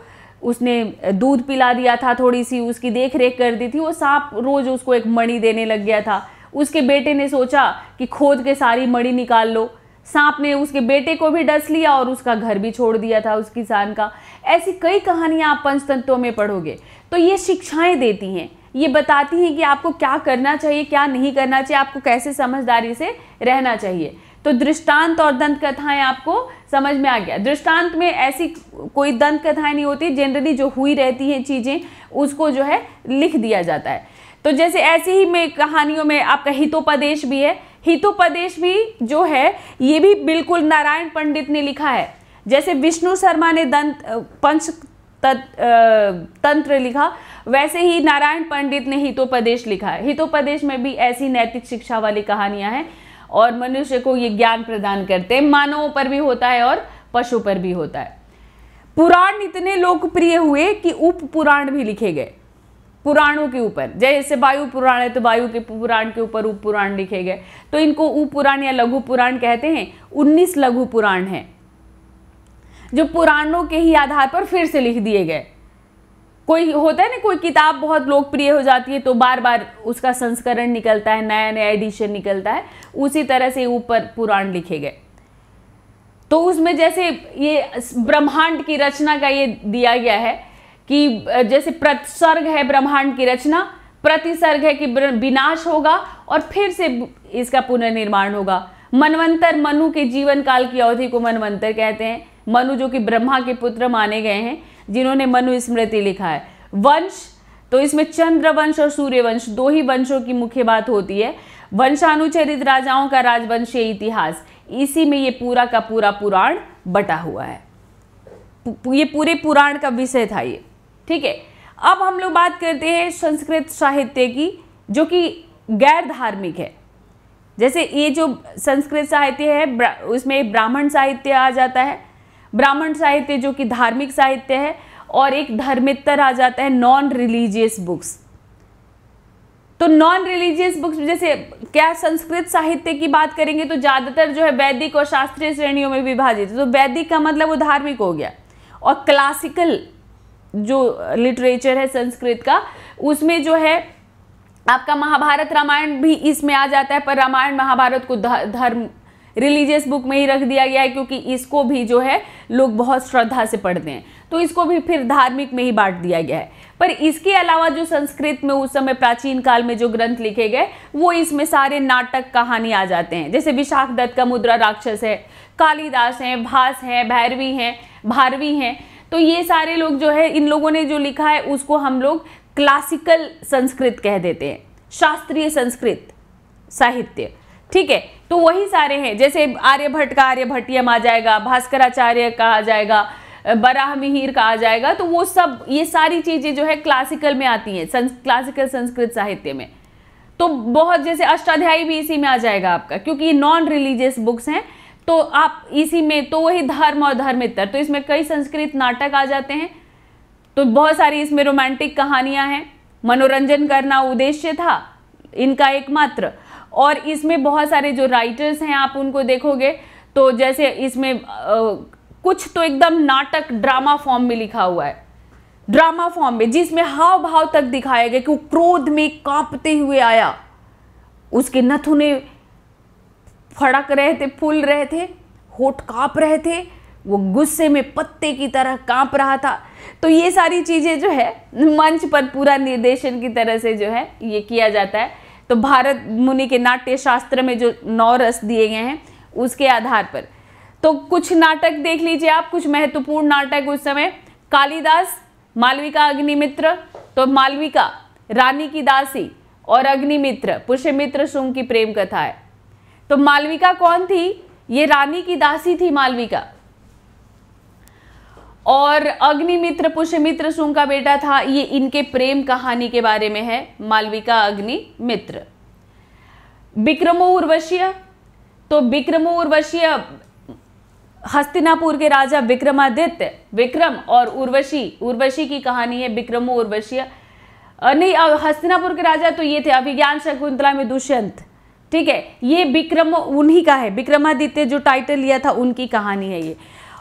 उसने दूध पिला दिया था थोड़ी सी उसकी देख रेख कर दी थी वो सांप रोज़ उसको एक मणि देने लग गया था उसके बेटे ने सोचा कि खोद के सारी मणि निकाल लो सांप ने उसके बेटे को भी डस लिया और उसका घर भी छोड़ दिया था उस किसान का ऐसी कई कहानियाँ आप पंचतंत्रों में पढ़ोगे तो ये शिक्षाएँ देती हैं ये बताती हैं कि आपको क्या करना चाहिए क्या नहीं करना चाहिए आपको कैसे समझदारी से रहना चाहिए तो दृष्टांत और दंत कथाएं आपको समझ में आ गया दृष्टांत में ऐसी कोई दंत कथाएं नहीं होती जनरली जो हुई रहती हैं चीज़ें उसको जो है लिख दिया जाता है तो जैसे ऐसी ही में कहानियों में आपका हितोपदेश भी है हितोपदेश भी जो है ये भी बिल्कुल नारायण पंडित ने लिखा है जैसे विष्णु शर्मा ने दंत पंच तंत्र लिखा वैसे ही नारायण पंडित ने हितोपदेश लिखा है हितोपदेश में भी ऐसी नैतिक शिक्षा वाली कहानियां हैं और मनुष्य को ये ज्ञान प्रदान करते हैं मानवों पर भी होता है और पशु पर भी होता है पुराण इतने लोकप्रिय हुए कि उप पुराण भी लिखे गए पुराणों के ऊपर जैसे वायु पुराण है तो वायु के पुराण के ऊपर उप पुराण लिखे गए तो इनको उप पुराण या लघु पुराण कहते हैं उन्नीस लघु पुराण हैं जो पुराणों के ही आधार पर फिर से लिख दिए गए कोई होता है ना कोई किताब बहुत लोकप्रिय हो जाती है तो बार बार उसका संस्करण निकलता है नया नया एडिशन निकलता है उसी तरह से ऊपर पुराण लिखे गए तो उसमें जैसे ये ब्रह्मांड की रचना का ये दिया गया है कि जैसे प्रतिसर्ग है ब्रह्मांड की रचना प्रतिसर्ग है कि विनाश होगा और फिर से इसका पुनर्निर्माण होगा मनवंतर मनु के जीवन काल की अवधि को मनवंतर कहते हैं मनु जो कि ब्रह्मा के पुत्र माने गए हैं जिन्होंने मनु स्मृति लिखा है वंश तो इसमें चंद्र वंश और सूर्य वंश दो ही वंशों की मुख्य बात होती है वंशानुचरित राजाओं का राजवंशीय इतिहास इसी में ये पूरा का पूरा पुराण बटा हुआ है ये पूरे पुराण का विषय था ये ठीक है अब हम लोग बात करते हैं संस्कृत साहित्य की जो कि गैर धार्मिक है जैसे ये जो संस्कृत साहित्य है उसमें ब्राह्मण साहित्य आ जाता है ब्राह्मण साहित्य जो कि धार्मिक साहित्य है और एक धर्मेतर आ जाता है नॉन रिलीजियस बुक्स तो नॉन रिलीजियस बुक्स जैसे क्या संस्कृत साहित्य की बात करेंगे तो ज़्यादातर जो है वैदिक और शास्त्रीय श्रेणियों में विभाजित तो वैदिक का मतलब वो धार्मिक हो गया और क्लासिकल जो लिटरेचर है संस्कृत का उसमें जो है आपका महाभारत रामायण भी इसमें आ जाता है पर रामायण महाभारत को धर्म रिलीजियस बुक में ही रख दिया गया है क्योंकि इसको भी जो है लोग बहुत श्रद्धा से पढ़ते हैं तो इसको भी फिर धार्मिक में ही बांट दिया गया है पर इसके अलावा जो संस्कृत में उस समय प्राचीन काल में जो ग्रंथ लिखे गए वो इसमें सारे नाटक कहानी आ जाते हैं जैसे विशाख दत्त का मुद्रा राक्षस है कालिदास हैं भास हैं भैरवी हैं भारवी हैं तो ये सारे लोग जो है इन लोगों ने जो लिखा है उसको हम लोग क्लासिकल संस्कृत कह देते हैं शास्त्रीय संस्कृत साहित्य ठीक है तो वही सारे हैं जैसे आर्यभट्ट का आर्यभट्टियम आ जाएगा भास्कराचार्य का आ जाएगा बराह मिहिर का आ जाएगा तो वो सब ये सारी चीज़ें जो है क्लासिकल में आती हैं संस, क्लासिकल संस्कृत साहित्य में तो बहुत जैसे अष्टाध्यायी भी इसी में आ जाएगा आपका क्योंकि ये नॉन रिलीजियस बुक्स हैं तो आप इसी में तो वही धर्म और धर्मितर तो इसमें कई संस्कृत नाटक आ जाते हैं तो बहुत सारी इसमें रोमांटिक कहानियां हैं मनोरंजन करना उद्देश्य था इनका एकमात्र और इसमें बहुत सारे जो राइटर्स हैं आप उनको देखोगे तो जैसे इसमें आ, कुछ तो एकदम नाटक ड्रामा फॉर्म में लिखा हुआ है ड्रामा फॉर्म में जिसमें हाव भाव तक दिखाया गया कि वो क्रोध में कांपते हुए आया उसके नथुने फड़क रहे थे फूल रहे थे होठ कांप रहे थे वो गुस्से में पत्ते की तरह कांप रहा था तो ये सारी चीज़ें जो है मंच पर पूरा निर्देशन की तरह से जो है ये किया जाता है तो भारत मुनि के नाट्य शास्त्र में जो नौ रस दिए गए हैं उसके आधार पर तो कुछ नाटक देख लीजिए आप कुछ महत्वपूर्ण नाटक उस समय कालिदास मालविका अग्निमित्र तो मालविका रानी की दासी और अग्निमित्र पुष्यमित्र सुंग की प्रेम कथा है तो मालविका कौन थी ये रानी की दासी थी मालविका और अग्निमित्र पुष्यमित्र सुंग का बेटा था ये इनके प्रेम कहानी के बारे में है मालविका अग्निमित्र बिक्रमो उर्वशीय तो बिक्रमो उर्वशीय हस्तिनापुर के राजा विक्रमादित्य विक्रम और उर्वशी उर्वशी की कहानी है बिक्रमो उर्वशीय नहीं हस्तिनापुर के राजा तो ये थे अभिज्ञान शकुंतला में दुष्यंत ठीक है ये विक्रम उन्हीं का है विक्रमादित्य जो टाइटल लिया था उनकी कहानी है ये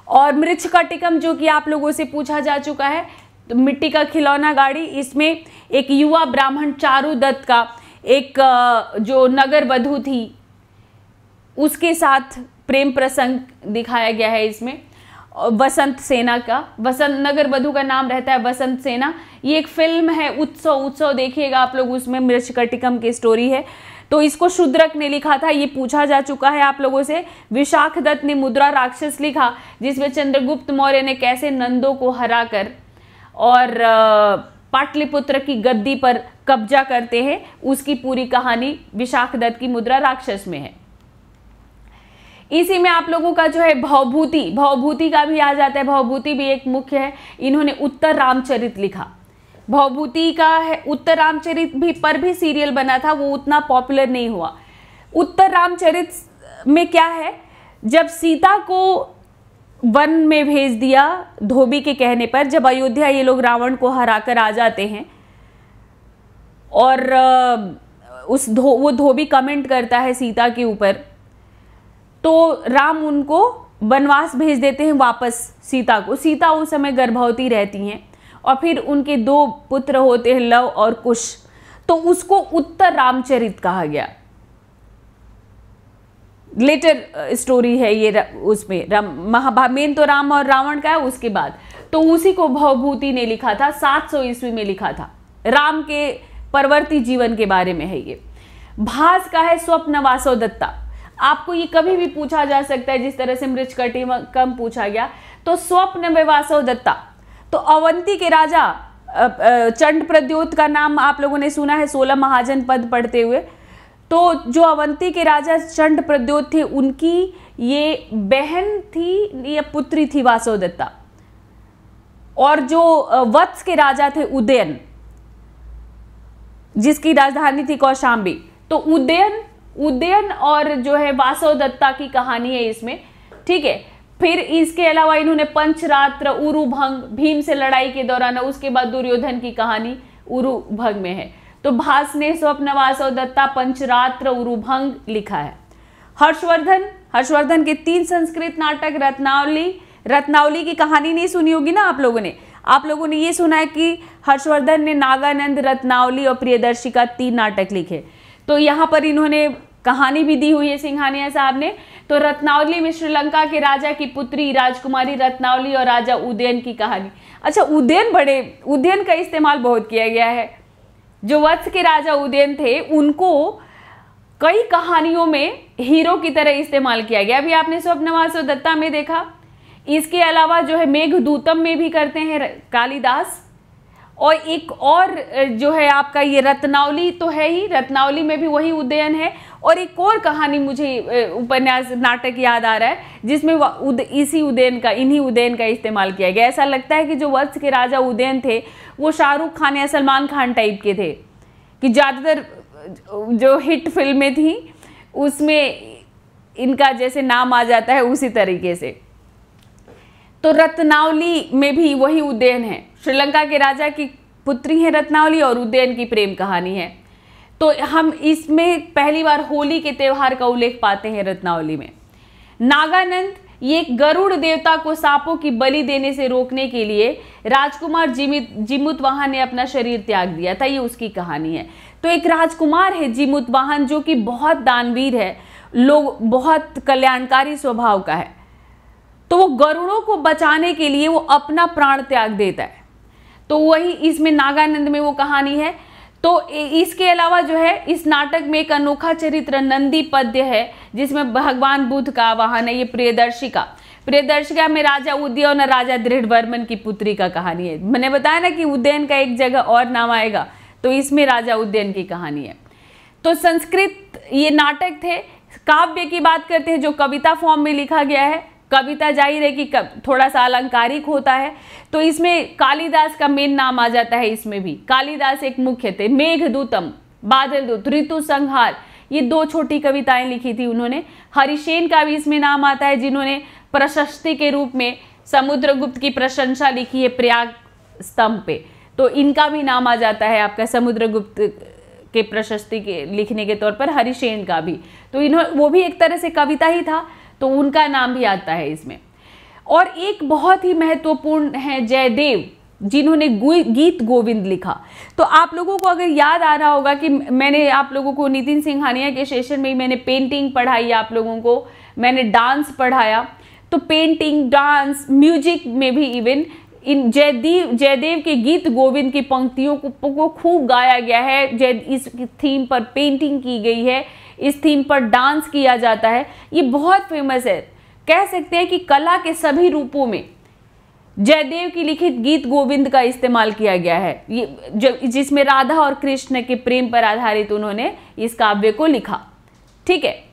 और मृक्ष का टिकम जो कि आप लोगों से पूछा जा चुका है तो मिट्टी का खिलौना गाड़ी इसमें एक युवा ब्राह्मण चारू दत्त का एक जो नगर वधु थी उसके साथ प्रेम प्रसंग दिखाया गया है इसमें वसंत सेना का वसंत नगर वधु का नाम रहता है वसंत सेना ये एक फिल्म है उत्सव उत्सव देखिएगा आप लोग उसमें मृच कटिकम की स्टोरी है तो इसको शुद्रक ने लिखा था ये पूछा जा चुका है आप लोगों से विशाख दत्त ने मुद्रा राक्षस लिखा जिसमें चंद्रगुप्त मौर्य ने कैसे नंदों को हरा कर और पाटलिपुत्र की गद्दी पर कब्जा करते हैं उसकी पूरी कहानी विशाख दत्त की मुद्रा राक्षस में है इसी में आप लोगों का जो है भवभूति भवभूति का भी आ जाता है भवभूति भी एक मुख्य है इन्होंने उत्तर रामचरित लिखा भवभूति का है उत्तर रामचरित भी पर भी सीरियल बना था वो उतना पॉपुलर नहीं हुआ उत्तर रामचरित में क्या है जब सीता को वन में भेज दिया धोबी के कहने पर जब अयोध्या ये लोग रावण को हराकर आ जाते हैं और उस धो वो धोबी कमेंट करता है सीता के ऊपर तो राम उनको वनवास भेज देते हैं वापस सीता को सीता उस समय गर्भवती रहती हैं और फिर उनके दो पुत्र होते हैं लव और कुश तो उसको उत्तर रामचरित कहा गया लेटर स्टोरी uh, है ये उसमें राम महाभारत मेन तो राम और रावण का है उसके बाद तो उसी को भवभूति ने लिखा था 700 सौ ईस्वी में लिखा था राम के परवर्ती जीवन के बारे में है ये भास का है स्वप्न वासव दत्ता आपको ये कभी भी पूछा जा सकता है जिस तरह से मृच कटी कम पूछा गया तो स्वप्न में वासव दत्ता तो अवंती के राजा चंड प्रद्योत का नाम आप लोगों ने सुना है सोलह महाजन पद पढ़ते हुए तो जो अवंती के राजा चंड प्रद्योत थे उनकी ये बहन थी या पुत्री थी वासवदत्ता और जो वत्स के राजा थे उदयन जिसकी राजधानी थी कौशाम्बी तो उदयन उदयन और जो है वासवदत्ता की कहानी है इसमें ठीक है फिर इसके अलावा इन्होंने पंचरात्र उरुभंग भीम से लड़ाई के दौरान उसके बाद दुर्योधन की कहानी उरुभंग में है तो भास ने स्वप्नवास और दत्ता पंचरात्र उरुभंग लिखा है हर्षवर्धन हर्षवर्धन के तीन संस्कृत नाटक रत्नावली रत्नावली की कहानी नहीं सुनी होगी ना आप लोगों ने आप लोगों ने ये सुना है कि हर्षवर्धन ने नागानंद रत्नावली और प्रियदर्शी का तीन नाटक लिखे तो यहाँ पर इन्होंने कहानी भी दी हुई है सिंघानिया साहब ने तो रत्नावली में श्रीलंका के राजा की पुत्री राजकुमारी रत्नावली और राजा उदयन की कहानी अच्छा उदयन बड़े उदयन का इस्तेमाल बहुत किया गया है जो वत्स के राजा उदयन थे उनको कई कहानियों में हीरो की तरह इस्तेमाल किया गया अभी आपने और दत्ता में देखा इसके अलावा जो है मेघ दूतम में भी करते हैं कालिदास और एक और जो है आपका ये रत्नावली तो है ही रत्नावली में भी वही उदयन है और एक और कहानी मुझे उपन्यास नाटक याद आ रहा है जिसमें उद, इसी उदयन का इन्हीं उदयन का इस्तेमाल किया गया ऐसा लगता है कि जो वत्स के राजा उदयन थे वो शाहरुख खान या सलमान खान टाइप के थे कि ज़्यादातर जो हिट फिल्में थी उसमें इनका जैसे नाम आ जाता है उसी तरीके से तो रत्नावली में भी वही उदयन है श्रीलंका के राजा की पुत्री है रत्नावली और उदयन की प्रेम कहानी है तो हम इसमें पहली बार होली के त्यौहार का उल्लेख पाते हैं रत्नावली में नागानंद ये गरुड़ देवता को सांपों की बलि देने से रोकने के लिए राजकुमार जिमित वाहन ने अपना शरीर त्याग दिया था ये उसकी कहानी है तो एक राजकुमार है वाहन जो कि बहुत दानवीर है लोग बहुत कल्याणकारी स्वभाव का है तो वो गरुड़ों को बचाने के लिए वो अपना प्राण त्याग देता है तो वही इसमें नागानंद में वो कहानी है तो इसके अलावा जो है इस नाटक में एक अनोखा चरित्र नंदी पद्य है जिसमें भगवान बुद्ध का आवाहन है ये प्रियदर्शी का प्रियदर्शिका में राजा उदयन और राजा दृढ़ वर्मन की पुत्री का कहानी है मैंने बताया ना कि उदयन का एक जगह और नाम आएगा तो इसमें राजा उदयन की कहानी है तो संस्कृत ये नाटक थे काव्य की बात करते हैं जो कविता फॉर्म में लिखा गया है कविता जाहिर है कि थोड़ा सा अलंकारिक होता है तो इसमें कालिदास का मेन नाम आ जाता है इसमें भी कालिदास एक मुख्य थे मेघदूतम बादलदूत ऋतु संहार ये दो छोटी कविताएं लिखी थी उन्होंने हरिशेन का भी इसमें नाम आता है जिन्होंने प्रशस्ति के रूप में समुद्रगुप्त की प्रशंसा लिखी है प्रयाग स्तंभ पे तो इनका भी नाम आ जाता है आपका समुद्रगुप्त के प्रशस्ति के लिखने के तौर पर हरिशेन का भी तो इन्होंने वो भी एक तरह से कविता ही था तो उनका नाम भी आता है इसमें और एक बहुत ही महत्वपूर्ण है जयदेव जिन्होंने गीत गोविंद लिखा तो आप लोगों को अगर याद आ रहा होगा कि मैंने आप लोगों को नितिन सिंघानिया के सेशन में ही मैंने पेंटिंग पढ़ाई आप लोगों को मैंने डांस पढ़ाया तो पेंटिंग डांस म्यूजिक में भी इवन इन जयदेव जयदेव के गीत गोविंद की पंक्तियों को खूब गाया गया है जय इस थीम पर पेंटिंग की गई है इस थीम पर डांस किया जाता है ये बहुत फेमस है कह सकते हैं कि कला के सभी रूपों में जयदेव की लिखित गीत गोविंद का इस्तेमाल किया गया है ये जिसमें राधा और कृष्ण के प्रेम पर आधारित उन्होंने इस काव्य को लिखा ठीक है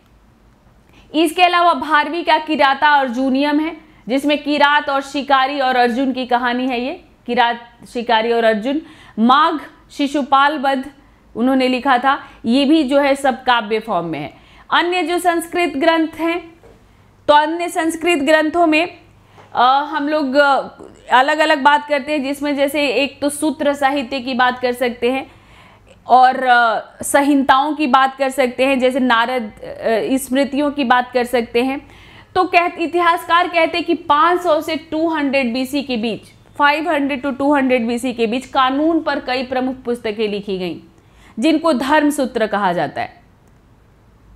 इसके अलावा भारवी का किराता और जूनियम है जिसमें किरात और शिकारी और अर्जुन की कहानी है ये किरात शिकारी और अर्जुन माघ शिशुपाल बध उन्होंने लिखा था ये भी जो है सब काव्य फॉर्म में है अन्य जो संस्कृत ग्रंथ हैं तो अन्य संस्कृत ग्रंथों में आ, हम लोग अलग अलग बात करते हैं जिसमें जैसे एक तो सूत्र साहित्य की बात कर सकते हैं और संहिताओं की बात कर सकते हैं जैसे नारद स्मृतियों की बात कर सकते हैं तो कह इतिहासकार कहते हैं कि 500 से 200 हंड्रेड के बीच 500 टू 200 हंड्रेड के बीच कानून पर कई प्रमुख पुस्तकें लिखी गईं जिनको धर्म सूत्र कहा जाता है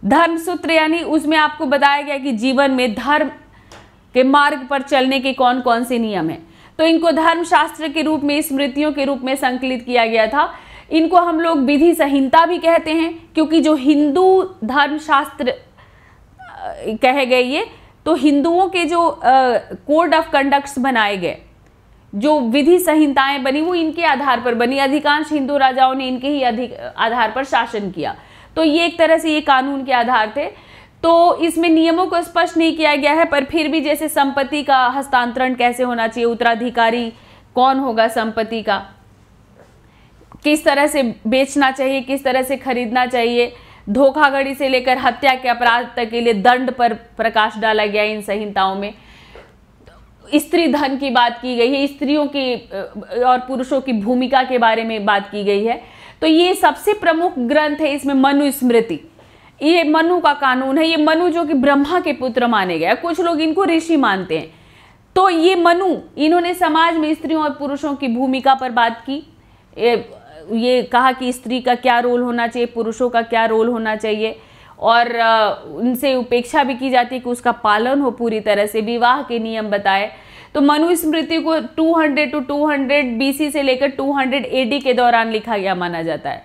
धर्म सूत्र यानी उसमें आपको बताया गया कि जीवन में धर्म के मार्ग पर चलने के कौन कौन से नियम हैं तो इनको धर्मशास्त्र के रूप में स्मृतियों के रूप में संकलित किया गया था इनको हम लोग विधि संहिता भी कहते हैं क्योंकि जो हिंदू धर्मशास्त्र कहे गए ये तो हिंदुओं के जो कोड ऑफ कंडक्ट्स बनाए गए जो विधि संहिताएं बनी वो इनके आधार पर बनी अधिकांश हिंदू राजाओं ने इनके ही अधिक आधार पर शासन किया तो ये एक तरह से ये कानून के आधार थे तो इसमें नियमों को स्पष्ट नहीं किया गया है पर फिर भी जैसे संपत्ति का हस्तांतरण कैसे होना चाहिए उत्तराधिकारी कौन होगा संपत्ति का किस तरह से बेचना चाहिए किस तरह से खरीदना चाहिए धोखाधड़ी से लेकर हत्या के अपराध तक के लिए दंड पर प्रकाश डाला गया इन संहिताओं में स्त्री धन की बात की गई है स्त्रियों की और पुरुषों की भूमिका के बारे में बात की गई है तो ये सबसे प्रमुख ग्रंथ है इसमें मनुस्मृति ये मनु का कानून है ये मनु जो कि ब्रह्मा के पुत्र माने गए कुछ लोग इनको ऋषि मानते हैं तो ये मनु इन्होंने समाज में स्त्रियों और पुरुषों की भूमिका पर बात की ये, ये कहा कि स्त्री का क्या रोल होना चाहिए पुरुषों का क्या रोल होना चाहिए और उनसे उपेक्षा भी की जाती है कि उसका पालन हो पूरी तरह से विवाह के नियम बताए तो मनुस्मृति को 200 टू 200 बीसी से लेकर 200 एडी के दौरान लिखा गया माना जाता है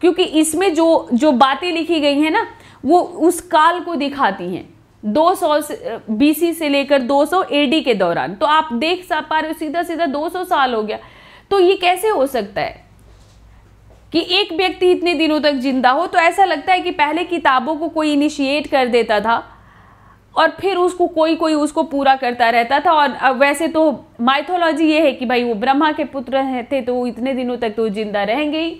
क्योंकि इसमें जो जो बातें लिखी गई हैं ना वो उस काल को दिखाती हैं 200 से बीसी से लेकर 200 एडी के दौरान तो आप देख पा रहे हो सीधा सीधा 200 साल हो गया तो ये कैसे हो सकता है कि एक व्यक्ति इतने दिनों तक जिंदा हो तो ऐसा लगता है कि पहले किताबों को कोई इनिशिएट कर देता था और फिर उसको कोई कोई उसको पूरा करता रहता था और वैसे तो माइथोलॉजी ये है कि भाई वो ब्रह्मा के पुत्र थे तो इतने दिनों तक तो जिंदा रहेंगे ही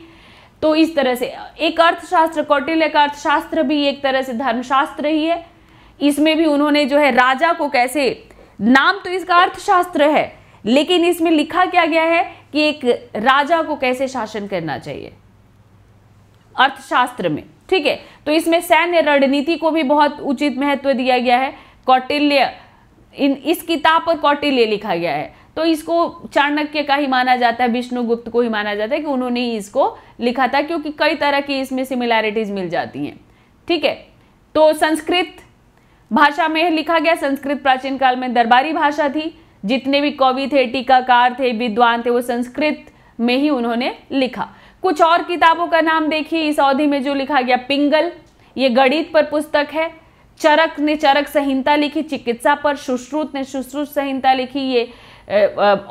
तो इस तरह से एक अर्थशास्त्र कौटिल्य का अर्थशास्त्र भी एक तरह से धर्मशास्त्र ही है इसमें भी उन्होंने जो है राजा को कैसे नाम तो इसका अर्थशास्त्र है लेकिन इसमें लिखा क्या गया है कि एक राजा को कैसे शासन करना चाहिए अर्थशास्त्र में ठीक है तो इसमें सैन्य रणनीति को भी बहुत उचित महत्व दिया गया है कौटिल्य इन इस किताब पर कौटिल्य लिखा गया है तो इसको चाणक्य का ही माना जाता है विष्णुगुप्त को ही माना जाता है कि उन्होंने ही इसको लिखा था क्योंकि कई तरह की इसमें सिमिलैरिटीज मिल जाती हैं ठीक है तो संस्कृत भाषा में लिखा गया संस्कृत प्राचीन काल में दरबारी भाषा थी जितने भी कवि थे टीकाकार थे विद्वान थे वो संस्कृत में ही उन्होंने लिखा कुछ और किताबों का नाम देखिए इस अवधि में जो लिखा गया पिंगल ये गणित पर पुस्तक है चरक ने चरक संहिता लिखी चिकित्सा पर सुश्रुत ने सुश्रुत संहिता लिखी ये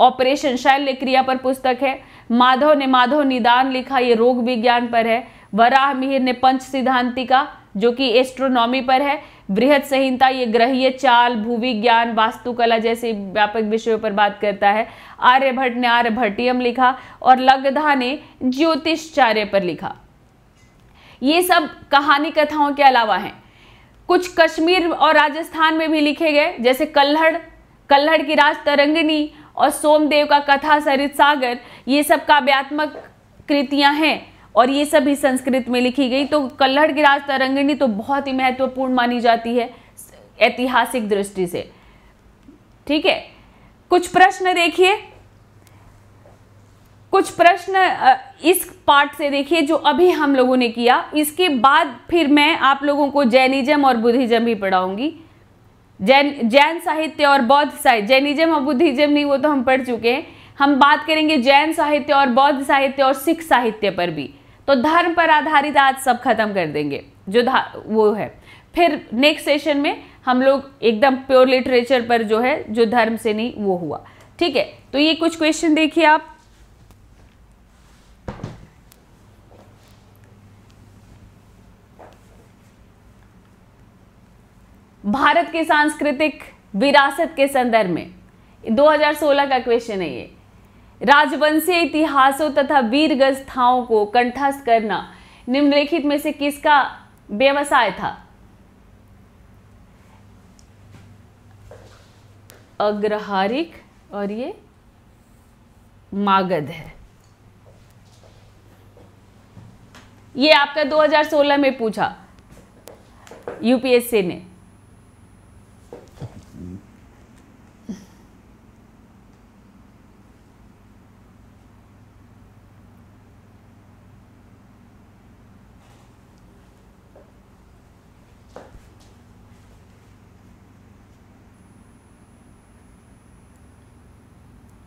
ऑपरेशन शैल्य क्रिया पर पुस्तक है माधव ने माधव निदान लिखा ये रोग विज्ञान पर है वराह मिहिर ने पंच सिद्धांतिका जो कि एस्ट्रोनॉमी पर है बृहद संहिता ये ग्रहीय चाल भूवि ज्ञान वास्तुकला जैसे व्यापक विषयों पर बात करता है आर्यभट्ट ने आर्यभट्टियम लिखा और लगधा ने ज्योतिषचार्य पर लिखा ये सब कहानी कथाओं के अलावा हैं कुछ कश्मीर और राजस्थान में भी लिखे गए जैसे कल्हड़ कल्हड़ की राज तरंगनी और सोमदेव का कथा सरित सागर ये सब काव्यात्मक कृतियां हैं और ये सभी संस्कृत में लिखी गई तो कल्हड़ की राज तरंगिणी तो बहुत ही महत्वपूर्ण मानी जाती है ऐतिहासिक दृष्टि से ठीक है कुछ प्रश्न देखिए कुछ प्रश्न इस पार्ट से देखिए जो अभी हम लोगों ने किया इसके बाद फिर मैं आप लोगों को जैनिज्म और बुद्धिज्म भी पढ़ाऊंगी जैन जैन साहित्य और बौद्ध साहित्य जैनिज्म और बुद्धिज्म नहीं वो तो हम पढ़ चुके हैं हम बात करेंगे जैन साहित्य और बौद्ध साहित्य और सिख साहित्य पर भी तो धर्म पर आधारित आज सब खत्म कर देंगे जो वो है फिर नेक्स्ट सेशन में हम लोग एकदम प्योर लिटरेचर पर जो है जो धर्म से नहीं वो हुआ ठीक है तो ये कुछ क्वेश्चन देखिए आप भारत के सांस्कृतिक विरासत के संदर्भ में 2016 का क्वेश्चन है ये राजवंशीय इतिहासों तथा वीर गाथाओं को कंठस्थ करना निम्नलिखित में से किसका व्यवसाय था अग्रहारिक और ये मागध है ये आपका 2016 में पूछा यूपीएससी ने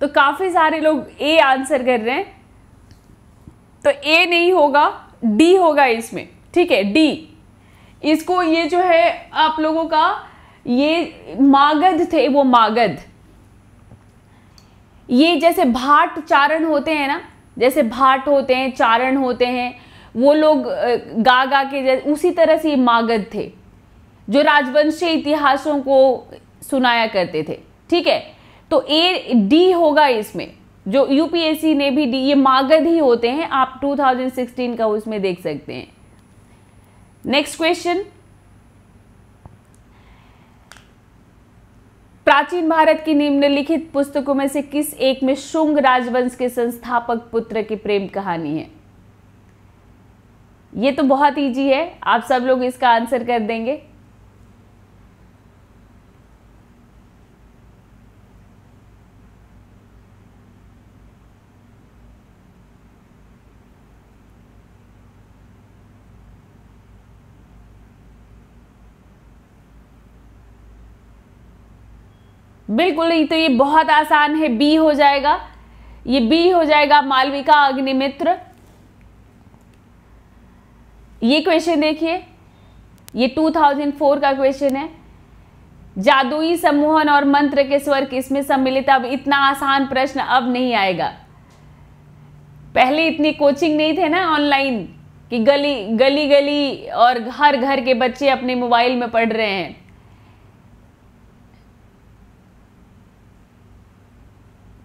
तो काफ़ी सारे लोग ए आंसर कर रहे हैं तो ए नहीं होगा डी होगा इसमें ठीक है डी इसको ये जो है आप लोगों का ये मागध थे वो मागध ये जैसे भाट चारण होते हैं ना जैसे भाट होते हैं चारण होते हैं वो लोग गा गा के जैसे उसी तरह से ये मागध थे जो राजवंशी इतिहासों को सुनाया करते थे ठीक है तो ए डी होगा इसमें जो यूपीएससी ने भी डी ये मागध ही होते हैं आप 2016 का उसमें देख सकते हैं नेक्स्ट क्वेश्चन प्राचीन भारत की निम्नलिखित पुस्तकों में से किस एक में शुंग राजवंश के संस्थापक पुत्र की प्रेम कहानी है ये तो बहुत इजी है आप सब लोग इसका आंसर कर देंगे बिल्कुल नहीं तो ये बहुत आसान है बी हो जाएगा ये बी हो जाएगा मालविका अग्निमित्र ये क्वेश्चन देखिए ये 2004 का क्वेश्चन है जादुई सम्मोहन और मंत्र के स्वर किसमें सम्मिलित अब इतना आसान प्रश्न अब नहीं आएगा पहले इतनी कोचिंग नहीं थे ना ऑनलाइन कि गली गली गली और घर घर के बच्चे अपने मोबाइल में पढ़ रहे हैं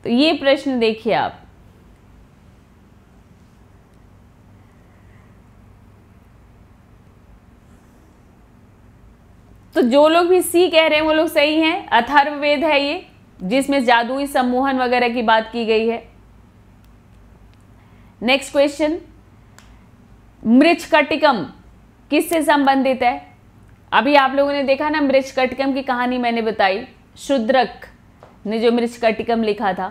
तो ये प्रश्न देखिए आप तो जो लोग भी सी कह रहे हैं वो लोग सही हैं अथर्ववेद है ये जिसमें जादुई सम्मोहन वगैरह की बात की गई है नेक्स्ट क्वेश्चन मृक्षकटिकम किससे संबंधित है अभी आप लोगों ने देखा ना मृक्षकटिकम की कहानी मैंने बताई शुद्रक ने जो टिकम लिखा था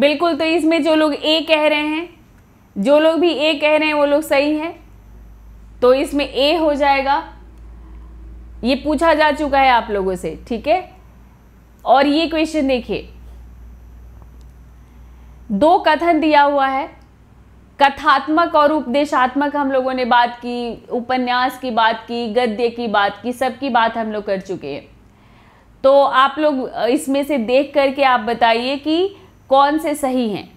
बिल्कुल तो इसमें जो लोग ए कह रहे हैं जो लोग भी ए कह रहे हैं वो लोग सही हैं तो इसमें ए हो जाएगा ये पूछा जा चुका है आप लोगों से ठीक है और ये क्वेश्चन देखिए दो कथन दिया हुआ है कथात्मक और उपदेशात्मक हम लोगों ने बात की उपन्यास की बात की गद्य की बात की सबकी बात हम लोग कर चुके हैं तो आप लोग इसमें से देख करके आप बताइए कि कौन से सही हैं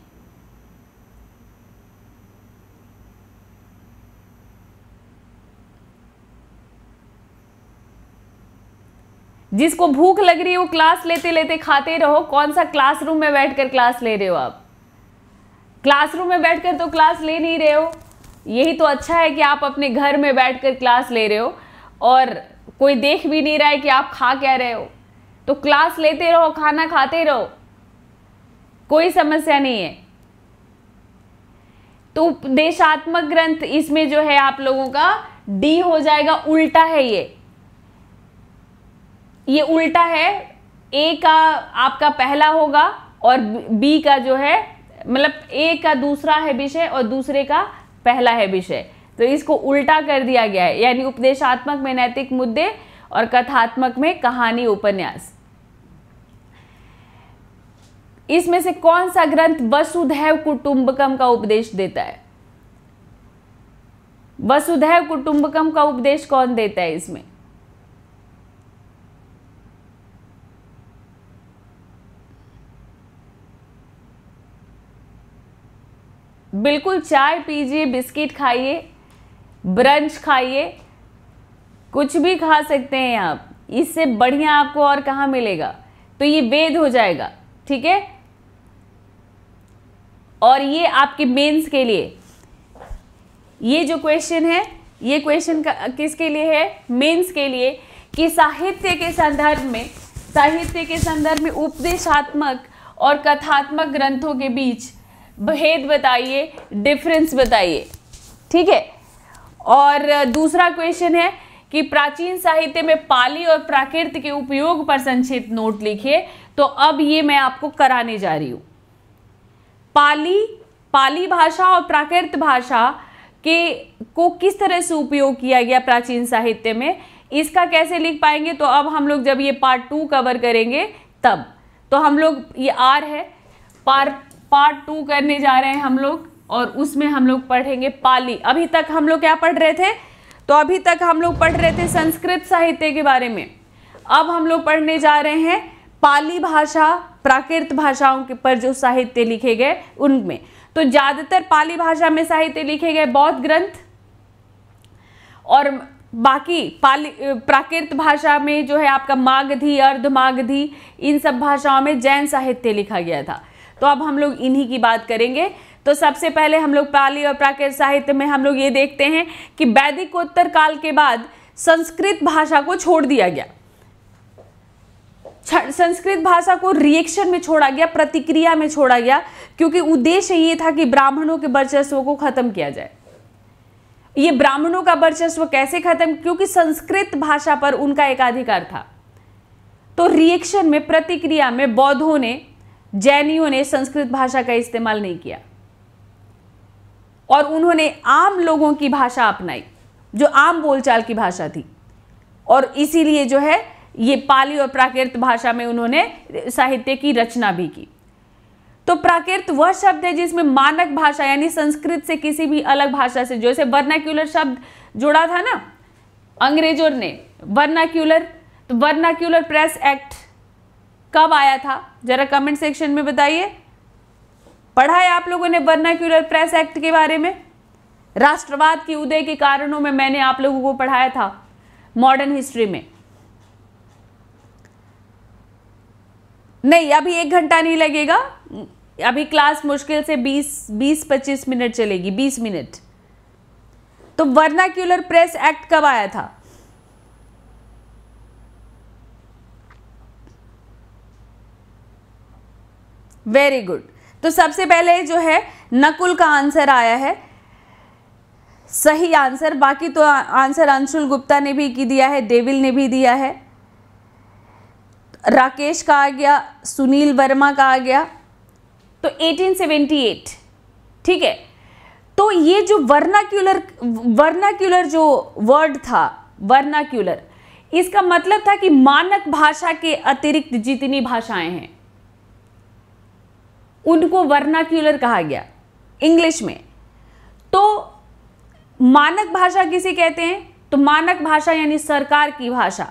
जिसको भूख लग रही है वो क्लास लेते लेते खाते रहो कौन सा क्लासरूम में बैठकर क्लास ले रहे हो आप क्लासरूम में बैठकर तो क्लास ले नहीं रहे हो यही तो अच्छा है कि आप अपने घर में बैठकर क्लास ले रहे हो और कोई देख भी नहीं रहा है कि आप खा क्या रहे हो तो क्लास लेते रहो खाना खाते रहो कोई समस्या नहीं है तो देशात्मक ग्रंथ इसमें जो है आप लोगों का डी हो जाएगा उल्टा है ये ये उल्टा है ए का आपका पहला होगा और बी का जो है मतलब ए का दूसरा है विषय और दूसरे का पहला है विषय तो इसको उल्टा कर दिया गया है यानी उपदेशात्मक में नैतिक मुद्दे और कथात्मक में कहानी उपन्यास इसमें से कौन सा ग्रंथ वसुधैव कुटुंबकम का उपदेश देता है वसुधैव कुटुंबकम का उपदेश कौन देता है इसमें बिल्कुल चाय पीजिए बिस्किट खाइए ब्रंच खाइए कुछ भी खा सकते हैं आप इससे बढ़िया आपको और कहाँ मिलेगा तो ये वेद हो जाएगा ठीक है और ये आपके मेंस के लिए ये जो क्वेश्चन है ये क्वेश्चन किसके लिए है मेंस के लिए कि साहित्य के संदर्भ में साहित्य के संदर्भ में उपदेशात्मक और कथात्मक ग्रंथों के बीच भेद बताइए डिफरेंस बताइए ठीक है और दूसरा क्वेश्चन है कि प्राचीन साहित्य में पाली और प्राकृत के उपयोग पर संक्षिप्त नोट लिखिए तो अब ये मैं आपको कराने जा रही हूं पाली पाली भाषा और प्राकृत भाषा के को किस तरह से उपयोग किया गया प्राचीन साहित्य में इसका कैसे लिख पाएंगे तो अब हम लोग जब ये पार्ट टू कवर करेंगे तब तो हम लोग ये आर है पार पार्ट टू करने जा रहे हैं हम लोग और उसमें हम लोग पढ़ेंगे पाली अभी तक हम लोग क्या पढ़ रहे थे तो अभी तक हम लोग पढ़ रहे थे संस्कृत साहित्य के बारे में अब हम लोग पढ़ने जा रहे हैं पाली भाषा प्राकृत भाषाओं के पर जो साहित्य लिखे गए उनमें तो ज़्यादातर पाली भाषा में साहित्य लिखे गए बौद्ध ग्रंथ और बाकी पाली प्राकृत भाषा में जो है आपका मागधी मागधी इन सब भाषाओं में जैन साहित्य लिखा गया था तो अब हम लोग इन्हीं की बात करेंगे तो सबसे पहले हम लोग पाली और प्राकृत साहित्य में हम लोग ये देखते हैं कि वैदिकोत्तर काल के बाद संस्कृत भाषा को छोड़ दिया गया संस्कृत भाषा को रिएक्शन में छोड़ा गया प्रतिक्रिया में छोड़ा गया क्योंकि उद्देश्य ये था कि ब्राह्मणों के वर्चस्व को खत्म किया जाए ये ब्राह्मणों का वर्चस्व कैसे खत्म क्योंकि संस्कृत भाषा पर उनका एकाधिकार था तो रिएक्शन में प्रतिक्रिया में बौद्धों ने जैनियों ने संस्कृत भाषा का इस्तेमाल नहीं किया और उन्होंने आम लोगों की भाषा अपनाई जो आम बोलचाल की भाषा थी और इसीलिए जो है ये पाली और प्राकृत भाषा में उन्होंने साहित्य की रचना भी की तो प्राकृत वह शब्द है जिसमें मानक भाषा यानी संस्कृत से किसी भी अलग भाषा से जैसे वर्नाक्यूलर शब्द जोड़ा था ना अंग्रेजों ने वर्नाक्यूलर तो वर्नाक्यूलर प्रेस एक्ट कब आया था जरा कमेंट सेक्शन में बताइए पढ़ा है आप लोगों ने वर्नाक्यूलर प्रेस एक्ट के बारे में राष्ट्रवाद के उदय के कारणों में मैंने आप लोगों को पढ़ाया था मॉडर्न हिस्ट्री में नहीं अभी एक घंटा नहीं लगेगा अभी क्लास मुश्किल से 20 बीस 25 मिनट चलेगी 20 मिनट तो वर्नाक्यूलर प्रेस एक्ट कब आया था वेरी गुड तो सबसे पहले जो है नकुल का आंसर आया है सही आंसर बाकी तो आंसर अंशुल गुप्ता ने भी की दिया है देविल ने भी दिया है राकेश का आ गया सुनील वर्मा का आ गया तो 1878 ठीक है तो ये जो वर्नाक्यूलर वर्नाक्यूलर जो वर्ड था वर्नाक्यूलर इसका मतलब था कि मानक भाषा के अतिरिक्त जितनी भाषाएं हैं उनको वर्नाक्यूलर कहा गया इंग्लिश में तो मानक भाषा किसे कहते हैं तो मानक भाषा यानी सरकार की भाषा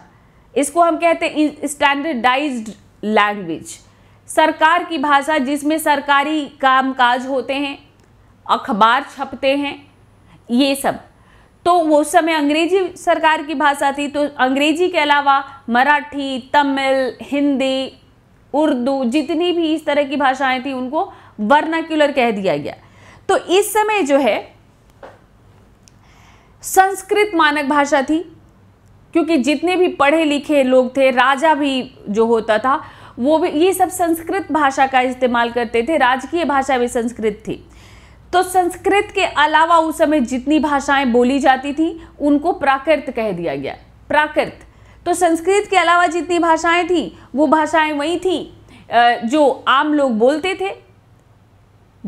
इसको हम कहते हैं स्टैंडर्डाइज लैंग्वेज सरकार की भाषा जिसमें सरकारी कामकाज होते हैं अखबार छपते हैं ये सब तो वो समय अंग्रेजी सरकार की भाषा थी तो अंग्रेजी के अलावा मराठी तमिल हिंदी उर्दू जितनी भी इस तरह की भाषाएं थी उनको वर्नाक्यूलर कह दिया गया तो इस समय जो है संस्कृत मानक भाषा थी क्योंकि जितने भी पढ़े लिखे लोग थे राजा भी जो होता था वो भी ये सब संस्कृत भाषा का इस्तेमाल करते थे राजकीय भाषा भी संस्कृत थी तो संस्कृत के अलावा उस समय जितनी भाषाएं बोली जाती थी उनको प्राकृत कह दिया गया प्राकृत तो संस्कृत के अलावा जितनी भाषाएं थी वो भाषाएं वही थी जो आम लोग बोलते थे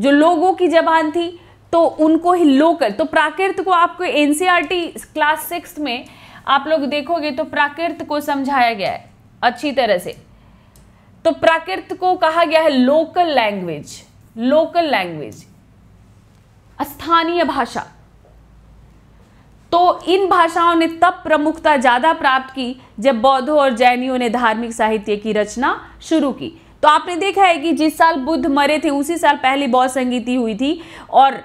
जो लोगों की जबान थी तो उनको ही लोकल तो प्राकृत को आपको एन क्लास सिक्स में आप लोग देखोगे तो प्राकृत को समझाया गया है अच्छी तरह से तो प्राकृत को कहा गया है लोकल लैंग्वेज लोकल लैंग्वेज स्थानीय भाषा तो इन भाषाओं ने तब प्रमुखता ज़्यादा प्राप्त की जब बौद्धों और जैनियों ने धार्मिक साहित्य की रचना शुरू की तो आपने देखा है कि जिस साल बुद्ध मरे थे उसी साल पहली बौद्ध संगीति हुई थी और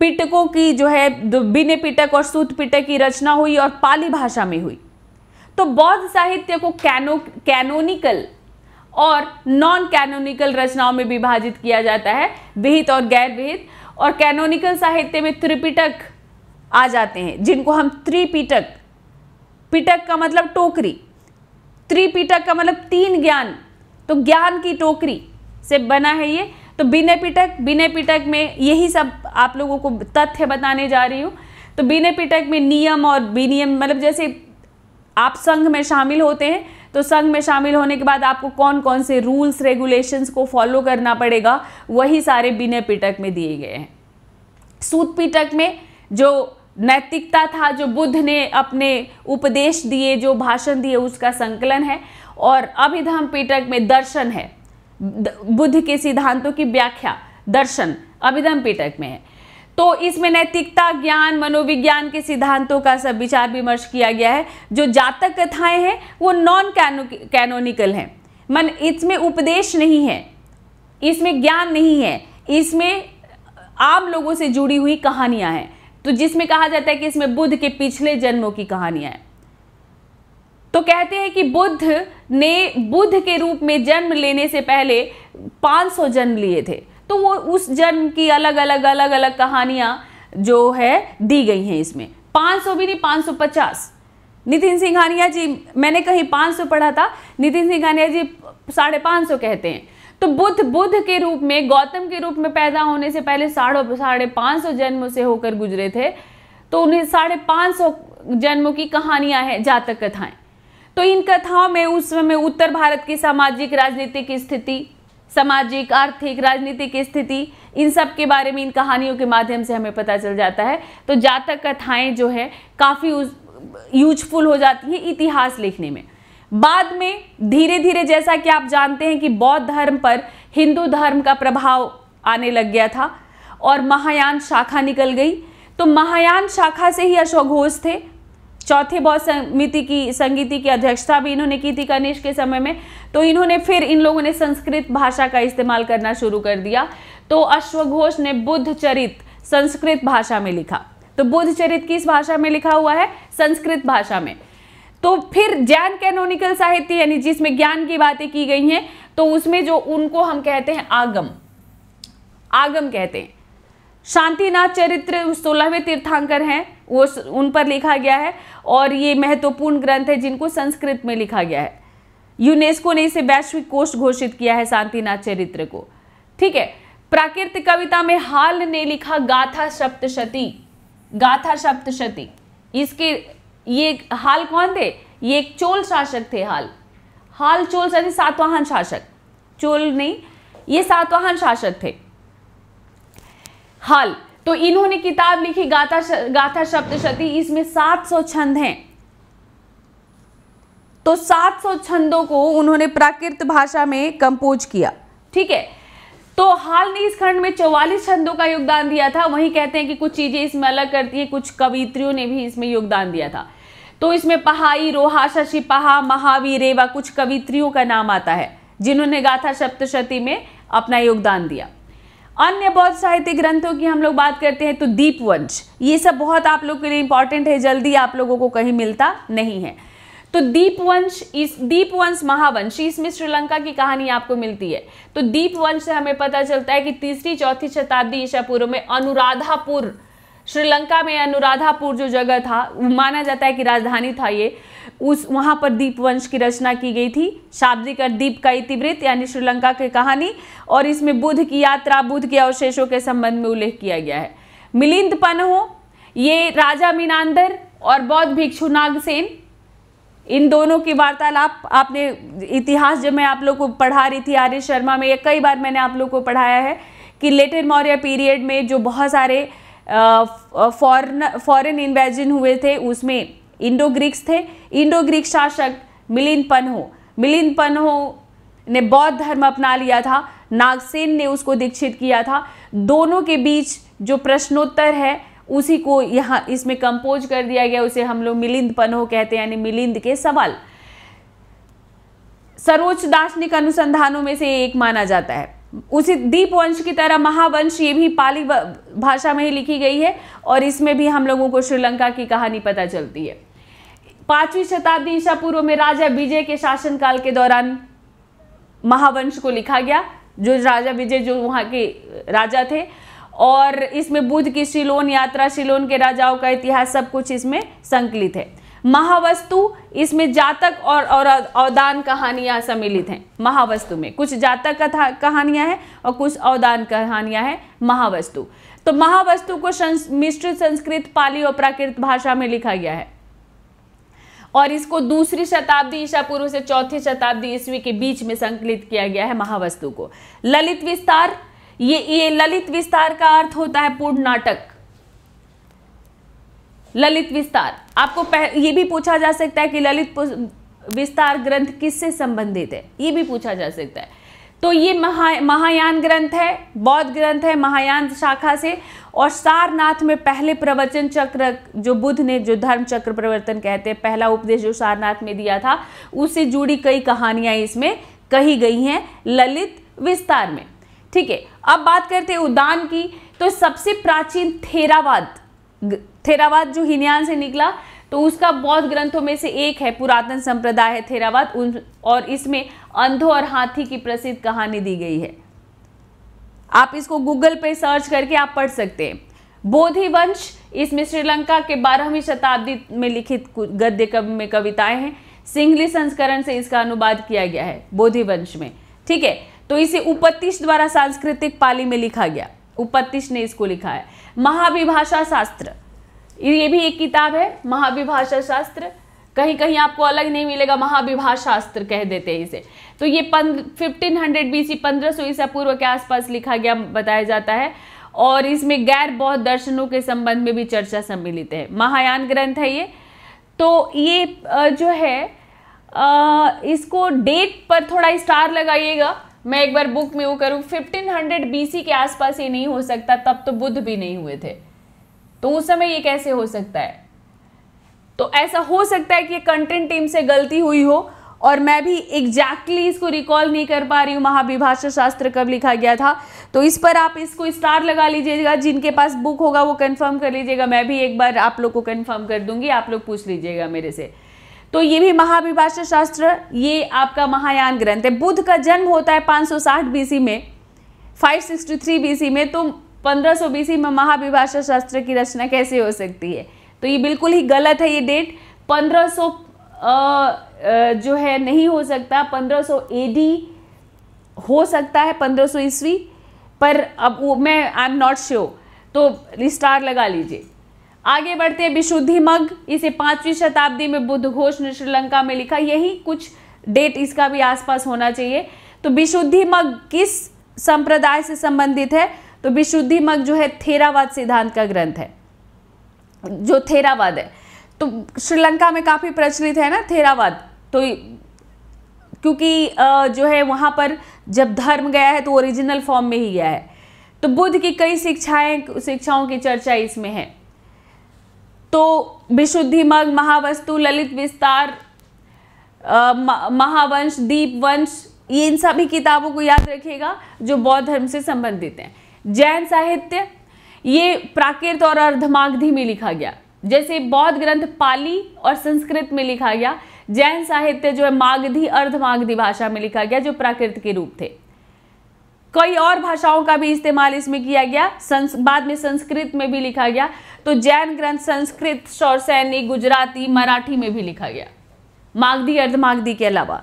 पिटकों की जो है बिने पिटक और सूत पिटक की रचना हुई और पाली भाषा में हुई तो बौद्ध साहित्य को कैनो कैनोनिकल और नॉन कैनोनिकल रचनाओं में विभाजित किया जाता है विहित और गैर विहित और कैनोनिकल साहित्य में त्रिपिटक आ जाते हैं जिनको हम त्रिपिटक पिटक का मतलब टोकरी त्रिपिटक का मतलब तीन ज्ञान तो ज्ञान की टोकरी से बना है ये तो बिनय पिटक बिनय पिटक में यही सब आप लोगों को तथ्य बताने जा रही हूँ तो बिनय पिटक में नियम और विनियम मतलब जैसे आप संघ में शामिल होते हैं तो संघ में शामिल होने के बाद आपको कौन कौन से रूल्स रेगुलेशंस को फॉलो करना पड़ेगा वही सारे बिनय पिटक में दिए गए हैं सूत पिटक में जो नैतिकता था जो बुद्ध ने अपने उपदेश दिए जो भाषण दिए उसका संकलन है और अभिधम पिटक में दर्शन है बुद्ध के सिद्धांतों की व्याख्या दर्शन अभिधम पीटक में है तो इसमें नैतिकता ज्ञान मनोविज्ञान के सिद्धांतों का सब विचार विमर्श किया गया है जो जातक कथाएं हैं वो नॉन कैनो कैनोनिकल हैं मन इसमें उपदेश नहीं है इसमें ज्ञान नहीं है इसमें आम लोगों से जुड़ी हुई कहानियां हैं तो जिसमें कहा जाता है कि इसमें बुद्ध के पिछले जन्मों की कहानियां हैं तो कहते हैं कि बुद्ध ने बुद्ध के रूप में जन्म लेने से पहले 500 जन्म लिए थे तो वो उस जन्म की अलग अलग अलग अलग कहानियां जो है दी गई हैं इसमें 500 भी नहीं 550 नितिन सिंघानिया जी मैंने कहीं 500 पढ़ा था नितिन सिंघानिया जी साढ़े पाँच सौ कहते हैं तो बुद्ध बुद्ध के रूप में गौतम के रूप में पैदा होने से पहले साढ़ो साढ़े पाँच सौ जन्म से होकर गुजरे थे तो उन्हें साढ़े पाँच सौ जन्मों की कहानियाँ हैं जातक कथाएँ तो इन कथाओं में उस समय उत्तर भारत की सामाजिक राजनीतिक स्थिति सामाजिक आर्थिक राजनीतिक स्थिति इन सब के बारे में इन कहानियों के माध्यम से हमें पता चल जाता है तो जातक कथाएं जो है काफ़ी यूजफुल हो जाती हैं इतिहास लिखने में बाद में धीरे धीरे जैसा कि आप जानते हैं कि बौद्ध धर्म पर हिंदू धर्म का प्रभाव आने लग गया था और महायान शाखा निकल गई तो महायान शाखा से ही अशोक घोष थे चौथी बौद्ध समिति की संगीति की अध्यक्षता भी इन्होंने की थी कनिष्क के समय में तो इन्होंने फिर इन लोगों ने संस्कृत भाषा का इस्तेमाल करना शुरू कर दिया तो अश्वघोष ने बुद्ध चरित संस्कृत भाषा में लिखा तो बुद्ध चरित किस भाषा में लिखा हुआ है संस्कृत भाषा में तो फिर जैन कैनोनिकल साहित्य यानी जिसमें ज्ञान की बातें की गई हैं तो उसमें जो उनको हम कहते हैं आगम आगम कहते हैं शांतिनाथ चरित्र सोलहवें तीर्थंकर हैं वो उन पर लिखा गया है और ये महत्वपूर्ण ग्रंथ है जिनको संस्कृत में लिखा गया है यूनेस्को ने इसे वैश्विक कोष घोषित किया है शांतिनाथ चरित्र को ठीक है प्राकृत कविता में हाल ने लिखा गाथा सप्तशती गाथा सप्तशती इसके ये हाल कौन थे ये एक चोल शासक थे हाल हाल चोल शासक सातवाहन शासक चोल नहीं ये सातवाहन शासक थे हल तो इन्होंने किताब लिखी गाथा गाथा सप्तशती इसमें 700 छंद हैं तो 700 छंदों को उन्होंने प्राकृत भाषा में कंपोज किया ठीक है तो हाल ने इस खंड में 44 छंदों का योगदान दिया था वहीं कहते हैं कि कुछ चीजें इसमें अलग करती है कुछ कवित्रियों ने भी इसमें योगदान दिया था तो इसमें पहाई रोहा शशिपहा महावीर रेवा कुछ कवित्रियों का नाम आता है जिन्होंने गाथा सप्तशती में अपना योगदान दिया अन्य बौद्ध साहित्य ग्रंथों की हम लोग बात करते हैं तो दीपवंश ये सब बहुत आप लोग के लिए इंपॉर्टेंट है जल्दी आप लोगों को कहीं मिलता नहीं है तो दीपवंश इस दीपवंश महावंश इसमें श्रीलंका की कहानी आपको मिलती है तो दीपवंश से हमें पता चलता है कि तीसरी चौथी शताब्दी ईसा पूर्व में अनुराधापुर श्रीलंका में अनुराधापुर जो जगह था माना जाता है कि राजधानी था ये उस वहाँ पर दीप वंश की रचना की गई थी शाब्दिक दीप का इतिवृत्त यानी श्रीलंका की कहानी और इसमें बुद्ध की यात्रा बुद्ध के अवशेषों के संबंध में उल्लेख किया गया है मिलिंद पनहो ये राजा मीनांदर और बौद्ध भिक्षु नागसेन इन दोनों की वार्तालाप आपने इतिहास जब मैं आप लोग को पढ़ा रही थी आर्य शर्मा में ये कई बार मैंने आप लोग को पढ़ाया है कि लेटर मौर्य पीरियड में जो बहुत सारे फॉरन फॉरेन इन्वेजन हुए थे उसमें इंडो ग्रीक्स थे इंडो ग्रीक शासक मिलिंद पन्हो मिलिंद पन्हो ने बौद्ध धर्म अपना लिया था नागसेन ने उसको दीक्षित किया था दोनों के बीच जो प्रश्नोत्तर है उसी को यहाँ इसमें कंपोज कर दिया गया उसे हम लोग मिलिंद पन्हो कहते हैं यानी मिलिंद के सवाल सर्वोच्च दार्शनिक अनुसंधानों में से एक माना जाता है उसी दीपवंश की तरह महावंश ये भी पाली भाषा में ही लिखी गई है और इसमें भी हम लोगों को श्रीलंका की कहानी पता चलती है पांचवी शताब्दी ईसा पूर्व में राजा विजय के शासनकाल के दौरान महावंश को लिखा गया जो राजा विजय जो वहाँ के राजा थे और इसमें बुद्ध की शिलोन यात्रा शिलोन के राजाओं का इतिहास सब कुछ इसमें संकलित है महावस्तु इसमें जातक और और अवदान कहानियां सम्मिलित हैं महावस्तु में कुछ जातक कथा कहानियां हैं और कुछ अवदान कहानियां हैं महावस्तु तो महावस्तु को मिश्रित संस्कृत पाली और प्राकृत भाषा में लिखा गया है और इसको दूसरी शताब्दी ईसा पूर्व से चौथी शताब्दी ईस्वी के बीच में संकलित किया गया है महावस्तु को ललित विस्तार ये ये ललित विस्तार का अर्थ होता है पूर्ण नाटक ललित विस्तार आपको ये भी पूछा जा सकता है कि ललित विस्तार ग्रंथ किससे संबंधित है ये भी पूछा जा सकता है तो ये महा महायान ग्रंथ है बौद्ध ग्रंथ है महायान शाखा से और सारनाथ में पहले प्रवचन चक्र जो बुद्ध ने जो धर्म चक्र प्रवर्तन कहते हैं पहला उपदेश जो सारनाथ में दिया था उससे जुड़ी कई कहानियां इसमें कही गई हैं ललित विस्तार में ठीक है अब बात करते हैं उदान की तो सबसे प्राचीन थेरावाद थेरावाद जो हिन्यान से निकला तो उसका बौद्ध ग्रंथों में से एक है पुरातन संप्रदाय है थेरावाद उन और इसमें अंधों और हाथी की प्रसिद्ध कहानी दी गई है आप इसको गूगल पे सर्च करके आप पढ़ सकते हैं बोधि वंश इसमें श्रीलंका के बारहवीं शताब्दी में लिखित गद्य कवि में कविताएं हैं सिंगली संस्करण से इसका अनुवाद किया गया है बोधि वंश में ठीक है तो इसे उपतिश द्वारा सांस्कृतिक पाली में लिखा गया उपतिश ने इसको लिखा है महाविभाषा शास्त्र ये भी एक किताब है महाविभाषा शास्त्र कहीं कहीं आपको अलग नहीं मिलेगा महाविभा शास्त्र कह देते हैं इसे तो ये फिफ्टीन हंड्रेड बी सी पंद्रह सौ ईसा पूर्व के आसपास लिखा गया बताया जाता है और इसमें गैर बौद्ध दर्शनों के संबंध में भी चर्चा सम्मिलित है महायान ग्रंथ है ये तो ये जो है इसको डेट पर थोड़ा स्टार लगाइएगा मैं एक बार बुक में वो करूँ फिफ्टीन हंड्रेड बी सी के आसपास ये नहीं हो सकता तब तो बुद्ध भी नहीं हुए थे तो उस समय ये कैसे हो सकता है तो ऐसा हो सकता है कि कंटेंट टीम से गलती हुई हो और मैं भी एग्जैक्टली exactly इसको रिकॉल नहीं कर पा रही हूँ महाविभाषा शास्त्र कब लिखा गया था तो इस पर आप इसको स्टार लगा लीजिएगा जिनके पास बुक होगा वो कंफर्म कर लीजिएगा मैं भी एक बार आप लोग को कंफर्म कर दूंगी आप लोग पूछ लीजिएगा मेरे से तो ये भी महाविभाषा शास्त्र ये आपका महायान ग्रंथ है बुद्ध का जन्म होता है पाँच सौ में फाइव सिक्सटी में तो पंद्रह सौ बीस में महाविभाषा शास्त्र की रचना कैसे हो सकती है तो ये बिल्कुल ही गलत है ये डेट पंद्रह सौ जो है नहीं हो सकता पंद्रह सौ एडी हो सकता है पंद्रह सौ ईस्वी पर अब वो मैं आई एम नॉट श्योर तो स्टार लगा लीजिए आगे बढ़ते हैं विशुद्धि मग इसे पाँचवीं शताब्दी में बुद्ध घोष ने श्रीलंका में लिखा यही कुछ डेट इसका भी आसपास होना चाहिए तो विशुद्धि मग किस संप्रदाय से संबंधित है तो विशुद्धि मग जो है थेरावाद सिद्धांत का ग्रंथ है जो थेरावाद है तो श्रीलंका में काफ़ी प्रचलित है ना थेरावाद तो क्योंकि जो है वहां पर जब धर्म गया है तो ओरिजिनल फॉर्म में ही गया है तो बुद्ध की कई शिक्षाएं शिक्षाओं की चर्चा इसमें है तो विशुद्धि मग महावस्तु ललित विस्तार महावंश दीप वंश ये इन सभी किताबों को याद रखिएगा जो बौद्ध धर्म से संबंधित हैं जैन साहित्य ये प्राकृत और अर्धमागधी में लिखा गया जैसे बौद्ध ग्रंथ पाली और संस्कृत में लिखा गया जैन साहित्य जो है मागधी अर्धमागधी भाषा में लिखा गया जो प्राकृत के रूप थे कई और भाषाओं का भी इस्तेमाल इसमें किया गया संस, बाद में संस्कृत में भी लिखा गया तो जैन ग्रंथ संस्कृत सौरसैनी गुजराती मराठी में भी लिखा गया मागधी अर्धमागधी के अलावा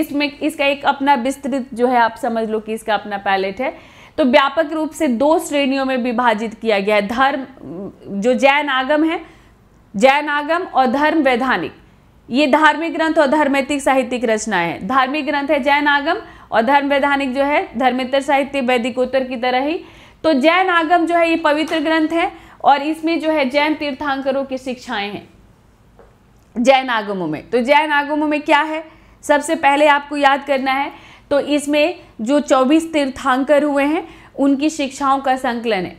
इसमें इसका एक अपना विस्तृत जो है आप समझ लो कि इसका अपना पैलेट है तो व्यापक रूप से दो श्रेणियों में विभाजित किया गया है धर्म जो जैन आगम है जैन आगम और धर्म वैधानिक ये धार्मिक ग्रंथ और धर्मैतिक साहित्यिक रचना है धार्मिक ग्रंथ है जैन आगम और धर्म वैधानिक जो है धर्मेतर साहित्य वैदिकोत्तर की तरह ही तो जैन आगम जो है ये पवित्र ग्रंथ है और इसमें जो है जैन तीर्थांकरों की शिक्षाएं हैं जैन आगमों में तो जैन आगमों में क्या है सबसे पहले आपको याद करना है तो इसमें जो चौबीस तीर्थांकर हुए हैं उनकी शिक्षाओं का संकलन है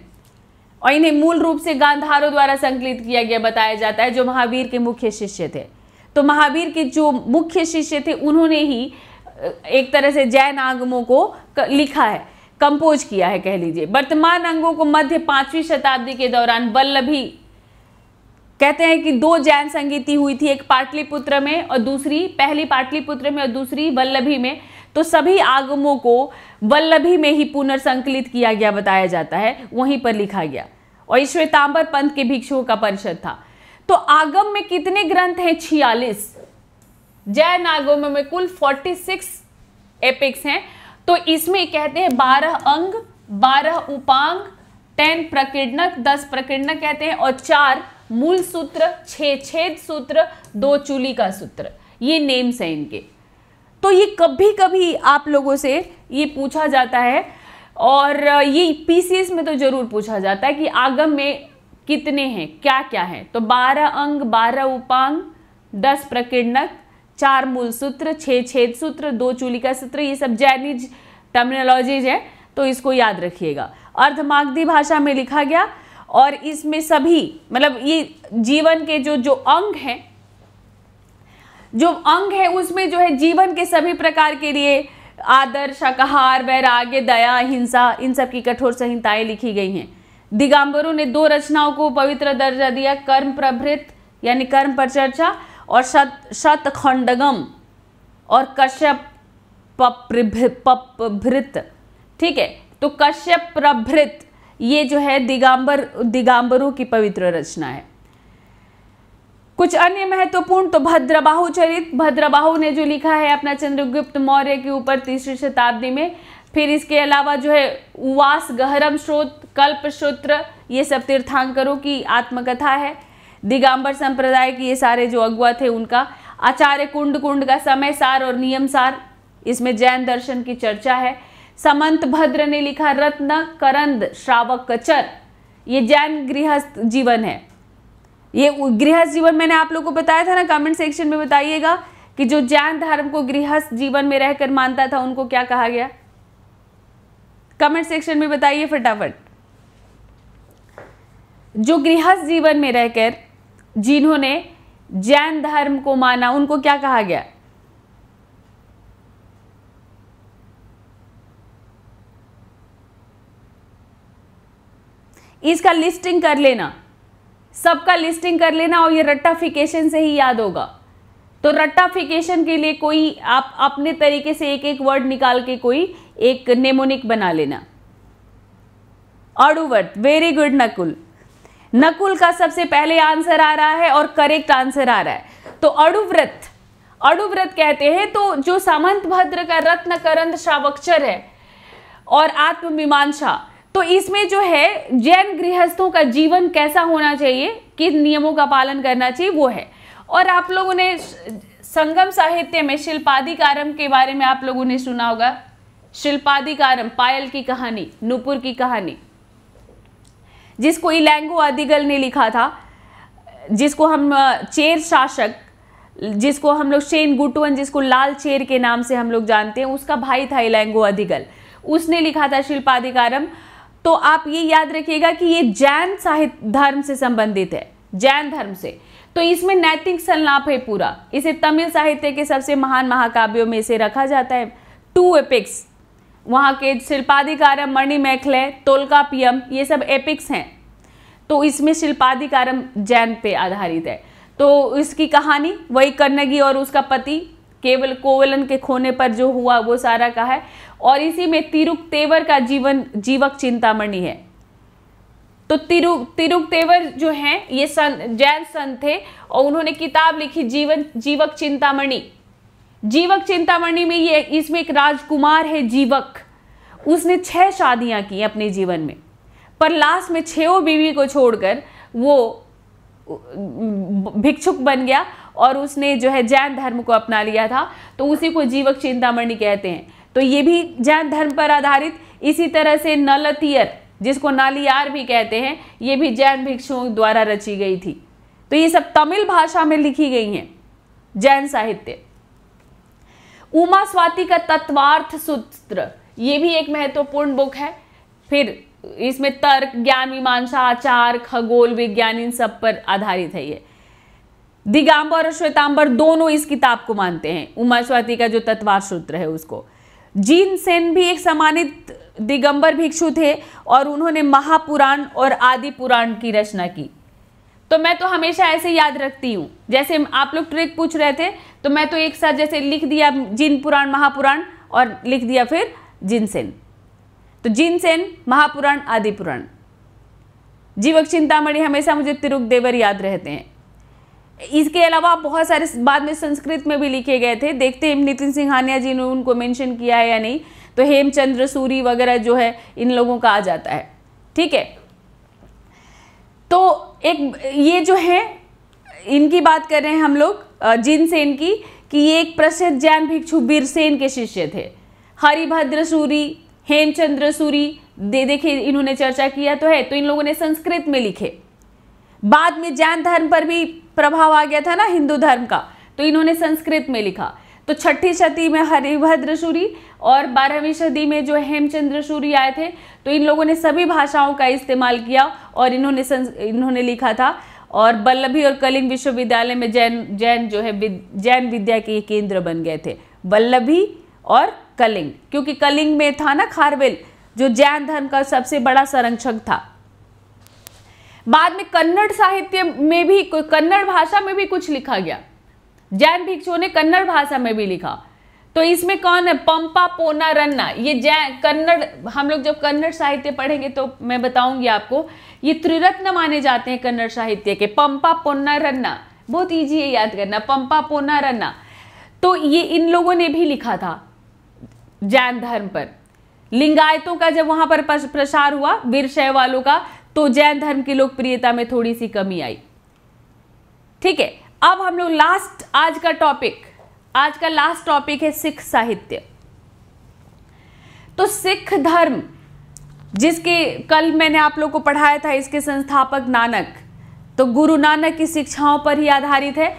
और इन्हें मूल रूप से गांधारों द्वारा संकलित किया गया बताया जाता है जो महावीर के मुख्य शिष्य थे तो महावीर के जो मुख्य शिष्य थे उन्होंने ही एक तरह से जैन आगमों को लिखा है कंपोज किया है कह लीजिए वर्तमान अंगों को मध्य पांचवी शताब्दी के दौरान वल्लभी कहते हैं कि दो जैन संगीति हुई थी एक पाटलिपुत्र में और दूसरी पहली पाटलिपुत्र में और दूसरी वल्लभी में तो सभी आगमों को वल्लभी में ही पुनर्संकलित किया गया बताया जाता है वहीं पर लिखा गया और ये श्वेतांबर पंथ के भिक्षुओं का परिषद था तो आगम में कितने ग्रंथ हैं छियालीस जैन आगम में कुल फोर्टी सिक्स एपिक्स हैं तो इसमें कहते हैं बारह अंग बारह उपांग टेन प्रकीर्णक दस प्रकीर्णक कहते हैं और चार मूल सूत्र छेद सूत्र दो चूली का सूत्र ये नेम्स हैं इनके तो ये कभी कभी आप लोगों से ये पूछा जाता है और ये पीसीएस में तो ज़रूर पूछा जाता है कि आगम में कितने हैं क्या क्या हैं तो 12 अंग 12 उपांग 10 प्रकीर्णक चार मूल सूत्र छः छेद सूत्र दो चूलिका सूत्र ये सब जैनिज टर्मिनोलॉजीज हैं तो इसको याद रखिएगा अर्धमागधी भाषा में लिखा गया और इसमें सभी मतलब ये जीवन के जो जो अंग हैं जो अंग है उसमें जो है जीवन के सभी प्रकार के लिए आदर शाकाहार वैराग्य दया हिंसा इन सब की कठोर संहिताएं लिखी गई हैं दिगंबरों ने दो रचनाओं को पवित्र दर्जा दिया कर्म प्रभृत यानी कर्म पर चर्चा और शत शतखंडगम और कश्यप पप्रभृत ठीक है तो कश्यप प्रभृत ये जो है दिगंबर दिगंबरों की पवित्र रचना है कुछ अन्य महत्वपूर्ण तो भद्रबाहु चरित भद्रबाहु ने जो लिखा है अपना चंद्रगुप्त मौर्य के ऊपर तीसरी शताब्दी में फिर इसके अलावा जो है उवास गहरम स्रोत कल्प सूत्र ये सब तीर्थांकरों की आत्मकथा है दिगंबर संप्रदाय की ये सारे जो अगुआ थे उनका आचार्य कुंड कुंड का समय सार और नियम सार इसमें जैन दर्शन की चर्चा है समंत भद्र ने लिखा रत्न करंद श्रावक कचर ये जैन गृहस्थ जीवन है ये गृह जीवन मैंने आप लोग को बताया था ना कमेंट सेक्शन में बताइएगा कि जो जैन धर्म को गृहस्थ जीवन में रहकर मानता था उनको क्या कहा गया कमेंट सेक्शन में बताइए फटाफट जो गृहस्थ जीवन में रहकर जिन्होंने जैन धर्म को माना उनको क्या कहा गया इसका लिस्टिंग कर लेना सबका लिस्टिंग कर लेना और ये रट्टाफिकेशन से ही याद होगा तो रट्टाफिकेशन के लिए कोई आप अपने तरीके से एक एक वर्ड निकाल के कोई एक नेमोनिक बना लेना अड़ुवर्त वेरी गुड नकुल नकुल का सबसे पहले आंसर आ रहा है और करेक्ट आंसर आ रहा है तो अड़ुव्रत अड़ुव्रत कहते हैं तो जो सामंत भद्र का रत्न करंद श्रावक्षर है और आत्ममीमांसा तो इसमें जो है जैन गृहस्थों का जीवन कैसा होना चाहिए किन नियमों का पालन करना चाहिए वो है और आप लोगों ने संगम साहित्य में शिल्पाधिकारम के बारे में आप लोगों ने सुना होगा शिल्पाधिकारम पायल की कहानी नुपुर की कहानी जिसको इलैंगो आदिगल ने लिखा था जिसको हम चेर शासक जिसको हम लोग शेन गुटवन जिसको लाल चेर के नाम से हम लोग जानते हैं उसका भाई था इलैंगो अधिगल उसने लिखा था शिल्पाधिकारम तो आप ये याद रखिएगा कि ये जैन साहित्य धर्म से संबंधित है जैन धर्म से तो इसमें नैतिक संलाप है पूरा इसे तमिल साहित्य के सबसे महान महाकाव्यों में से रखा जाता है टू एपिक्स वहाँ के शिल्पाधिकारम तोलका पियम ये सब एपिक्स हैं तो इसमें शिल्पाधिकारम जैन पे आधारित है तो इसकी कहानी वही कर्णगी और उसका पति केवल कोवलन के खोने पर जो हुआ वो सारा का है और इसी में तिरुक तेवर का जीवन जीवक चिंतामणि है तो तिरु तिरुक तेवर जो हैं ये सन जैन सन थे और उन्होंने किताब लिखी जीवन जीवक चिंतामणि जीवक चिंतामणि में ये इसमें एक राजकुमार है जीवक उसने छह शादियां की अपने जीवन में पर लास्ट में छो बीवी को छोड़कर वो भिक्षुक बन गया और उसने जो है जैन धर्म को अपना लिया था तो उसी को जीवक चिंतामणि कहते हैं तो ये भी जैन धर्म पर आधारित इसी तरह से नलतियर जिसको नालियार भी कहते हैं ये भी जैन भिक्षुओं द्वारा रची गई थी तो ये सब तमिल भाषा में लिखी गई हैं जैन साहित्य उमा स्वाति का तत्वार्थ सूत्र ये भी एक महत्वपूर्ण बुक है फिर इसमें तर्क ज्ञान मीमांसा आचार खगोल विज्ञान इन सब पर आधारित है ये दिगंबर और श्वेतांबर दोनों इस किताब को मानते हैं उमा स्वाति का जो तत्वार सूत्र है उसको जीन सेन भी एक सम्मानित दिगंबर भिक्षु थे और उन्होंने महापुराण और आदि पुराण की रचना की तो मैं तो हमेशा ऐसे याद रखती हूँ जैसे आप लोग ट्रिक पूछ रहे थे तो मैं तो एक साथ जैसे लिख दिया जिन पुराण महापुराण और लिख दिया फिर जिनसेन तो जिनसेन महापुराण आदि पुराण जीवक चिंतामणि हमेशा मुझे तिरुक देवर याद रहते हैं इसके अलावा बहुत सारे बाद में संस्कृत में भी लिखे गए थे देखते हैं नितिन हानिया जी ने उनको मेंशन किया है या नहीं तो हेमचंद्र सूरी वगैरह जो है इन लोगों का आ जाता है ठीक है तो एक ये जो है इनकी बात कर रहे हैं हम लोग सेन की कि ये एक प्रसिद्ध जैन भिक्षु बीरसेन के शिष्य थे हरिभद्र सूरी हेमचंद्र सूरी दे देखे इन्होंने चर्चा किया तो है तो इन लोगों ने संस्कृत में लिखे बाद में जैन धर्म पर भी प्रभाव आ गया था ना हिंदू धर्म का तो इन्होंने संस्कृत में लिखा तो छठी सती में हरिभद्र सूरी और बारहवीं सदी में जो हेमचंद्र सूरी आए थे तो इन लोगों ने सभी भाषाओं का इस्तेमाल किया और इन्होंने इन्होंने लिखा था और बल्लभी और कलिंग विश्वविद्यालय में जैन जैन जो है जैन विद्या के केंद्र बन गए थे बल्लभी और कलिंग क्योंकि कलिंग में था ना खारवेल जो जैन धर्म का सबसे बड़ा संरक्षक था बाद में कन्नड़ साहित्य में भी कन्नड़ भाषा में भी कुछ लिखा गया जैन भिक्षुओं ने कन्नड़ भाषा में भी लिखा तो इसमें कौन है पंपा पोना रन्ना ये जैन कन्नड़ हम लोग जब कन्नड़ साहित्य पढ़ेंगे तो मैं बताऊंगी आपको ये त्रिरत्न माने जाते हैं कन्नड़ साहित्य के पंपा पोना रन्ना बहुत ईजी है याद करना पंपा पोना रन्ना तो ये इन लोगों ने भी लिखा था जैन धर्म पर लिंगायतों का जब वहां पर प्रसार हुआ शय वालों का तो जैन धर्म की लोकप्रियता में थोड़ी सी कमी आई ठीक है अब हम लोग लास्ट आज का टॉपिक आज का लास्ट टॉपिक है सिख साहित्य तो सिख धर्म जिसके कल मैंने आप लोग को पढ़ाया था इसके संस्थापक नानक तो गुरु नानक की शिक्षाओं पर ही आधारित है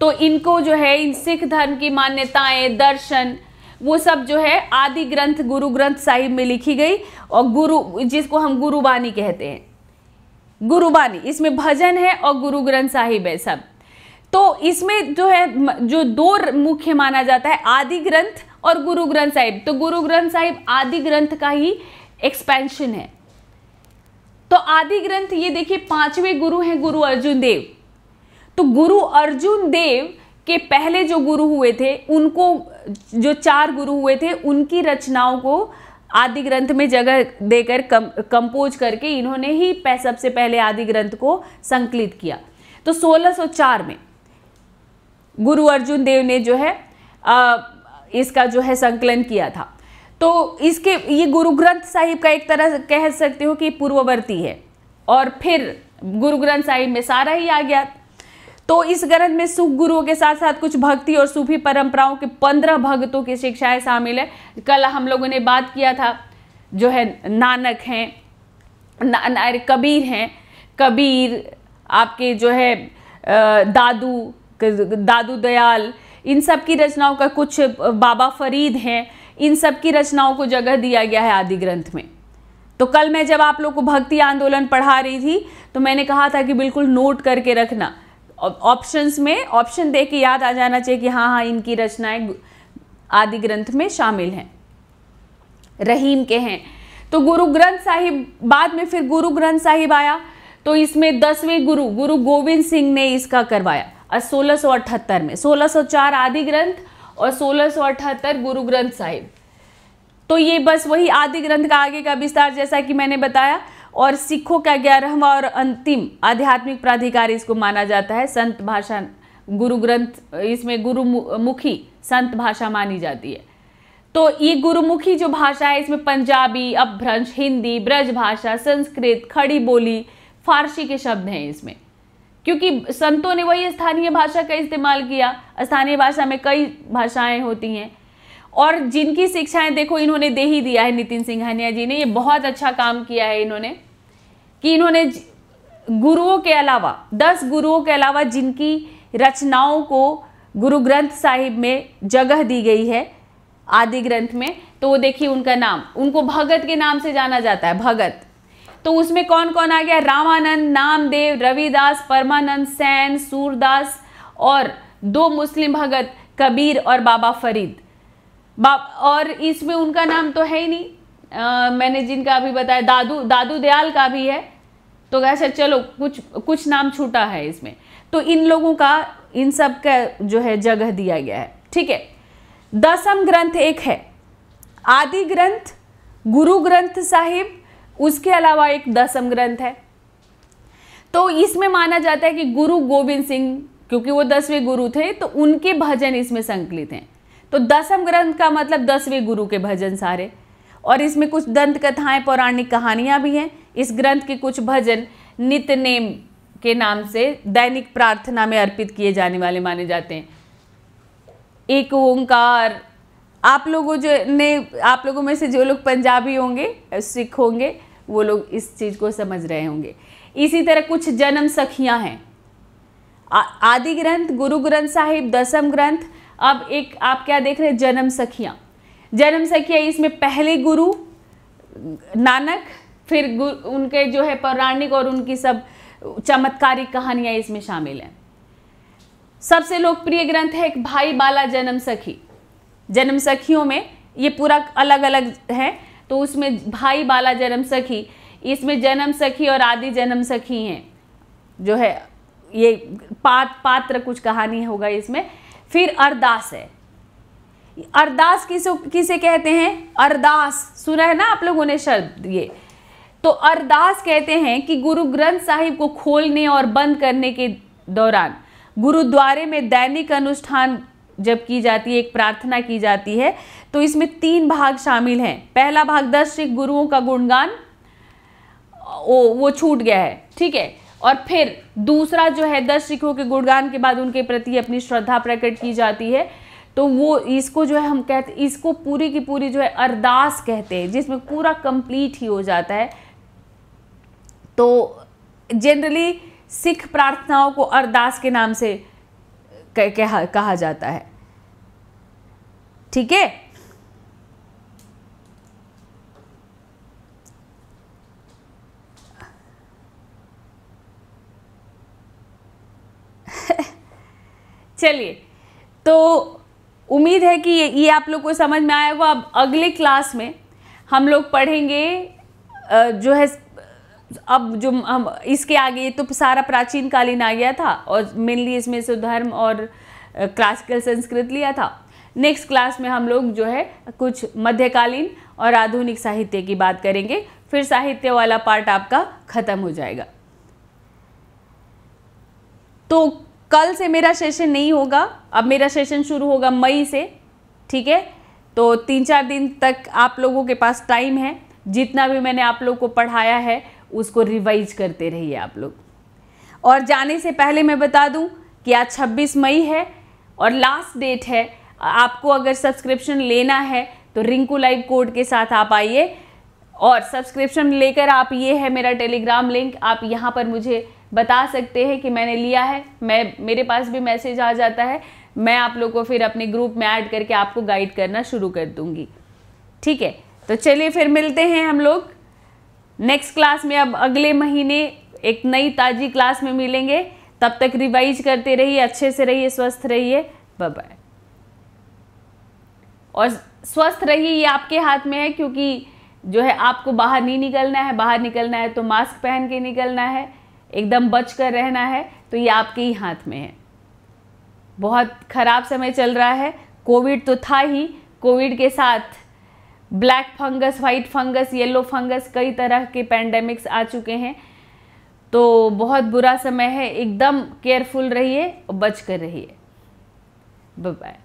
तो इनको जो है इन सिख धर्म की मान्यताएं दर्शन वो सब जो है आदि ग्रंथ गुरु ग्रंथ साहिब में लिखी गई और गुरु जिसको हम गुरुबानी कहते हैं गुरुबानी इसमें भजन है और गुरु ग्रंथ साहिब है सब तो इसमें जो है जो दो मुख्य माना जाता है आदि ग्रंथ और गुरु ग्रंथ साहिब तो गुरु ग्रंथ साहिब आदि ग्रंथ का ही एक्सपेंशन है तो आदि ग्रंथ ये देखिए पांचवें गुरु हैं गुरु अर्जुन देव तो गुरु अर्जुन देव के पहले जो गुरु हुए थे उनको जो चार गुरु हुए थे उनकी रचनाओं को आदि ग्रंथ में जगह देकर कम कंपोज करके इन्होंने ही सबसे पहले आदि ग्रंथ को संकलित किया तो 1604 में गुरु अर्जुन देव ने जो है आ, इसका जो है संकलन किया था तो इसके ये गुरु ग्रंथ साहिब का एक तरह कह सकते हो कि पूर्ववर्ती है और फिर गुरु ग्रंथ साहिब में सारा ही आ गया तो इस ग्रंथ में सुख गुरुओं के साथ साथ कुछ भक्ति और सूफी परंपराओं के पंद्रह भक्तों की शिक्षाएं शामिल है कल हम लोगों ने बात किया था जो है नानक हैं ना, ना, कबीर हैं कबीर आपके जो है दादू दादू दयाल इन सब की रचनाओं का कुछ बाबा फरीद हैं इन सब की रचनाओं को जगह दिया गया है आदि ग्रंथ में तो कल मैं जब आप लोग को भक्ति आंदोलन पढ़ा रही थी तो मैंने कहा था कि बिल्कुल नोट करके रखना ऑप्शंस में ऑप्शन दे के याद आ जाना चाहिए कि हाँ हाँ इनकी रचनाएं आदि ग्रंथ में शामिल हैं रहीम के हैं तो गुरु ग्रंथ साहिब बाद में फिर गुरु ग्रंथ साहिब आया तो इसमें दसवें गुरु गुरु गोविंद सिंह ने इसका करवाया और सोलह में 1604 आदि ग्रंथ और 1678 गुरु ग्रंथ साहिब तो ये बस वही आदि ग्रंथ का आगे का विस्तार जैसा कि मैंने बताया और सिखों का ग्यारहवा और अंतिम आध्यात्मिक प्राधिकारी इसको माना जाता है संत भाषा गुरु ग्रंथ इसमें गुरु मुखी संत भाषा मानी जाती है तो ये गुरुमुखी जो भाषा है इसमें पंजाबी अपभ्रंश हिंदी ब्रज भाषा संस्कृत खड़ी बोली फारसी के शब्द हैं इसमें क्योंकि संतों ने वही स्थानीय भाषा का इस्तेमाल किया स्थानीय भाषा में कई भाषाएं होती हैं और जिनकी शिक्षाएं देखो इन्होंने दे ही दिया है नितिन सिंघानिया जी ने ये बहुत अच्छा काम किया है इन्होंने कि इन्होंने गुरुओं के अलावा दस गुरुओं के अलावा जिनकी रचनाओं को गुरु ग्रंथ साहिब में जगह दी गई है आदि ग्रंथ में तो वो देखिए उनका नाम उनको भगत के नाम से जाना जाता है भगत तो उसमें कौन कौन आ गया रामानंद नामदेव रविदास परमानंद सैन सूरदास और दो मुस्लिम भगत कबीर और बाबा फरीद बाप और इसमें उनका नाम तो है ही नहीं आ, मैंने जिनका अभी बताया दादू दादू दयाल का भी है तो कहा सर चलो कुछ कुछ नाम छूटा है इसमें तो इन लोगों का इन सब का जो है जगह दिया गया है ठीक है दसम ग्रंथ एक है आदि ग्रंथ गुरु ग्रंथ साहिब उसके अलावा एक दसम ग्रंथ है तो इसमें माना जाता है कि गुरु गोविंद सिंह क्योंकि वो दसवें गुरु थे तो उनके भजन इसमें संकलित हैं तो दसम ग्रंथ का मतलब दसवें गुरु के भजन सारे और इसमें कुछ दंत कथाएं पौराणिक कहानियाँ भी हैं इस ग्रंथ के कुछ भजन नित्य नेम के नाम से दैनिक प्रार्थना में अर्पित किए जाने वाले माने जाते हैं एक ओंकार आप लोगों जो ने आप लोगों में से जो लोग पंजाबी होंगे सिख होंगे वो लोग इस चीज़ को समझ रहे होंगे इसी तरह कुछ जन्म सखियाँ हैं आदि ग्रंथ गुरु ग्रंथ साहिब दसम ग्रंथ अब एक आप क्या देख रहे हैं जन्म सखियाँ जन्म सखिया इसमें पहले गुरु नानक फिर उनके जो है पौराणिक और उनकी सब चमत्कारिक कहानियाँ इसमें शामिल हैं सबसे लोकप्रिय ग्रंथ है एक भाई बाला जन्म सखी जन्म सखियों में ये पूरा अलग अलग है तो उसमें भाई बाला जन्म सखी इसमें जन्म सखी और आदि जन्म सखी हैं जो है ये पात पात्र कुछ कहानी होगा इसमें फिर अरदास है अरदास किसे किसे कहते हैं अरदास सुना है ना आप लोगों ने शब्द ये तो अरदास कहते हैं कि गुरु ग्रंथ साहिब को खोलने और बंद करने के दौरान गुरुद्वारे में दैनिक अनुष्ठान जब की जाती है एक प्रार्थना की जाती है तो इसमें तीन भाग शामिल हैं पहला भाग दस सिख गुरुओं का गुणगान वो छूट गया है ठीक है और फिर दूसरा जो है दस सिखों के गुणगान के बाद उनके प्रति अपनी श्रद्धा प्रकट की जाती है तो वो इसको जो है हम कहते इसको पूरी की पूरी जो है अरदास कहते हैं जिसमें पूरा कंप्लीट ही हो जाता है तो जनरली सिख प्रार्थनाओं को अरदास के नाम से कहा जाता है ठीक है चलिए तो उम्मीद है कि ये, ये आप लोग को समझ में आया होगा अब अगले क्लास में हम लोग पढ़ेंगे जो है अब जो हम इसके आगे तो सारा प्राचीन कालीन आ गया था और मेनली इसमें से धर्म और क्लासिकल संस्कृत लिया था नेक्स्ट क्लास में हम लोग जो है कुछ मध्यकालीन और आधुनिक साहित्य की बात करेंगे फिर साहित्य वाला पार्ट आपका ख़त्म हो जाएगा तो कल से मेरा सेशन नहीं होगा अब मेरा सेशन शुरू होगा मई से ठीक है तो तीन चार दिन तक आप लोगों के पास टाइम है जितना भी मैंने आप लोग को पढ़ाया है उसको रिवाइज करते रहिए आप लोग और जाने से पहले मैं बता दूं कि आज 26 मई है और लास्ट डेट है आपको अगर सब्सक्रिप्शन लेना है तो रिंकू लाइव कोड के साथ आप आइए और सब्सक्रिप्शन लेकर आप ये है मेरा टेलीग्राम लिंक आप यहाँ पर मुझे बता सकते हैं कि मैंने लिया है मैं मेरे पास भी मैसेज आ जाता है मैं आप लोग को फिर अपने ग्रुप में ऐड करके आपको गाइड करना शुरू कर दूंगी ठीक है तो चलिए फिर मिलते हैं हम लोग नेक्स्ट क्लास में अब अगले महीने एक नई ताज़ी क्लास में मिलेंगे तब तक रिवाइज करते रहिए अच्छे से रहिए स्वस्थ रहिए बाय और स्वस्थ रहिए ये आपके हाथ में है क्योंकि जो है आपको बाहर नहीं निकलना है बाहर निकलना है तो मास्क पहन के निकलना है एकदम बच कर रहना है तो ये आपके ही हाथ में है बहुत ख़राब समय चल रहा है कोविड तो था ही कोविड के साथ black fungus white fungus yellow fungus कई तरह के पैंडेमिक्स आ चुके हैं तो बहुत बुरा समय है एकदम केयरफुल रहिए और बच कर रहिए बाय